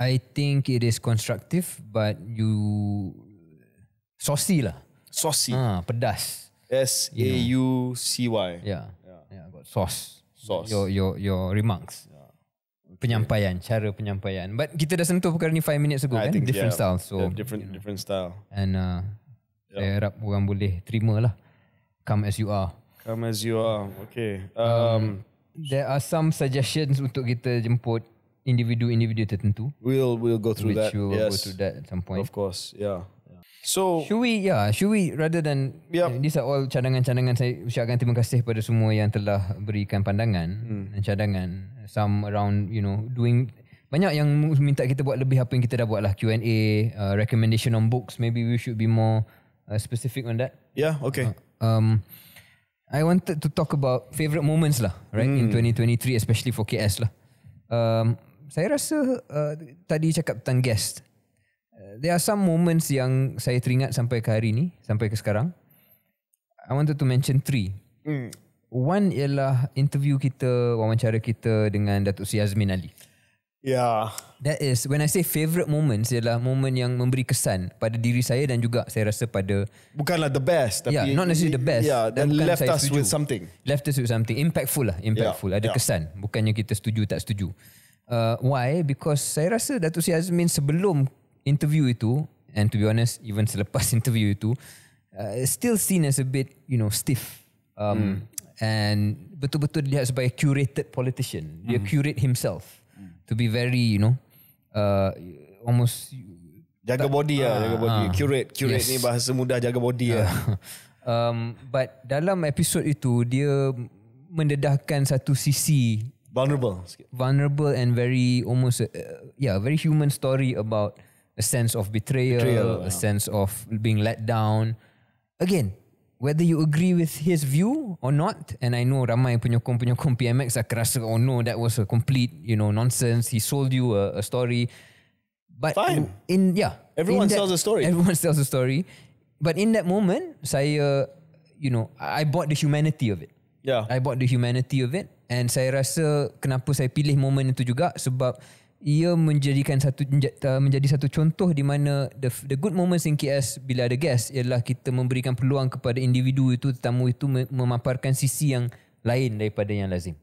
I think it is constructive, but you saucy lah. Saucy. Ah, pedas. S A U C Y. Ya. Ya, got sauce. Sauce. Your your your remarks. Penyampaian, yeah. cara penyampaian. But kita dah sentuh perkara ni 5 minutes ago I kan? Think, different yeah. style. So yeah, different you different style. And uh, yep. saya harap orang boleh terima lah. Come as you are. Come as you are. Okay. Um, um there are some suggestions untuk kita jemput individu-individu tertentu. We'll we'll go through which that. We'll yes. go through that at some point. Of course, yeah. So should we yeah should we rather than yep. Eh, these are all cadangan-cadangan saya ucapkan terima kasih kepada semua yang telah berikan pandangan hmm. dan cadangan some around you know doing banyak yang minta kita buat lebih apa yang kita dah buat lah Q&A uh, recommendation on books maybe we should be more uh, specific on that yeah okay uh, um I wanted to talk about favorite moments lah right hmm. in 2023 especially for KS lah um saya rasa uh, tadi cakap tentang guest there are some moments yang saya teringat sampai ke hari ni, sampai ke sekarang. I wanted to mention three. Mm. One ialah interview kita, wawancara kita dengan Datuk Si Azmin Ali. Yeah. That is, when I say favourite moments, ialah moment yang memberi kesan pada diri saya dan juga saya rasa pada... Bukanlah the best. Ya, tapi yeah, not necessarily the ya, best. Yeah, then left us setuju. with something. Left us with something. Impactful lah. Impactful. Yeah, Ada yeah. kesan. Bukannya kita setuju, tak setuju. Uh, why? Because saya rasa Datuk Si Azmin sebelum interview itu and to be honest even selepas interview itu uh, still seen as a bit you know stiff um mm. and betul-betul dilihat sebagai curated politician mm. dia hmm. curate himself mm. to be very you know uh almost jaga body lah uh, jaga body uh, curate curate yes. ni bahasa mudah jaga body lah uh, um but dalam episod itu dia mendedahkan satu sisi vulnerable vulnerable and very almost uh, yeah very human story about a sense of betrayal, betrayal yeah. a sense of being let down. Again, whether you agree with his view or not, and I know ramai penyokong penyokong PMX akan rasa, oh no, that was a complete, you know, nonsense. He sold you a, a story. But Fine. In, yeah, everyone in sells that, a story. Everyone sells a story. But in that moment, saya, you know, I bought the humanity of it. Yeah. I bought the humanity of it. And saya rasa kenapa saya pilih moment itu juga sebab ia menjadikan satu uh, menjadi satu contoh di mana the, the good moments in KS bila ada guest ialah kita memberikan peluang kepada individu itu tetamu itu memaparkan sisi yang lain daripada yang lazim.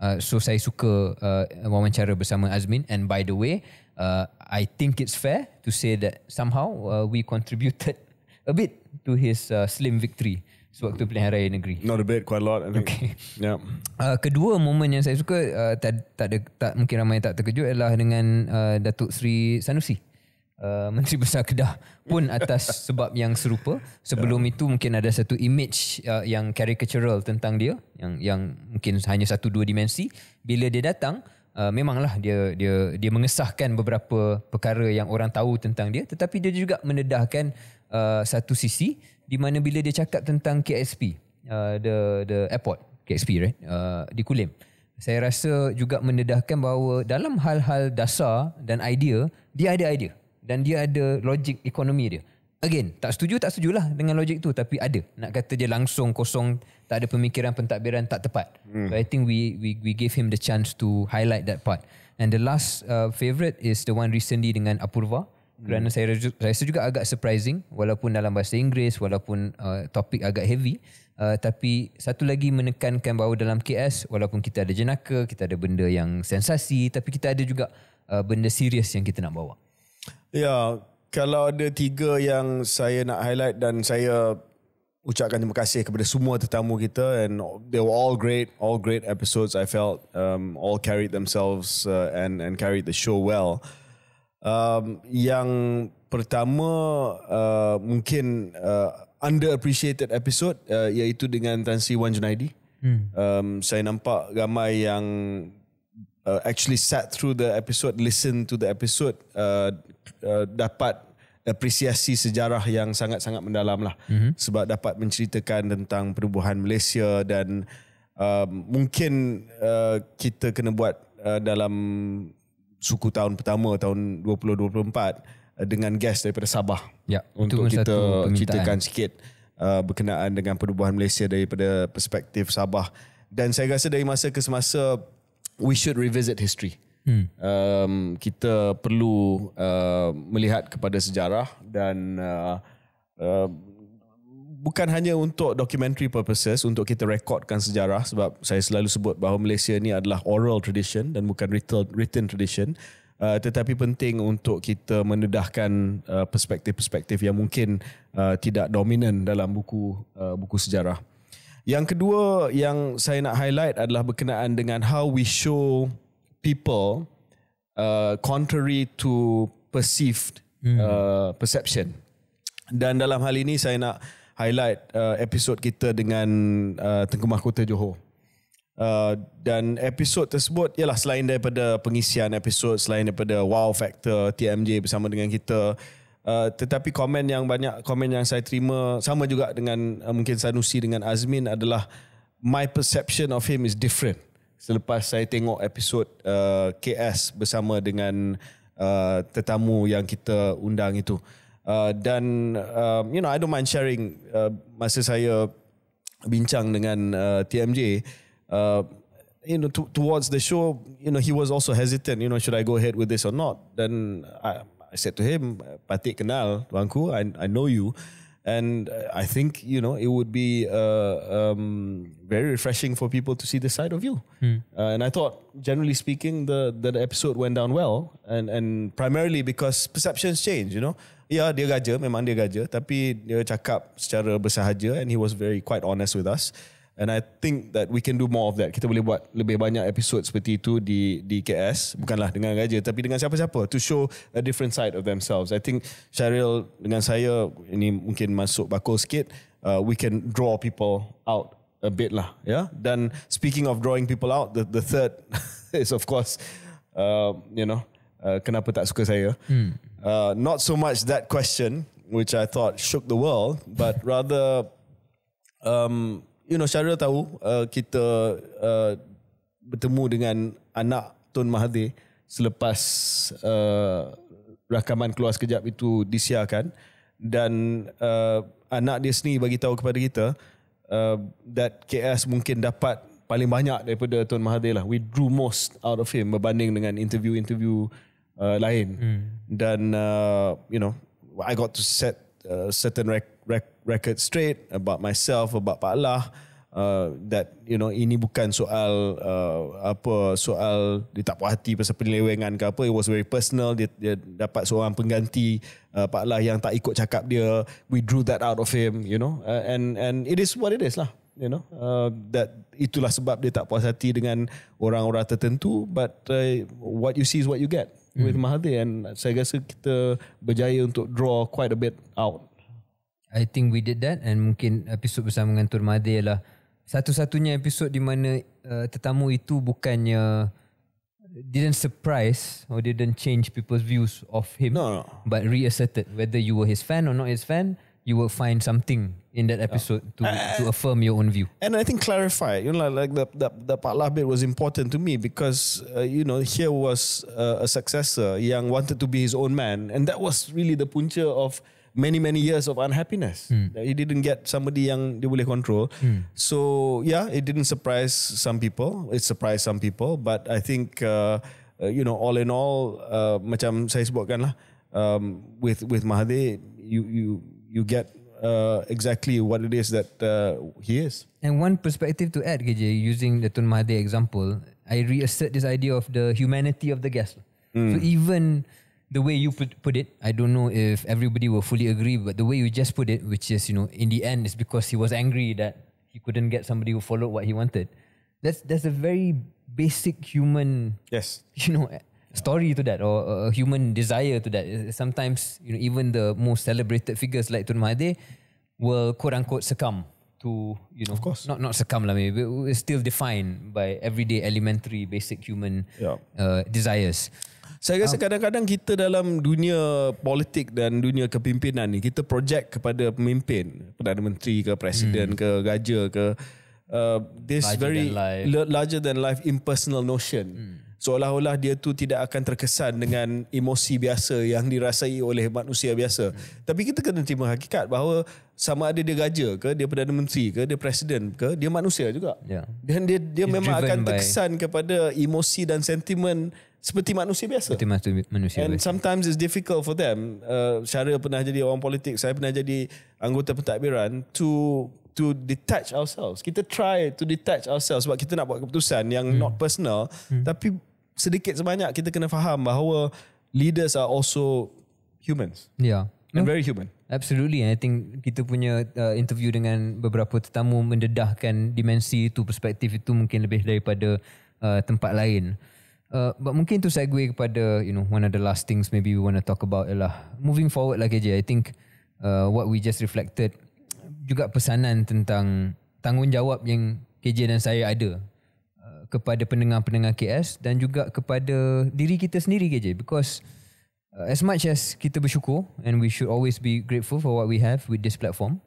Uh, so saya suka uh, wawancara bersama Azmin and by the way uh, I think it's fair to say that somehow uh, we contributed a bit to his uh, slim victory sewaktu pilihan raya negeri. Not a bit, quite a lot. I think. Okay. Yeah. Uh, kedua momen yang saya suka uh, tak tak ada tak mungkin ramai yang tak terkejut adalah dengan uh, Datuk Sri Sanusi. Uh, Menteri Besar Kedah pun atas sebab yang serupa sebelum yeah. itu mungkin ada satu image uh, yang caricatural tentang dia yang yang mungkin hanya satu dua dimensi bila dia datang uh, memanglah dia dia dia mengesahkan beberapa perkara yang orang tahu tentang dia tetapi dia juga menedahkan uh, satu sisi di mana bila dia cakap tentang KSP uh, the the airport KSP right uh, di Kulim saya rasa juga mendedahkan bahawa dalam hal-hal dasar dan idea dia ada idea dan dia ada logik ekonomi dia again tak setuju tak setujulah dengan logik tu tapi ada nak kata dia langsung kosong tak ada pemikiran pentadbiran tak tepat hmm. so i think we we we gave him the chance to highlight that part and the last uh, favorite is the one recently dengan Apurva kerana hmm. saya saya rasa juga agak surprising walaupun dalam bahasa Inggeris walaupun uh, topik agak heavy uh, tapi satu lagi menekankan bahawa dalam KS walaupun kita ada jenaka kita ada benda yang sensasi tapi kita ada juga uh, benda serius yang kita nak bawa. Ya, kalau ada tiga yang saya nak highlight dan saya ucapkan terima kasih kepada semua tetamu kita and they were all great all great episodes I felt um all carried themselves uh, and and carried the show well um, yang pertama uh, mungkin uh, underappreciated episode uh, iaitu dengan Tan Sri Wan Junaidi. Hmm. Um, saya nampak ramai yang uh, actually sat through the episode, listen to the episode uh, uh, dapat apresiasi sejarah yang sangat-sangat mendalam lah hmm sebab dapat menceritakan tentang perubahan Malaysia dan uh, mungkin uh, kita kena buat uh, dalam suku tahun pertama tahun 2024 eh, dengan guest daripada Sabah. Ya, untuk itu kita ceritakan sikit uh, berkenaan dengan perubahan Malaysia daripada perspektif Sabah dan saya rasa dari masa ke semasa we should revisit history. Hmm. Um, kita perlu uh, melihat kepada sejarah dan uh, bukan hanya untuk documentary purposes untuk kita rekodkan sejarah sebab saya selalu sebut bahawa Malaysia ni adalah oral tradition dan bukan written, written tradition uh, tetapi penting untuk kita mendedahkan uh, perspektif-perspektif yang mungkin uh, tidak dominan dalam buku uh, buku sejarah. Yang kedua yang saya nak highlight adalah berkenaan dengan how we show people uh, contrary to perceived hmm. uh, perception. Dan dalam hal ini saya nak highlight uh, episod kita dengan uh, Tengku Mahkota Johor. Uh, dan episod tersebut ialah selain daripada pengisian episod, selain daripada wow factor TMJ bersama dengan kita, uh, tetapi komen yang banyak komen yang saya terima sama juga dengan uh, mungkin Sanusi dengan Azmin adalah my perception of him is different selepas saya tengok episod uh, KS bersama dengan uh, tetamu yang kita undang itu. Uh, dan um, you know I don't mind sharing uh, masa saya bincang dengan uh, TMJ uh, you know to, towards the show you know he was also hesitant you know should I go ahead with this or not then I, I said to him Patik kenal tuanku I, I know you and uh, I think you know it would be uh, um, very refreshing for people to see this side of you. Hmm. Uh, and I thought, generally speaking, the, the episode went down well, and and primarily because perceptions change. You know, Ya, dia gajah. memang dia gajah. tapi dia cakap secara bersahaja and he was very quite honest with us. And I think that we can do more of that. Kita boleh buat lebih banyak episod seperti itu di di KS. Bukanlah dengan gajah, tapi dengan siapa-siapa. To show a different side of themselves. I think Cheryl dengan saya, ini mungkin masuk bakul sikit. Uh, we can draw people out a bit lah. Yeah? Dan speaking of drawing people out, the, the third is of course, uh, you know, uh, kenapa tak suka saya. Hmm. Uh, not so much that question, which I thought shook the world, but rather, um, you know, Syarul tahu uh, kita uh, bertemu dengan anak Tun Mahathir selepas uh, rakaman keluar sekejap itu disiarkan dan uh, anak dia sendiri bagi tahu kepada kita uh, that KS mungkin dapat paling banyak daripada Tun Mahathir lah. We drew most out of him berbanding dengan interview-interview uh, lain hmm. dan uh, you know I got to set uh, certain rec- rec- record straight about myself about Pak lah uh, that you know ini bukan soal uh, apa soal dia tak puas hati pasal penyelewengan ke apa it was very personal dia, dia dapat seorang pengganti uh, Pak lah yang tak ikut cakap dia we drew that out of him you know uh, and and it is what it is lah you know uh, that itulah sebab dia tak puas hati dengan orang-orang tertentu but uh, what you see is what you get hmm. with Mahathir and saya rasa kita berjaya untuk draw quite a bit out. I think we did that and mungkin episod bersama dengan Tun Mahathir lah satu-satunya episod di mana uh, tetamu itu bukannya didn't surprise or didn't change people's views of him no, no. but reasserted whether you were his fan or not his fan you will find something in that episode to, uh, to affirm your own view. And I think clarify, you know, like the the, the Pak bit was important to me because uh, you know here was uh, a successor young wanted to be his own man, and that was really the puncher of many many years of unhappiness. Mm. He didn't get somebody yang dia boleh control. Hmm. So yeah, it didn't surprise some people. It surprised some people, but I think uh, uh, you know all in all, uh, macam saya sebutkan lah um, with with Mahathir, you you you get uh, exactly what it is that uh, he is. And one perspective to add, KJ, using the Tun Mahathir example, I reassert this idea of the humanity of the guest. Mm. So hmm. even the way you put, put it, I don't know if everybody will fully agree, but the way you just put it, which is, you know, in the end, it's because he was angry that he couldn't get somebody who followed what he wanted. That's, that's a very basic human, yes, you know, story to that or a uh, human desire to that. Sometimes, you know, even the most celebrated figures like Tun Mahathir will quote unquote succumb to, you know, of course. not not succumb, lah, maybe, but it's still defined by everyday elementary basic human yeah. uh, desires. Saya rasa um, kadang-kadang kita dalam dunia politik dan dunia kepimpinan ni kita project kepada pemimpin, perdana menteri ke presiden hmm. ke raja ke uh, this larger very than larger than life impersonal notion. Hmm seolah-olah dia tu tidak akan terkesan dengan emosi biasa yang dirasai oleh manusia biasa. Hmm. Tapi kita kena terima hakikat bahawa sama ada dia raja ke, dia perdana menteri ke, dia presiden ke, dia manusia juga. Yeah. Dan dia dia He's memang akan terkesan by... kepada emosi dan sentimen seperti manusia biasa. Seperti manusia And biasa. sometimes it's difficult for them. Uh, Syara pernah jadi orang politik, saya pernah jadi anggota pentadbiran to to detach ourselves. Kita try to detach ourselves sebab kita nak buat keputusan yang hmm. not personal hmm. tapi sedikit sebanyak kita kena faham bahawa leaders are also humans. Yeah. And yeah. very human. Absolutely. And I think kita punya uh, interview dengan beberapa tetamu mendedahkan dimensi itu, perspektif itu mungkin lebih daripada uh, tempat lain. Uh, but mungkin tu segue kepada you know one of the last things maybe we want to talk about ialah moving forward lah like I think uh, what we just reflected juga pesanan tentang tanggungjawab yang KJ dan saya ada kepada pendengar-pendengar KS dan juga kepada diri kita sendiri KJ because uh, as much as kita bersyukur and we should always be grateful for what we have with this platform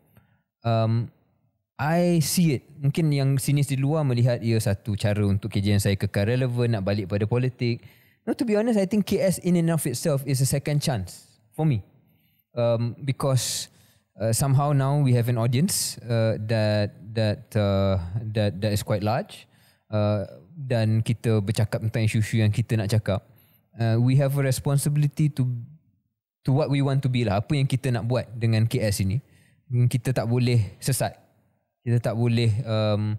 um, I see it mungkin yang sinis di luar melihat ia satu cara untuk KJ dan saya kekal relevan nak balik pada politik no, to be honest I think KS in and of itself is a second chance for me um, because uh, somehow now we have an audience uh, that that uh, that that is quite large Uh, dan kita bercakap tentang isu-isu yang kita nak cakap uh, we have a responsibility to to what we want to be lah apa yang kita nak buat dengan KS ini hmm, kita tak boleh sesat kita tak boleh um,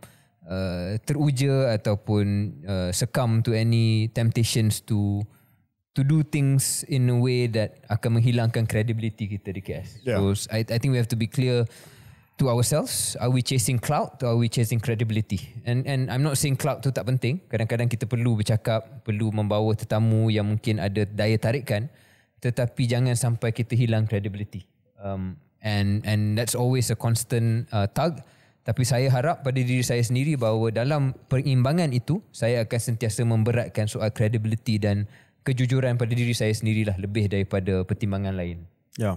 uh, teruja ataupun uh, succumb to any temptations to to do things in a way that akan menghilangkan credibility kita di KS yeah. so I, I think we have to be clear to ourselves? Are we chasing clout or are we chasing credibility? And and I'm not saying clout tu tak penting. Kadang-kadang kita perlu bercakap, perlu membawa tetamu yang mungkin ada daya tarikan. Tetapi jangan sampai kita hilang credibility. Um, and and that's always a constant uh, tug. Tapi saya harap pada diri saya sendiri bahawa dalam perimbangan itu, saya akan sentiasa memberatkan soal credibility dan kejujuran pada diri saya sendirilah lebih daripada pertimbangan lain. Ya. Yeah.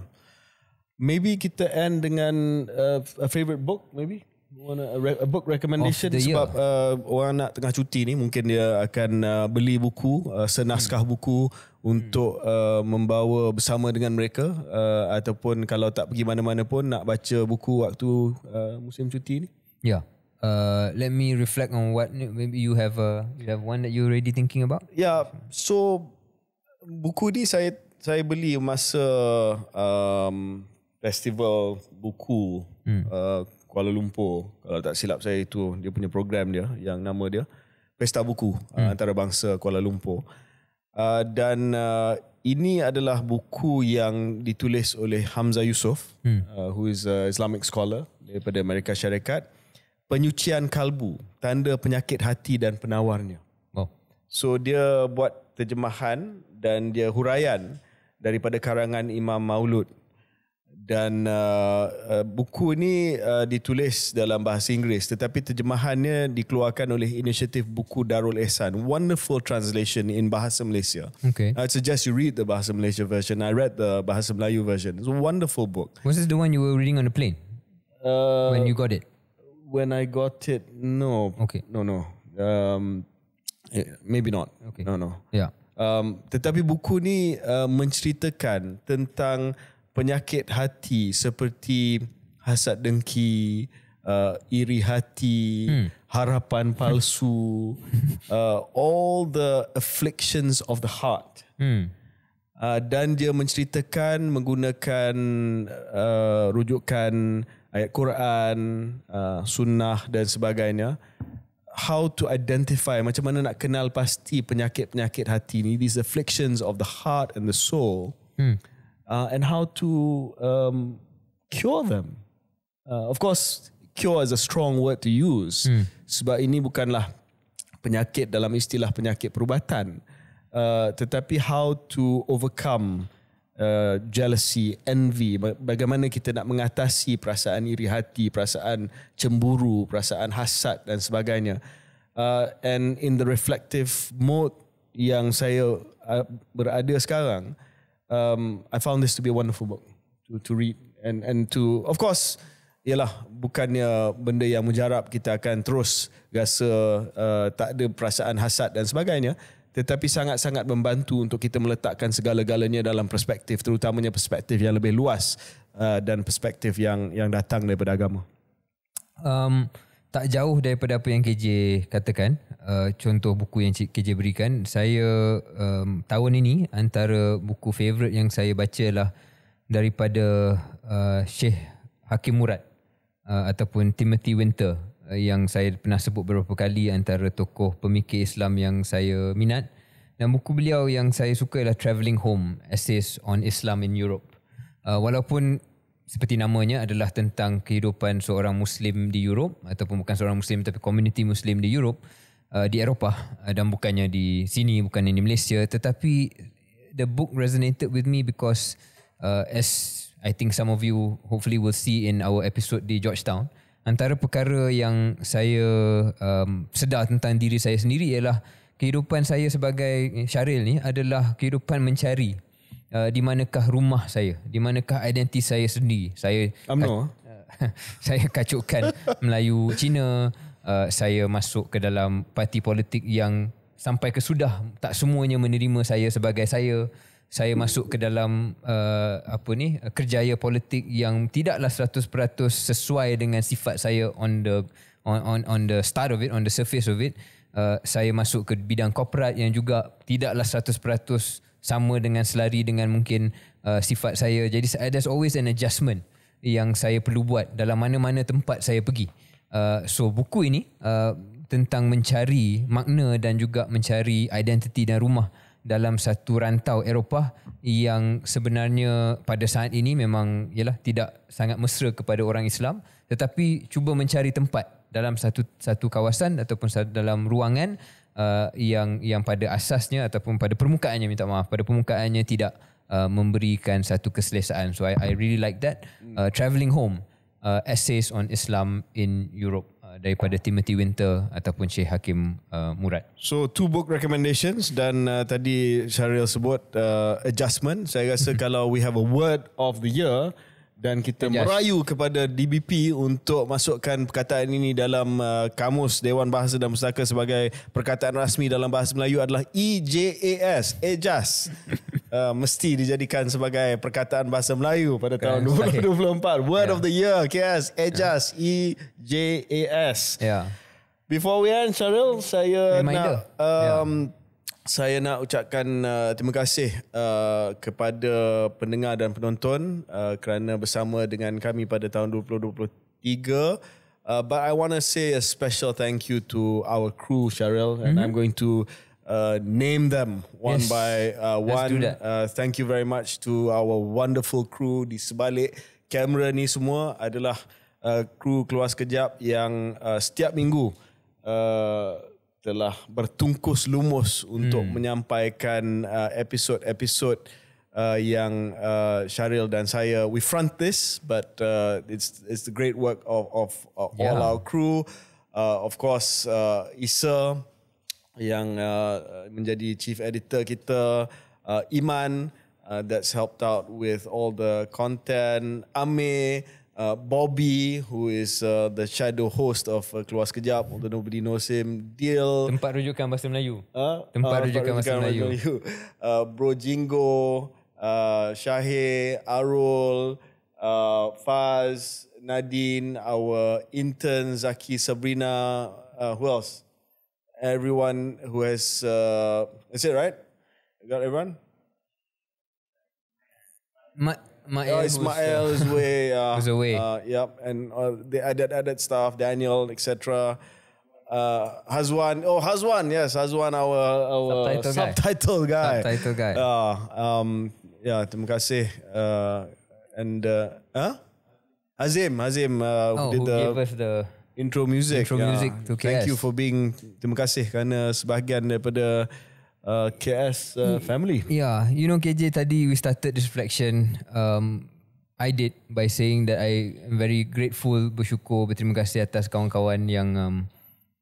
Maybe kita end dengan uh, a favorite book, maybe. Wanna a book recommendation sebab uh, orang nak tengah cuti ni mungkin dia akan uh, beli buku uh, senaskah hmm. buku untuk hmm. uh, membawa bersama dengan mereka uh, ataupun kalau tak pergi mana-mana pun nak baca buku waktu uh, musim cuti ni. Ya. Yeah. Uh, let me reflect on what maybe you have a uh, you have one that you already thinking about. Yeah. So buku ni saya saya beli masa um, festival buku hmm. uh, Kuala Lumpur kalau tak silap saya itu dia punya program dia yang nama dia Pesta Buku uh, hmm. uh, Antarabangsa Kuala Lumpur uh, dan uh, ini adalah buku yang ditulis oleh Hamza Yusof hmm. uh, who is a Islamic scholar daripada Amerika Syarikat Penyucian Kalbu Tanda Penyakit Hati dan Penawarnya. Oh. So dia buat terjemahan dan dia huraian daripada karangan Imam Maulud dan uh, uh, buku ini uh, ditulis dalam bahasa Inggeris tetapi terjemahannya dikeluarkan oleh inisiatif buku Darul Ehsan wonderful translation in bahasa Malaysia okay. I suggest you read the bahasa Malaysia version I read the bahasa Melayu version it's a wonderful book was this the one you were reading on the plane uh, when you got it when I got it no okay. no no um, eh, maybe not okay. no no yeah um, tetapi buku ni uh, menceritakan tentang penyakit hati seperti hasad dengki, uh, iri hati, hmm. harapan palsu, hmm. uh, all the afflictions of the heart. Hmm. Uh, dan dia menceritakan menggunakan uh, rujukan ayat Quran, uh, sunnah dan sebagainya. How to identify, macam mana nak kenal pasti penyakit-penyakit hati ni. These afflictions of the heart and the soul. Hmm uh, and how to um, cure them. Uh, of course, cure is a strong word to use. Hmm. Sebab ini bukanlah penyakit dalam istilah penyakit perubatan. Uh, tetapi how to overcome uh, jealousy, envy. Bagaimana kita nak mengatasi perasaan iri hati, perasaan cemburu, perasaan hasad dan sebagainya. Uh, and in the reflective mode yang saya uh, berada sekarang um, I found this to be a wonderful book to, to read and and to of course ialah bukannya benda yang mujarab kita akan terus rasa uh, tak ada perasaan hasad dan sebagainya tetapi sangat-sangat membantu untuk kita meletakkan segala-galanya dalam perspektif terutamanya perspektif yang lebih luas uh, dan perspektif yang yang datang daripada agama um, tak jauh daripada apa yang KJ katakan Uh, contoh buku yang Cik KJ berikan saya um, tahun ini antara buku favourite yang saya baca lah daripada uh, Sheikh Hakim Murad uh, ataupun Timothy Winter uh, yang saya pernah sebut beberapa kali antara tokoh pemikir Islam yang saya minat dan buku beliau yang saya suka ialah Travelling Home Essays on Islam in Europe uh, walaupun seperti namanya adalah tentang kehidupan seorang Muslim di Europe ataupun bukan seorang Muslim tapi komuniti Muslim di Europe uh, di Eropah uh, dan bukannya di sini bukannya di Malaysia tetapi the book resonated with me because uh, as I think some of you hopefully will see in our episode di Georgetown antara perkara yang saya um, sedar tentang diri saya sendiri ialah kehidupan saya sebagai Syaril ni adalah kehidupan mencari Uh, di manakah rumah saya di manakah identiti saya sendiri saya UMNO. Ka- uh, saya kacukkan Melayu Cina uh, saya masuk ke dalam parti politik yang sampai ke sudah tak semuanya menerima saya sebagai saya saya masuk ke dalam uh, apa ni kerjaya politik yang tidaklah 100% sesuai dengan sifat saya on the on on on the start of it on the surface of it uh, saya masuk ke bidang korporat yang juga tidaklah 100% sama dengan selari dengan mungkin uh, sifat saya jadi there's always an adjustment yang saya perlu buat dalam mana-mana tempat saya pergi uh, Uh, so buku ini uh, tentang mencari makna dan juga mencari identiti dan rumah dalam satu rantau Eropah yang sebenarnya pada saat ini memang ialah tidak sangat mesra kepada orang Islam tetapi cuba mencari tempat dalam satu satu kawasan ataupun dalam ruangan uh, yang yang pada asasnya ataupun pada permukaannya minta maaf pada permukaannya tidak uh, memberikan satu keselesaan so i i really like that hmm. uh, traveling home uh, essays on Islam in Europe uh, daripada Timothy Winter ataupun Sheikh Hakim uh, Murad. So two book recommendations dan uh, tadi Syaril sebut uh, adjustment. Saya rasa kalau we have a word of the year dan kita yes. merayu kepada DBP untuk masukkan perkataan ini dalam uh, kamus Dewan Bahasa dan Pustaka sebagai perkataan rasmi dalam bahasa Melayu adalah EJAS EJAS uh, mesti dijadikan sebagai perkataan bahasa Melayu pada tahun okay. 2024 word yeah. of the year KS EJAS EJAS e yeah. before we end Cheryl saya Reminder. nak um, yeah saya nak ucapkan uh, terima kasih uh, kepada pendengar dan penonton uh, kerana bersama dengan kami pada tahun 2023. Uh, but I want to say a special thank you to our crew, Cheryl, mm-hmm. and I'm going to uh, name them one yes. by uh, one. Uh, thank you very much to our wonderful crew di sebalik kamera ni semua adalah uh, crew keluar sekejap yang uh, setiap minggu. Uh, telah bertungkus lumus untuk hmm. menyampaikan uh, episod-episod uh, yang uh, Syaril dan saya we front this but uh, it's it's the great work of of, of yeah. all our crew uh, of course uh, Isa yang uh, menjadi chief editor kita uh, Iman uh, that's helped out with all the content Ame Uh, Bobby who is uh, the shadow host of uh, Keluar Sekejap although nobody knows him Deal Tempat Rujukan Bahasa Melayu uh, Tempat uh, Rujukan Bahasa Melayu, Melayu. Uh, Bro Jingo uh, Syahir Arul uh, Faz Nadine our intern Zaki Sabrina uh, who else everyone who has uh, is it right got everyone Ismael, uh, Ismael Is uh, uh, was away. Uh, yep, and uh, they added added stuff. Daniel, etc. Uh, Hazwan, oh Hazwan, yes, Hazwan, our, our subtitle, guy. subtitle guy. guy. Subtitle guy. Uh, um, yeah, terima kasih. Uh, and uh, huh? Azim, Azim, uh, who oh, did who the, gave us the intro music. Intro yeah. music. Thank you for being terima kasih karena sebahagian daripada uh, KS uh, family. Yeah, you know KJ tadi we started this reflection. Um, I did by saying that I am very grateful, bersyukur, berterima kasih atas kawan-kawan yang um,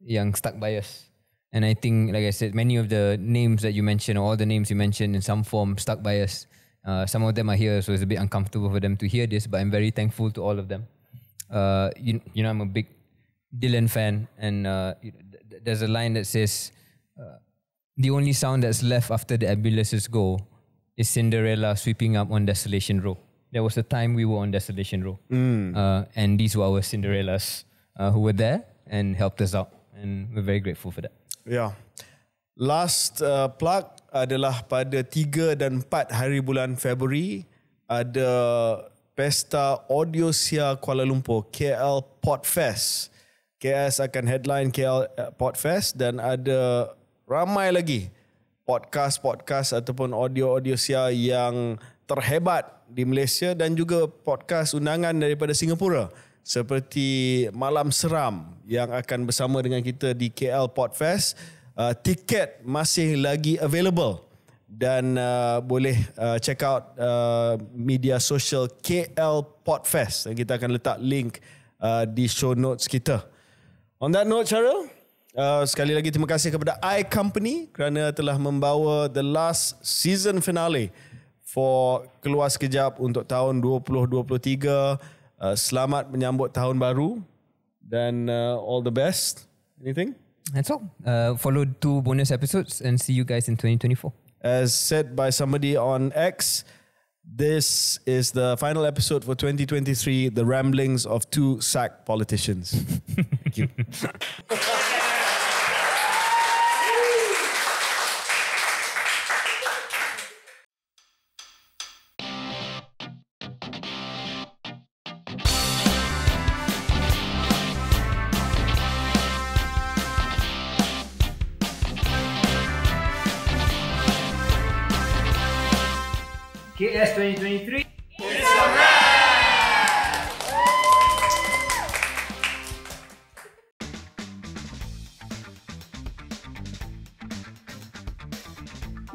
yang stuck by us. And I think, like I said, many of the names that you mentioned, or all the names you mentioned in some form, stuck by us. Uh, some of them are here, so it's a bit uncomfortable for them to hear this, but I'm very thankful to all of them. Uh, you, you know, I'm a big Dylan fan, and uh, there's a line that says, uh, the only sound that's left after the ambulances go is Cinderella sweeping up on Desolation Row. There was a time we were on Desolation Row, mm. uh, and these were our Cinderellas uh, who were there and helped us out, and we're very grateful for that. Yeah. Last uh, plug adalah pada 3 dan 4 hari bulan Februari ada Pesta audio sia Kuala Lumpur KL Podfest. KS akan headline KL uh, Podfest dan ada ramai lagi podcast-podcast ataupun audio-audio sia yang terhebat di Malaysia dan juga podcast undangan daripada Singapura seperti Malam Seram yang akan bersama dengan kita di KL Podfest. Uh, tiket masih lagi available dan uh, boleh uh, check out media sosial KL Podfest. Kita akan letak link di show notes kita. On that note, Cheryl. Eh, sekali lagi terima kasih kepada I Company kerana telah membawa the last season finale for keluar sekejap untuk tahun 2023. Uh, eh, selamat menyambut tahun baru dan uh, all the best. Anything? That's all. Uh, follow two bonus episodes and see you guys in 2024. As said by somebody on X, this is the final episode for 2023, The Ramblings of Two Sack Politicians. Thank you.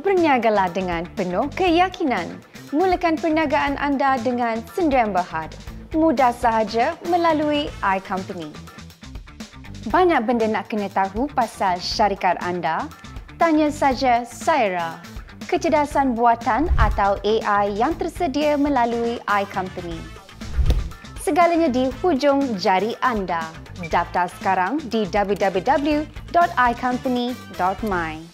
Berniagalah dengan penuh keyakinan. Mulakan perniagaan anda dengan Sendirian Berhad. Mudah sahaja melalui iCompany. Banyak benda nak kena tahu pasal syarikat anda? Tanya saja Syairah kecerdasan buatan atau AI yang tersedia melalui iCompany. Segalanya di hujung jari anda. Daftar sekarang di www.icompany.my.